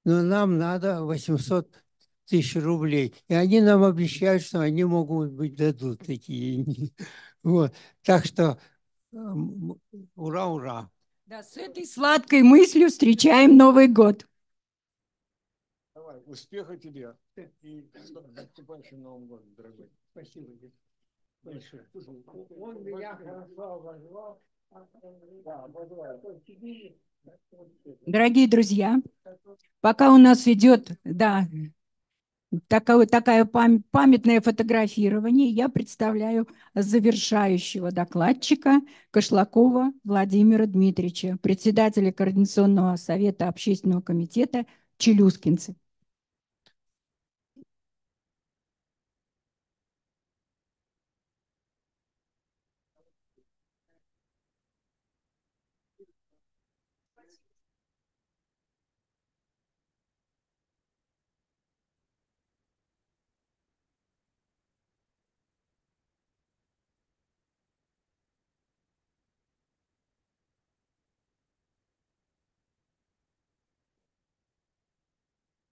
но нам надо 800 тысяч рублей. И они нам обещают, что они могут быть дадут такие. Вот. Так что Ура, ура. Да, с этой сладкой мыслью встречаем Новый год. Давай, успеха тебе и наступающим Новым годом, дорогой. Спасибо тебе большое. Он меня хорошо обозвал. Да, обозвал. Дорогие друзья, пока у нас идет, да, такое, такое памятное фотографирование я представляю завершающего докладчика Кошлакова Владимира Дмитриевича, председателя Координационного совета общественного комитета «Челюскинцы».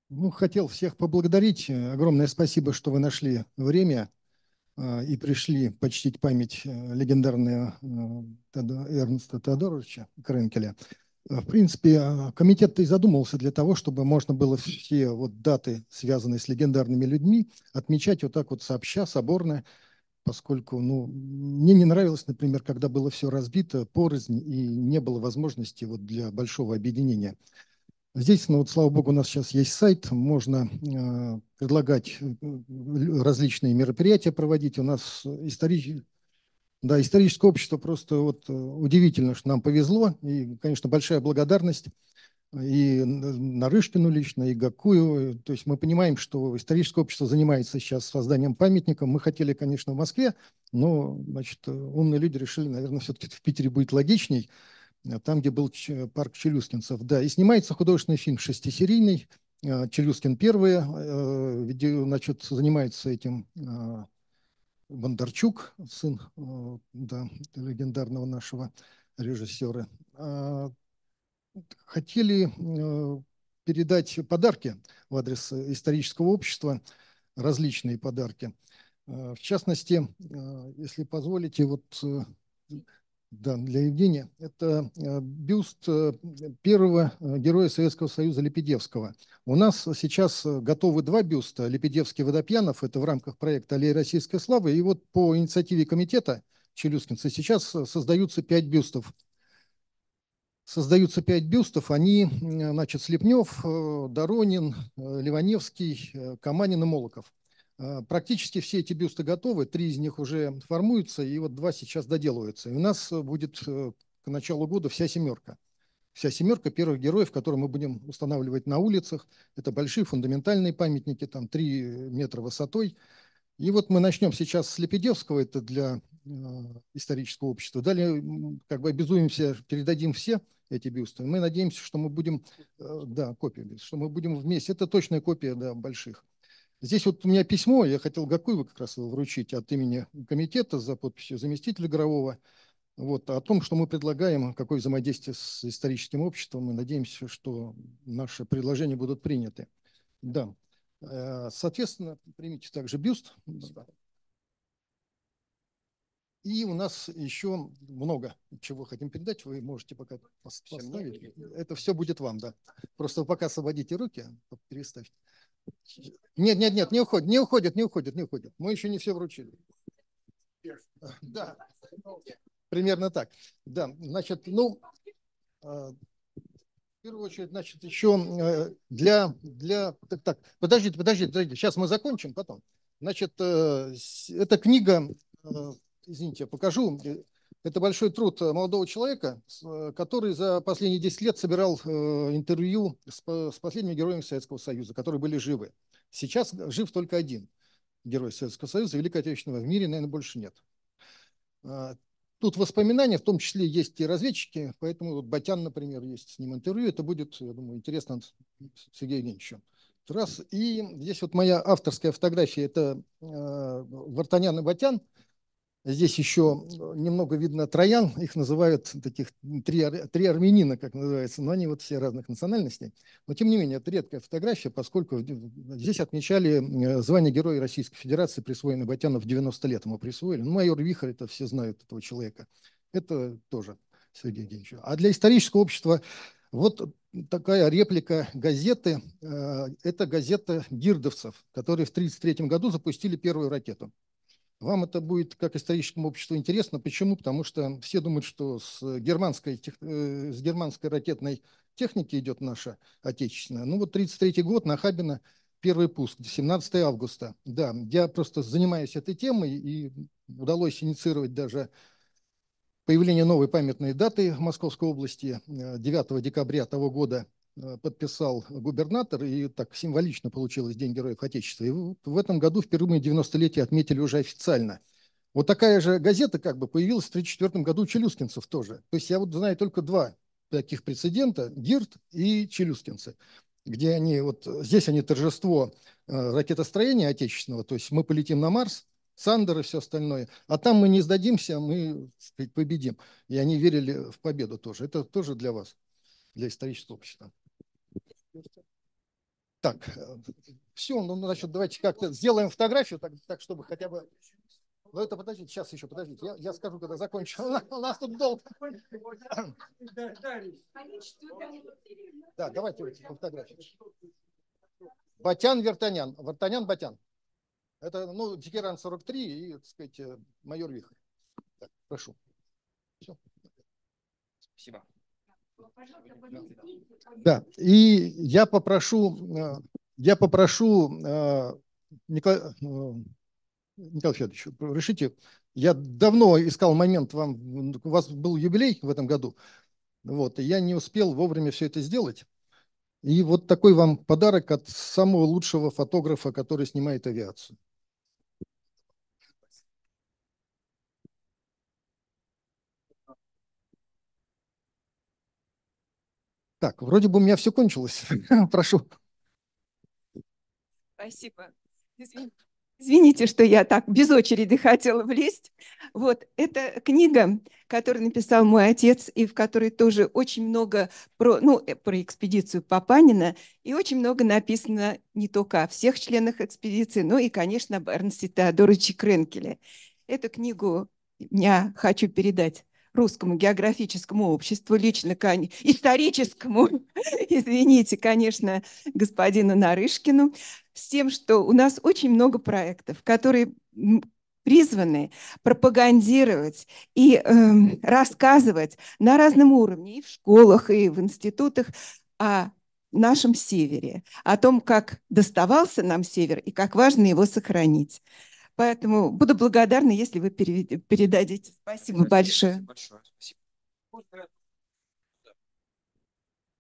Ну, хотел всех поблагодарить. Огромное спасибо, что вы нашли время а, и пришли почтить память э, легендарного э, Эрнста Теодоровича Кренкеля. Э, в принципе, а, комитет и задумался для того, чтобы можно было все вот даты, связанные с легендарными людьми, отмечать вот так вот сообща, соборно, поскольку, ну, мне не нравилось, например, когда было все разбито порознь и не было возможности вот для большого объединения. Здесь, ну вот, слава богу, у нас сейчас есть сайт, можно а, э, предлагать э, различные мероприятия проводить. У нас исторически да, историческое общество просто вот э, удивительно, что нам повезло. И, конечно, большая благодарность и Нарышкину лично, и Гакую. То есть мы понимаем, что историческое общество занимается сейчас созданием памятника. Мы хотели, конечно, в Москве, но значит, э, умные люди решили, наверное, все-таки в Питере будет логичней. Э, там, где был э, парк Челюскинцев. Да, и снимается художественный фильм шестисерийный. Э, Челюскин первый, значит, занимается этим Бондарчук, сын да, легендарного нашего режиссера. А, хотели передать подарки в адрес исторического общества, различные подарки. В частности, если позволите, вот да, для Евгения. Это э, бюст э, первого э, героя Советского Союза Лепедевского. У нас сейчас готовы два бюста. Лепедевский Водопьянов, это в рамках проекта «Аллея российской славы». И вот по инициативе комитета Челюскинца сейчас создаются пять бюстов. Создаются пять бюстов, они, значит, Слепнев, Доронин, Ливаневский, Каманин и Молоков. Э, практически все эти бюсты готовы, три из них уже формуются, и вот два сейчас доделываются. И у нас э, будет э, к началу года вся семерка. Вся семерка первых героев, которые мы будем устанавливать на улицах. Это большие фундаментальные памятники, там три метра высотой. И вот мы начнем сейчас с Лепедевского, это для исторического общества. Далее как бы обязуемся, передадим все эти бюсты. Мы надеемся, что мы будем, да, копия, что мы будем вместе. Это точная копия, да, больших. Здесь вот у меня письмо, я хотел Гакуева как раз его вручить от имени комитета за подписью заместителя Горового, вот, о том, что мы предлагаем, какое взаимодействие с историческим обществом, мы надеемся, что наши предложения будут приняты. Да. Э, соответственно, примите также бюст. И у нас еще много чего хотим передать. Вы можете пока поставить. Это все будет вам, да. Просто пока освободите руки, переставьте. Нет, нет, нет, не уходит, не уходит, не уходит, не уходит. Мы еще не все вручили. Да, примерно так. Да, значит, ну, э, в первую очередь, значит, еще э, для, для, так, так, подождите, подождите, подождите, сейчас мы закончим потом. Значит, э, эта книга, извините, я покажу, это большой труд э, молодого человека, э, который за последние 10 лет собирал э, интервью с, последними героями Советского Союза, которые были живы. Сейчас жив только один герой Советского Союза, Великой Отечественной в мире, наверное, больше нет. А, тут воспоминания, в том числе есть и разведчики, поэтому вот Батян, например, есть с ним интервью, это будет, я думаю, интересно Сергею Евгеньевичу. Раз. И здесь вот моя авторская фотография, это Вартанян и Батян – Здесь еще э, немного видно троян, их называют таких три, три армянина, как называется, но они вот все разных национальностей. Но тем не менее, это редкая фотография, поскольку здесь отмечали э, звание Героя Российской Федерации, присвоенное Батяну в 90 лет ему присвоили. Ну, майор Вихрь, это все знают этого человека. Это тоже Сергей Евгеньевич. А для исторического общества вот такая реплика газеты. Э, это газета гирдовцев, которые в 1933 году запустили первую ракету. Вам это будет как историческому обществу интересно. Почему? Потому что все думают, что с германской, тех... Э, с германской ракетной техники идет наша отечественная. Ну вот 33 год, Нахабина, первый пуск, 17 августа. Да, я просто занимаюсь этой темой, и удалось инициировать даже появление новой памятной даты Московской области 9 э, декабря того года – Э, подписал губернатор, и так символично получилось День Героев Отечества. И в этом году впервые 90-летие отметили уже официально. Вот такая же газета как бы появилась в 1934 году у челюскинцев тоже. То есть я вот знаю только два таких прецедента – Гирт и челюскинцы где они, вот здесь они торжество э, ракетостроения отечественного, то есть мы полетим на Марс, Сандер и все остальное, а там мы не сдадимся, мы сказать, победим. И они верили в победу тоже. Это тоже для вас, для исторического общества. Так, э, все, ну, ну, значит, давайте как-то сделаем фотографию, так, так чтобы хотя бы... Ну, это подождите, сейчас еще, подождите, я, я скажу, когда закончу. У нас тут долго. Да, давайте по фотографии. Батян Вертанян. Вертанян Батян. Это, ну, Дикеран 43 и, так сказать, э, майор Вихрь. Так, прошу. Все. Спасибо. Да, и я попрошу, э, я попрошу э, Николай, э, Николай Федорович, решите, я давно искал момент, вам, у вас был юбилей в этом году, вот, и я не успел вовремя все это сделать. И вот такой вам подарок от самого лучшего фотографа, который снимает авиацию. Так, вроде бы у меня все кончилось. Прошу. Спасибо. Извините. что я так без очереди хотела влезть. Вот, это книга, которую написал мой отец, и в которой тоже очень много про, ну, э, про экспедицию Папанина, и очень много написано не только о всех членах экспедиции, но и, конечно, об Эрнсте Теодоровиче Кренкеле. Эту книгу я хочу передать русскому географическому обществу, лично кон... историческому, извините, конечно, господину Нарышкину, с тем, что у нас очень много проектов, которые призваны пропагандировать и э, рассказывать на разном уровне и в школах, и в институтах о нашем севере, о том, как доставался нам север и как важно его сохранить. Поэтому буду благодарна, если вы передадите. Спасибо, спасибо большое. Спасибо большое. Спасибо.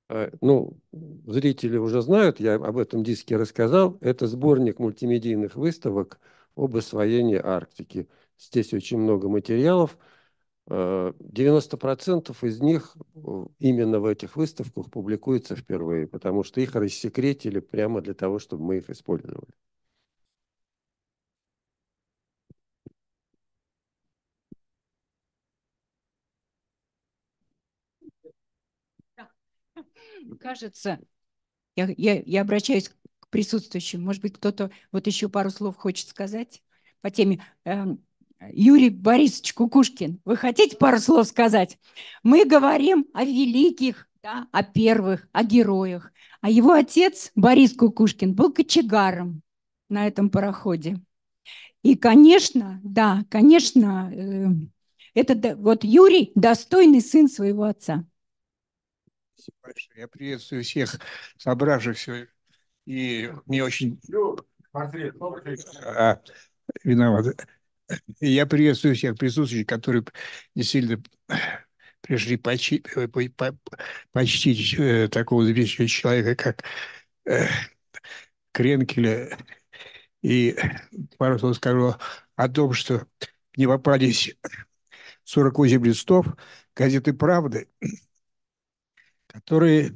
Э, ну, зрители уже знают, я об этом диске рассказал. Это сборник мультимедийных выставок об освоении Арктики. Здесь очень много материалов. 90% э, из них э, именно в этих выставках публикуется впервые, потому что их рассекретили прямо для того, чтобы мы их использовали. кажется, я, я, я обращаюсь к присутствующим, может быть, кто-то вот еще пару слов хочет сказать по теме. Эм, Юрий Борисович Кукушкин, вы хотите пару слов сказать? Мы говорим о великих, да, о первых, о героях. А его отец, Борис Кукушкин, был кочегаром на этом пароходе. И, конечно, да, конечно, э, это вот Юрий достойный сын своего отца. Спасибо большое. Я приветствую всех собравшихся. И мне очень... Ну, ну, а, виноват. Я приветствую всех присутствующих, которые действительно пришли почти, почти э, такого замечательного человека, как э, Кренкеля. И пару слов скажу о том, что мне попались 48 листов газеты «Правды», которые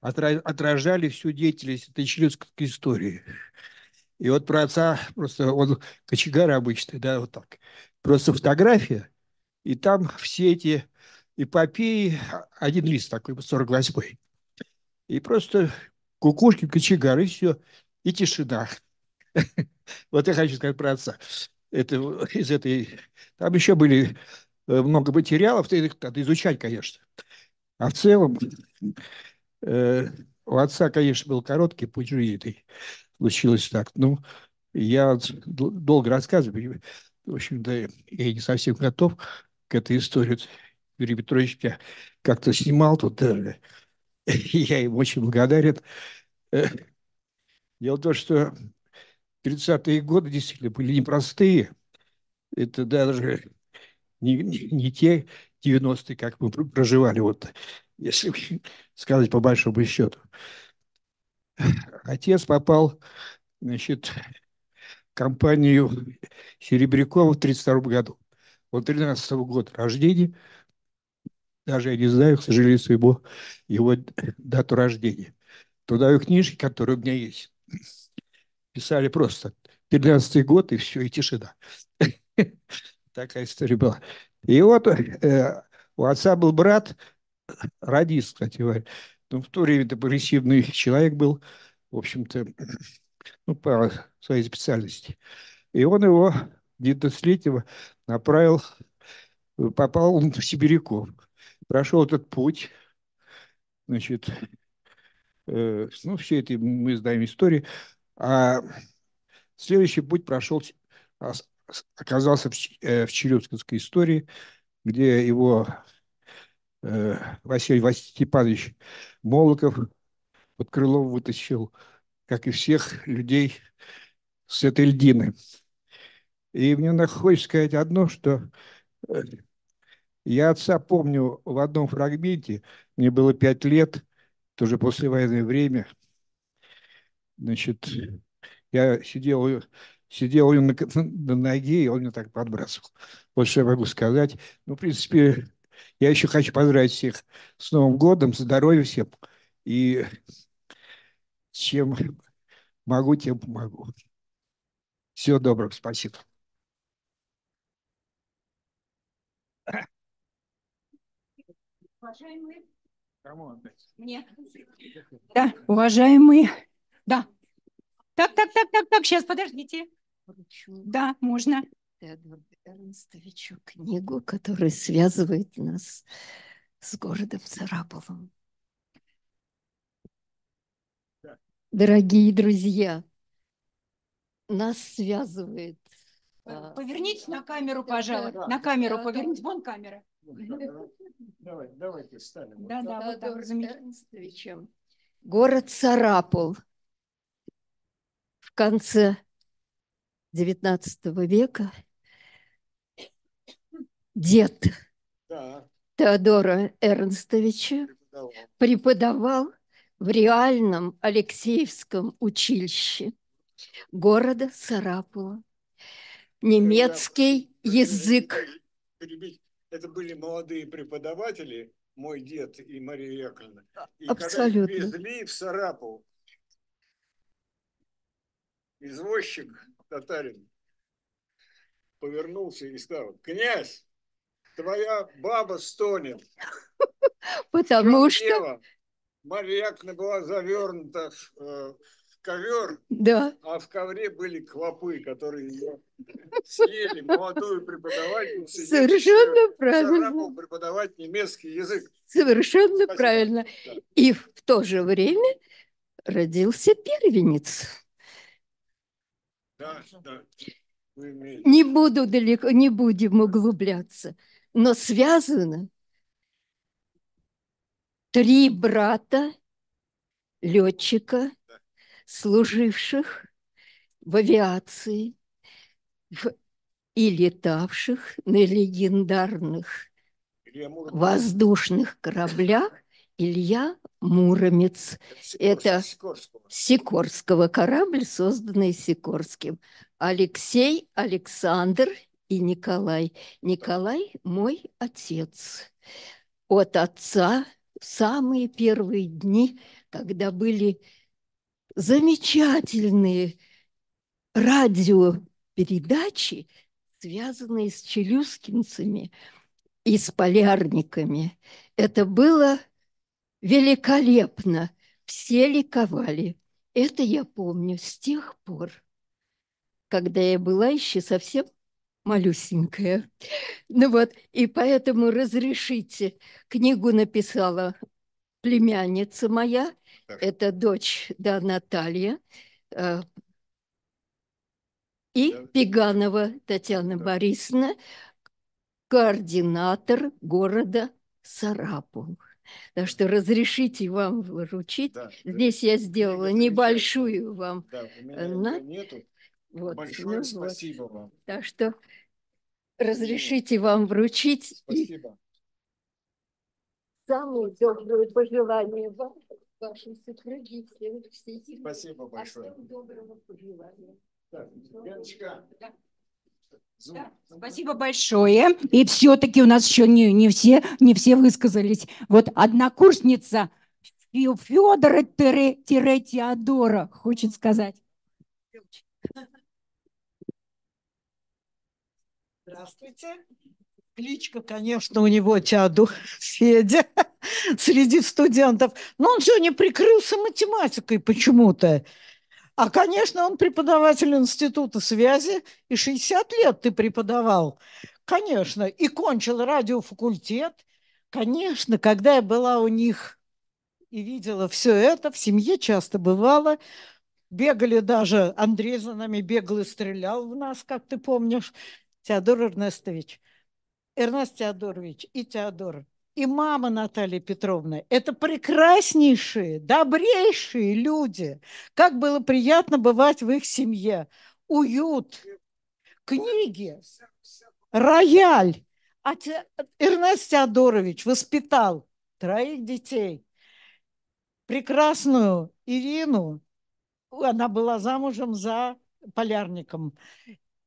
отражали всю деятельность этой тысячелетской истории. И вот про отца, просто он кочегар обычный, да, вот так. Просто фотография, и там все эти эпопеи, один лист такой, 48-й. И просто кукушки, кочегары, и все, и тишина. Вот я хочу сказать про отца. Это из этой... Там еще были э, много материалов, ты их надо изучать, конечно. А в целом э, у отца, конечно, был короткий путь жизни. Случилось так. Ну, я долго рассказываю, в общем-то, я не совсем готов к этой истории. Юрий Петрович меня как-то снимал тут даже. Я им очень благодарен. Э, дело в том, что 30-е годы действительно были непростые. Это даже не, не, не те 90-е, как мы проживали, вот если сказать по большому счету. Отец попал, значит, в компанию Серебрякова в 32 году. Он 13 -го года рождения, даже я не знаю, к сожалению, своего его дату рождения. Трудовой книжки, которые у меня есть, писали просто 13 год и все, и тишина. Такая история была. И вот э, у отца был брат, радист, кстати говоря. Ну, в то время прогрессивный человек был, в общем-то, ну, по своей специальности. И он его, где-то 19-летнего, направил, попал он в Сибиряков. Прошел этот путь, значит, э, ну, все это мы знаем истории. А следующий путь прошел а оказался в, э, в Челюскинской истории, где его э, Василий, Василий Степанович Молоков под крылом вытащил, как и всех людей с этой льдины. И мне хочется сказать одно, что э, я отца помню в одном фрагменте, мне было пять лет, тоже послевоенное время. Значит, я сидел сидел он на, на ноге, и он меня так подбрасывал. Вот что я могу сказать. Ну, в принципе, я еще хочу поздравить всех с Новым годом, здоровья всем. И чем могу, тем помогу. Всего доброго, спасибо. Уважаемые. Да, уважаемые. Да. Так, так, так, так, так, сейчас, подождите вручу. Да, можно. Эдварду Эрнстовичу книгу, которая связывает нас с городом Сараповым. Да. Дорогие друзья, нас связывает... А, поверните на камеру, пожалуйста. Да, на камеру да, поверните. Да. Вон камера. Давай, давайте встанем. Да, да, вот там Эрнстовичем. Город Сарапул. В конце XIX века, дед да. Теодора Эрнстовича преподавал. в реальном Алексеевском училище города Сарапова Немецкий Когда... язык. Это были молодые преподаватели, мой дед и Мария Яковлевна. И Абсолютно. когда везли в Сарапул, извозчик татарин повернулся и сказал, князь, твоя баба стонет. Потому что... Марьякна была завернута э, в ковер, да. а в ковре были клопы, которые ее съели молодую преподавательницу. Совершенно правильно. преподавать немецкий язык. Совершенно Спасибо. правильно. Да. И в то же время родился первенец. Да, да. Не буду далеко, не будем углубляться, но связано три брата летчика, служивших в авиации и летавших на легендарных воздушных кораблях Илья Муромец. Сикорский, Это Сикорского. Сикорского корабль, созданный Сикорским. Алексей, Александр и Николай. Николай – мой отец. От отца в самые первые дни, когда были замечательные радиопередачи, связанные с челюскинцами и с полярниками. Это было Великолепно! Все ликовали. Это я помню с тех пор, когда я была еще совсем малюсенькая. Ну вот, и поэтому разрешите. Книгу написала племянница моя, так. это дочь, да, Наталья, э, и да. Пеганова Татьяна да. Борисовна, координатор города Сарапул. Так что разрешите вам вручить. Да, Здесь я сделала небольшую вам. Да, у меня э, на... нету. Вот, Большое ну, спасибо вот. вам. Так что разрешите вам вручить. Спасибо. И самые добрые пожелания вам, вашим супруге, всем Спасибо большое. А всем доброго пожелания. Так, Яночка спасибо большое. И все-таки у нас еще не, не, все, не все высказались. Вот однокурсница Федора Теодора хочет сказать. Здравствуйте. Кличка, конечно, у него Теодор Федя среди студентов. Но он сегодня прикрылся математикой почему-то. А, конечно, он преподаватель Института связи, и 60 лет ты преподавал. Конечно, и кончил радиофакультет. Конечно, когда я была у них и видела все это, в семье часто бывало, бегали даже, Андрей за нами бегал и стрелял в нас, как ты помнишь, Теодор Эрнестович. Эрнест Теодорович и Теодор и мама Натальи Петровны – это прекраснейшие, добрейшие люди. Как было приятно бывать в их семье. Уют, книги, рояль. А те, Эрнест Теодорович воспитал троих детей. Прекрасную Ирину, она была замужем за полярником,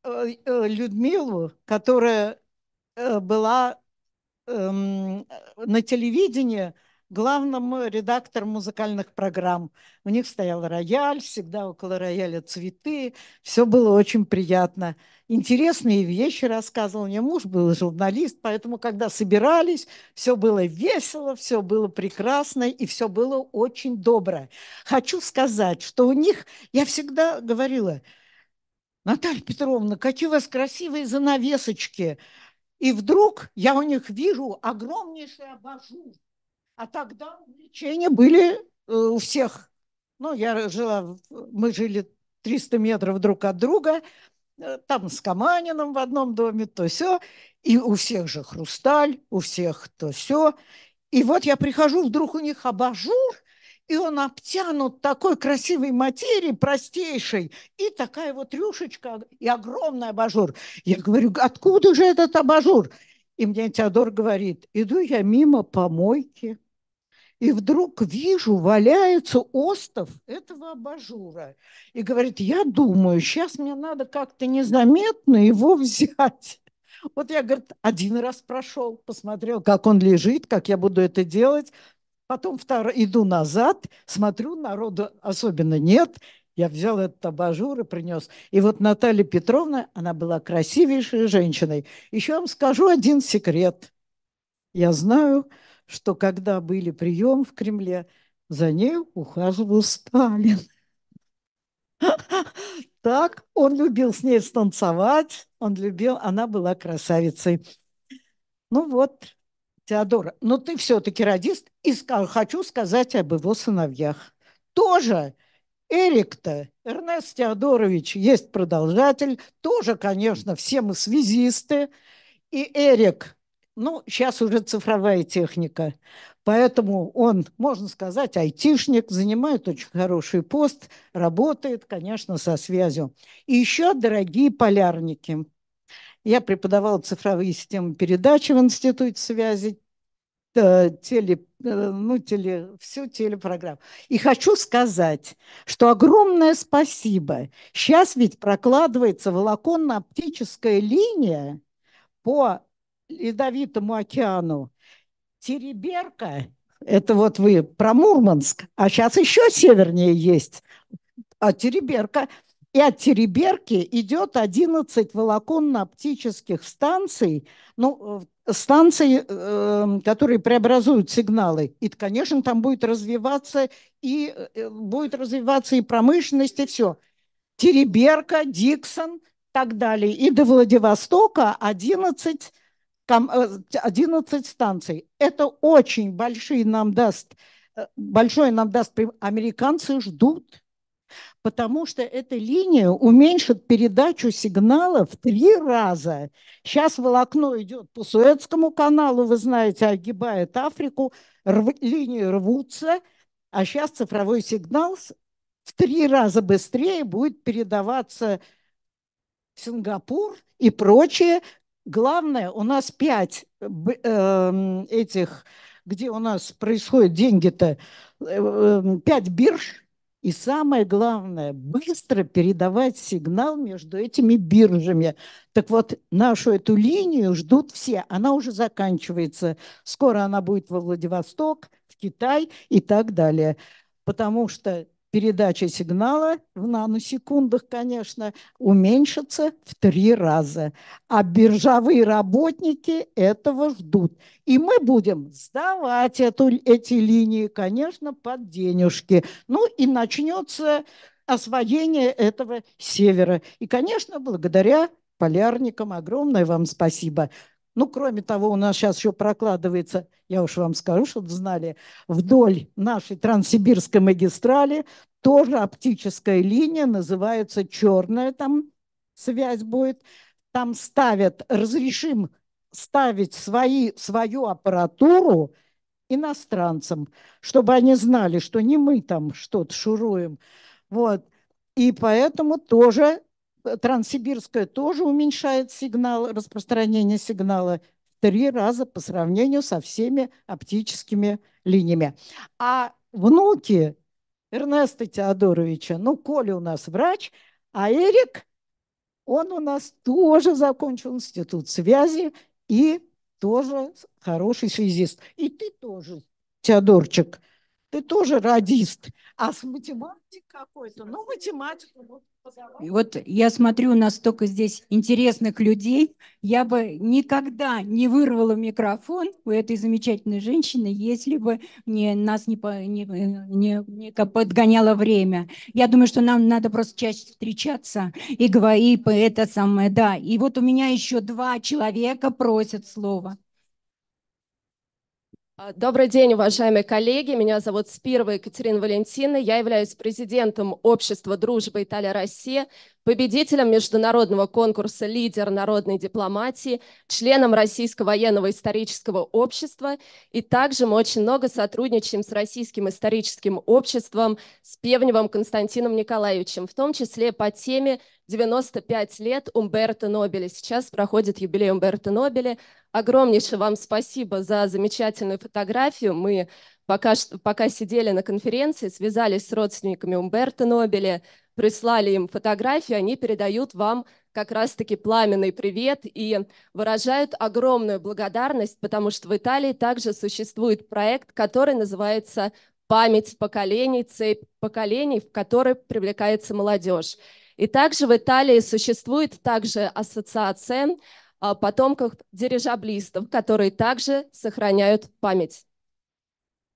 э, э, Людмилу, которая э, была эм, э, на телевидении главным э, редактор музыкальных программ. У них стоял рояль, всегда около рояля цветы. Все было очень приятно. Интересные вещи рассказывал мне муж, был журналист, поэтому, когда собирались, все было весело, все было прекрасно и все было очень доброе. Хочу сказать, что у них, я всегда говорила, Наталья Петровна, какие у вас красивые занавесочки. И вдруг я у них вижу огромнейший абажур. А тогда увлечения были э, у всех. Ну, я жила, мы жили 300 метров друг от друга, э, там с Каманином в одном доме, то все. И у всех же хрусталь, у всех то все. И вот я прихожу, вдруг у них абажур – и он обтянут такой красивой материей, простейшей, и такая вот рюшечка, и огромный абажур. Я говорю, откуда же этот абажур? И мне Теодор говорит, иду я мимо помойки, и вдруг вижу, валяется остов этого абажура. И говорит, я думаю, сейчас мне надо как-то незаметно его взять. Вот я, говорит, один раз прошел, посмотрел, как он лежит, как я буду это делать. Потом втор... иду назад, смотрю, народу особенно нет. Я взял этот абажур и принес. И вот Наталья Петровна, она была красивейшей женщиной. Еще вам скажу один секрет. Я знаю, что когда были прием в Кремле, за ней ухаживал Сталин. Так, он любил с ней станцевать, он любил, она была красавицей. Ну вот, Теодора, но ну ты все-таки радист, и хочу сказать об его сыновьях. Тоже Эрик-то, Эрнест Теодорович, есть продолжатель, тоже, конечно, все мы связисты. И Эрик, ну, сейчас уже цифровая техника, поэтому он, можно сказать, айтишник, занимает очень хороший пост, работает, конечно, со связью. И еще, дорогие полярники, я преподавала цифровые системы передачи в Институте связи, Э, теле, э, ну, теле, всю телепрограмму. И хочу сказать, что огромное спасибо. Сейчас ведь прокладывается волоконно-оптическая линия по Ледовитому океану. Тереберка, это вот вы про Мурманск, а сейчас еще севернее есть. А Тереберка – и от Тереберки идет 11 волоконно-оптических станций, ну, э, станций, эм, которые преобразуют сигналы. И, конечно, там будет развиваться и э, будет развиваться и промышленность, и все. Тереберка, Диксон, так далее. И до Владивостока 11, 11 э, станций. Это очень большие нам даст, большое нам даст. Американцы ждут потому что эта линия уменьшит передачу сигнала в три раза. Сейчас волокно идет по Суэцкому каналу, вы знаете, огибает Африку, рв... линии рвутся, а сейчас цифровой сигнал в три раза быстрее будет передаваться в Сингапур и прочее. Главное, у нас пять э, этих, где у нас происходят деньги-то, э, э пять бирж – и самое главное, быстро передавать сигнал между этими биржами. Так вот, нашу эту линию ждут все. Она уже заканчивается. Скоро она будет во Владивосток, в Китай и так далее. Потому что передача сигнала в наносекундах, конечно, уменьшится в три раза. А биржевые работники этого ждут. И мы будем сдавать эту, эти линии, конечно, под денежки. Ну и начнется освоение этого севера. И, конечно, благодаря полярникам огромное вам спасибо. Ну, кроме того, у нас сейчас еще прокладывается, я уж вам скажу, чтобы знали, вдоль нашей Транссибирской магистрали тоже оптическая линия, называется черная там связь будет. Там ставят, разрешим ставить свои, свою аппаратуру иностранцам, чтобы они знали, что не мы там что-то шуруем. Вот. И поэтому тоже Транссибирская тоже уменьшает сигнал, распространение сигнала в три раза по сравнению со всеми оптическими линиями. А внуки Эрнеста Теодоровича, ну, Коля у нас врач, а Эрик, он у нас тоже закончил институт связи и тоже хороший связист. И ты тоже, Теодорчик, ты тоже радист. А с математикой какой-то, ну, математику вот я смотрю, настолько здесь интересных людей. Я бы никогда не вырвала микрофон у этой замечательной женщины, если бы не, нас не, э, не, не, не подгоняло время. Я думаю, что нам надо просто чаще встречаться и говорить по это самое, да. И вот у меня еще два человека просят слова. А, добрый день, уважаемые коллеги. Меня зовут Спирова Екатерина Валентина. Я являюсь президентом Общества дружбы Италия-Россия победителем международного конкурса «Лидер народной дипломатии», членом Российского военного исторического общества, и также мы очень много сотрудничаем с Российским историческим обществом, с Певневым Константином Николаевичем, в том числе по теме 95 лет Умберто Нобеля. Сейчас проходит юбилей Умберто Нобеля. Огромнейшее вам спасибо за замечательную фотографию. Мы пока, пока сидели на конференции, связались с родственниками Умберто Нобеля прислали им фотографии, они передают вам как раз-таки пламенный привет и выражают огромную благодарность, потому что в Италии также существует проект, который называется «Память поколений, цепь поколений», в которой привлекается молодежь. И также в Италии существует также ассоциация а, потомков дирижаблистов, которые также сохраняют память.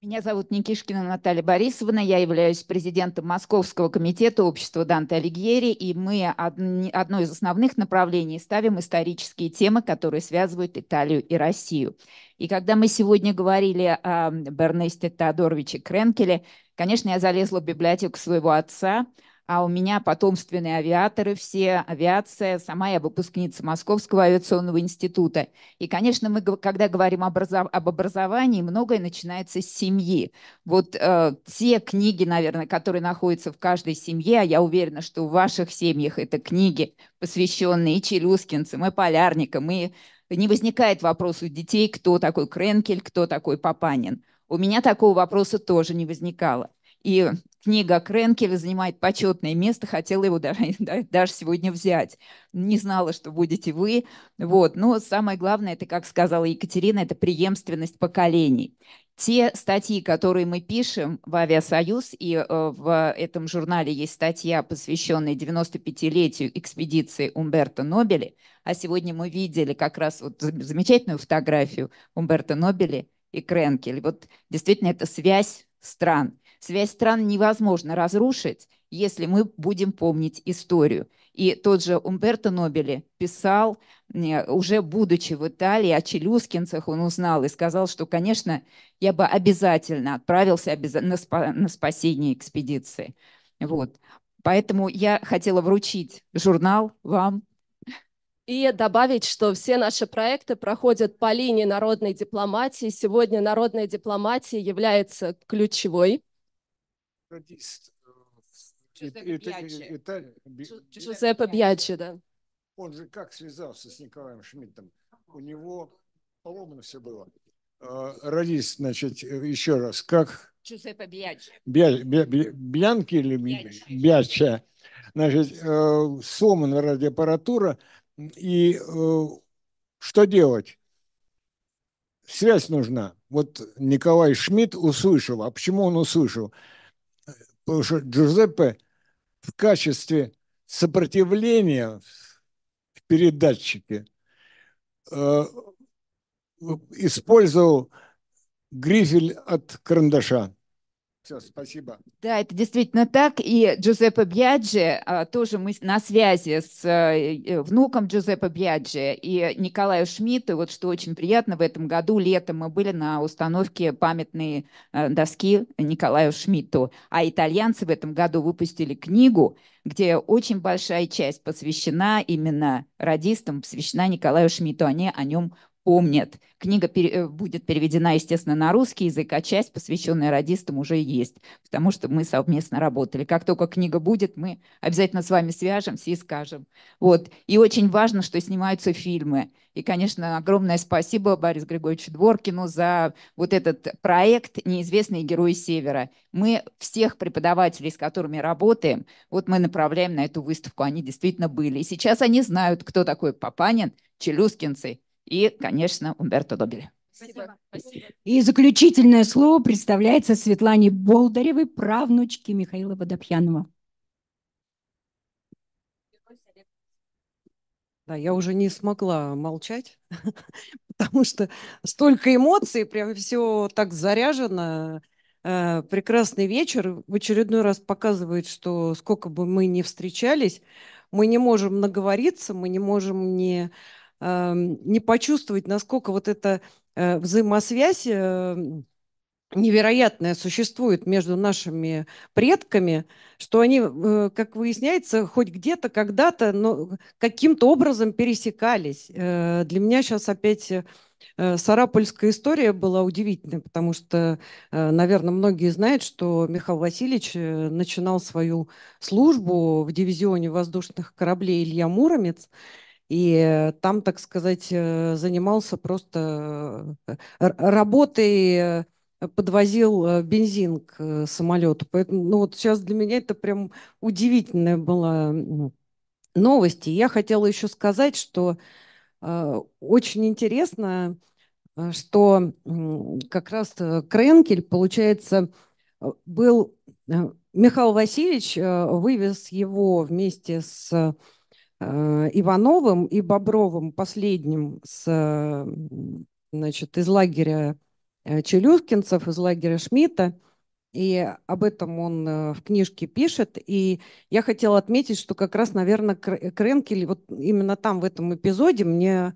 Меня зовут Никишкина Наталья Борисовна, я являюсь президентом Московского комитета общества Данте Алигьери, и мы одни, одно из основных направлений ставим исторические темы, которые связывают Италию и Россию. И когда мы сегодня говорили о Бернесте Теодоровиче Кренкеле, конечно, я залезла в библиотеку своего отца, а у меня потомственные авиаторы все, авиация, сама я выпускница Московского авиационного института. И, конечно, мы, когда говорим образов... об образовании, многое начинается с семьи. Вот э, те книги, наверное, которые находятся в каждой семье, а я уверена, что в ваших семьях это книги, посвященные и челюскинцам, и полярникам, и не возникает вопрос у детей, кто такой Кренкель, кто такой Папанин. У меня такого вопроса тоже не возникало. И Книга Кренкеля занимает почетное место, хотела его даже, даже сегодня взять. Не знала, что будете вы. Вот. Но самое главное, это, как сказала Екатерина, это преемственность поколений. Те статьи, которые мы пишем в «Авиасоюз», и э, в этом журнале есть статья, посвященная 95-летию экспедиции Умберто Нобели, а сегодня мы видели как раз вот замечательную фотографию Умберто Нобели и Кренкель. Вот действительно это связь стран – Связь стран невозможно разрушить, если мы будем помнить историю. И тот же Умберто Нобели писал, э, уже будучи в Италии, о челюскинцах он узнал и сказал, что, конечно, я бы обязательно отправился на спасение экспедиции. Вот. Поэтому я хотела вручить журнал вам. И добавить, что все наши проекты проходят по линии народной дипломатии. Сегодня народная дипломатия является ключевой методист э, Джузеппе Бьячи, да. Он же как связался с Николаем Шмидтом? У него поломано все было. Э, Радист, значит, э, еще раз, как? Джузеппе Бьячи. Бьянки или Бьяча? Значит, сломана радиоаппаратура. И что делать? Связь нужна. Вот Николай Шмидт услышал. А почему он услышал? Потому что Джузеппе в качестве сопротивления в передатчике э, использовал грифель от карандаша. Все, спасибо. Да, это действительно так. И Джузеппе Бьяджи, а, тоже мы на связи с э, э, внуком Джузеппе Бьяджи и Николаю Шмидту. Вот что очень приятно, в этом году летом мы были на установке памятной э, доски Николаю Шмидту. А итальянцы в этом году выпустили книгу, где очень большая часть посвящена именно радистам, посвящена Николаю Шмидту. Они о нем помнят. Книга пере, э, будет переведена, естественно, на русский язык, а часть, посвященная радистам, уже есть, потому что мы совместно работали. Как только книга будет, мы обязательно с вами свяжемся и скажем. Вот. И очень важно, что снимаются фильмы. И, конечно, огромное спасибо Борису Григорьевичу Дворкину за вот этот проект «Неизвестные герои Севера». Мы всех преподавателей, с которыми работаем, вот мы направляем на эту выставку. Они действительно были. И сейчас они знают, кто такой Папанин, челюскинцы – и, конечно, Умберто Добель. Спасибо. Спасибо. И заключительное слово представляется Светлане Болдаревой, правнучке Михаила Водопьянова. Да, я уже не смогла молчать, потому что столько эмоций, прям все так заряжено. Э, прекрасный вечер в очередной раз показывает, что сколько бы мы ни встречались, мы не можем наговориться, мы не можем не Эм, не почувствовать, насколько вот эта э, взаимосвязь э, невероятное существует между нашими предками, что они, э, как выясняется, хоть где-то, когда-то, но каким-то образом пересекались. Для меня сейчас опять Сарапольская история была удивительной, потому что, наверное, многие знают, что Михаил Васильевич начинал свою службу в дивизионе воздушных кораблей Илья Муромец, и там, так сказать, э, занимался просто э, работой, э, подвозил бензин к самолету. Поэтому ну, вот сейчас для меня это прям удивительная была новость. И я хотела еще сказать, что очень интересно, что как раз Кренкель, получается, был... Михаил Васильевич вывез его вместе с Э, Ивановым и Бобровым, последним с, значит, из лагеря э, челюскинцев, из лагеря Шмидта. И об этом он э, в книжке пишет. И я хотела отметить, что как раз, наверное, Кренкель, вот именно там, в этом эпизоде, мне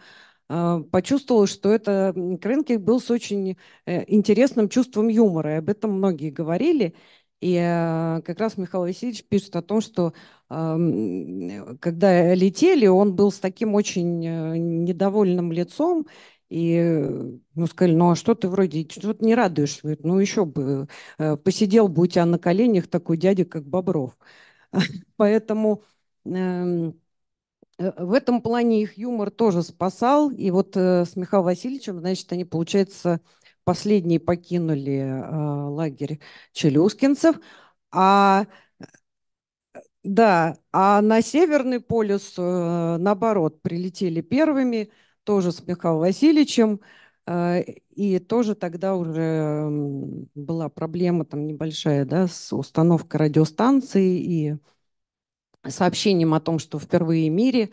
почувствовала, что это Кренкель был с очень интересным чувством юмора. И об этом многие говорили. И э, как раз Михаил Васильевич пишет о том, что эм, когда летели, он был с таким очень э, недовольным лицом, и ну, сказали, ну а что ты вроде, что-то не радуешь? ну еще бы, э, посидел бы у тебя на коленях такой дядя, как Бобров. Поэтому эм, в этом плане их юмор тоже спасал. И вот с Михаилом Васильевичем, значит, они, получается, Последние покинули э, лагерь челюскинцев. А э, да, а на Северный полюс, э, наоборот, прилетели первыми, тоже с Михаилом Васильевичем, э, и тоже тогда уже была проблема там небольшая, да, с установкой радиостанции и сообщением о том, что впервые в мире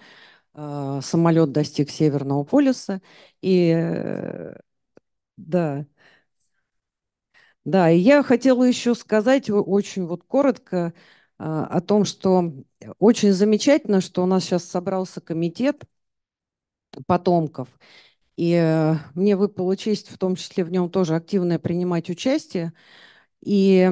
самолет достиг Северного полюса, и да. Да, и я хотела еще сказать очень вот коротко а, о том, что очень замечательно, что у нас сейчас собрался комитет потомков. И э, мне выпала честь в том числе в нем тоже активно принимать участие. И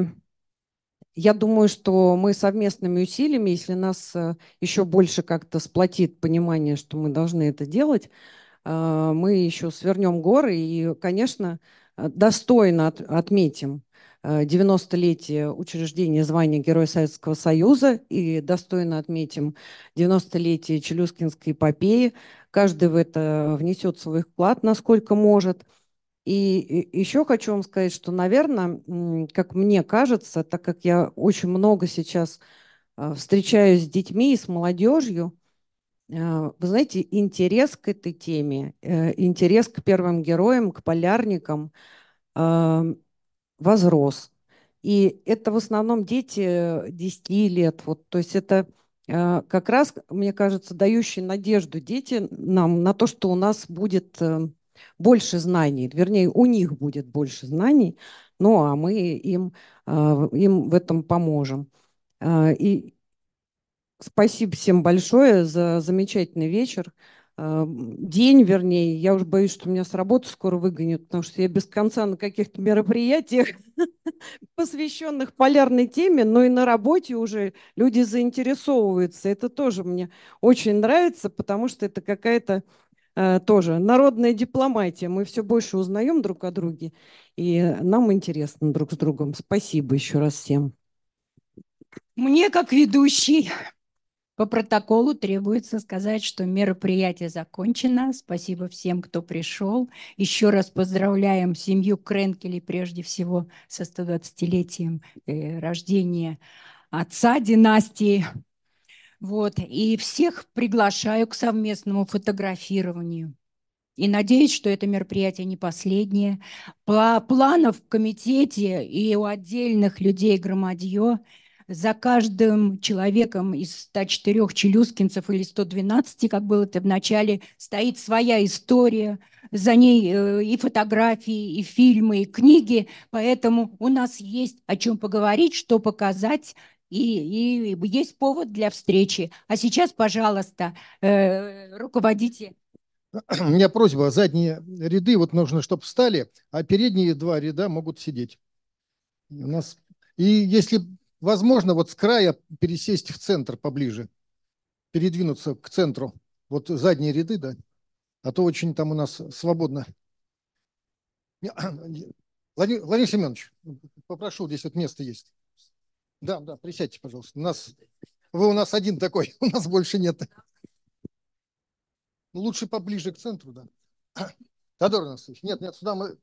я думаю, что мы совместными усилиями, если нас э, еще больше как-то сплотит понимание, что мы должны это делать, Э, мы еще свернем горы и, конечно, э, достойно от, отметим 90-летие э, учреждения звания Героя Советского Союза и достойно отметим 90-летие Челюскинской эпопеи. Каждый в это внесет свой вклад, насколько может. И еще хочу вам сказать, что, наверное, как мне кажется, так как я очень много сейчас встречаюсь с детьми и с молодежью, Э, вы знаете, интерес к этой теме, э, интерес к первым героям, к полярникам эм, возрос. И это в основном дети 10 лет. Вот, то есть это э, как раз, мне кажется, дающие надежду дети нам на то, что у нас будет больше знаний, вернее, у них будет больше знаний, ну а мы им, им в этом поможем. И Спасибо всем большое за замечательный вечер. Э, день, вернее, я уже боюсь, что меня с работы скоро выгонят, потому что я без конца на каких-то мероприятиях, посвященных полярной теме, но и на работе уже люди заинтересовываются. Это тоже мне очень нравится, потому что это какая-то э, тоже народная дипломатия. Мы все больше узнаем друг о друге, и нам интересно друг с другом. Спасибо еще раз всем. Мне, как ведущий, по протоколу требуется сказать, что мероприятие закончено. Спасибо всем, кто пришел. Еще раз поздравляем семью Кренкелей прежде всего со 120-летием э, рождения отца династии. Вот. И всех приглашаю к совместному фотографированию. И надеюсь, что это мероприятие не последнее. По Планов в комитете и у отдельных людей громадье – за каждым человеком из 104 челюскинцев или 112, как было это в начале, стоит своя история, за ней э, и фотографии, и фильмы, и книги, поэтому у нас есть о чем поговорить, что показать, и, и есть повод для встречи. А сейчас, пожалуйста, э, руководите у меня просьба, задние ряды вот нужно, чтобы встали, а передние два ряда могут сидеть. У нас... И если возможно, вот с края пересесть в центр поближе, передвинуться к центру. Вот задние ряды, да. А то очень там у нас свободно. Владимир, Владимир Семенович, попрошу, здесь вот место есть. Да, да, присядьте, пожалуйста. У нас, вы у нас один такой, у нас больше нет. Лучше поближе к центру, да. Тодор Анастасьевич, нет, нет, сюда мы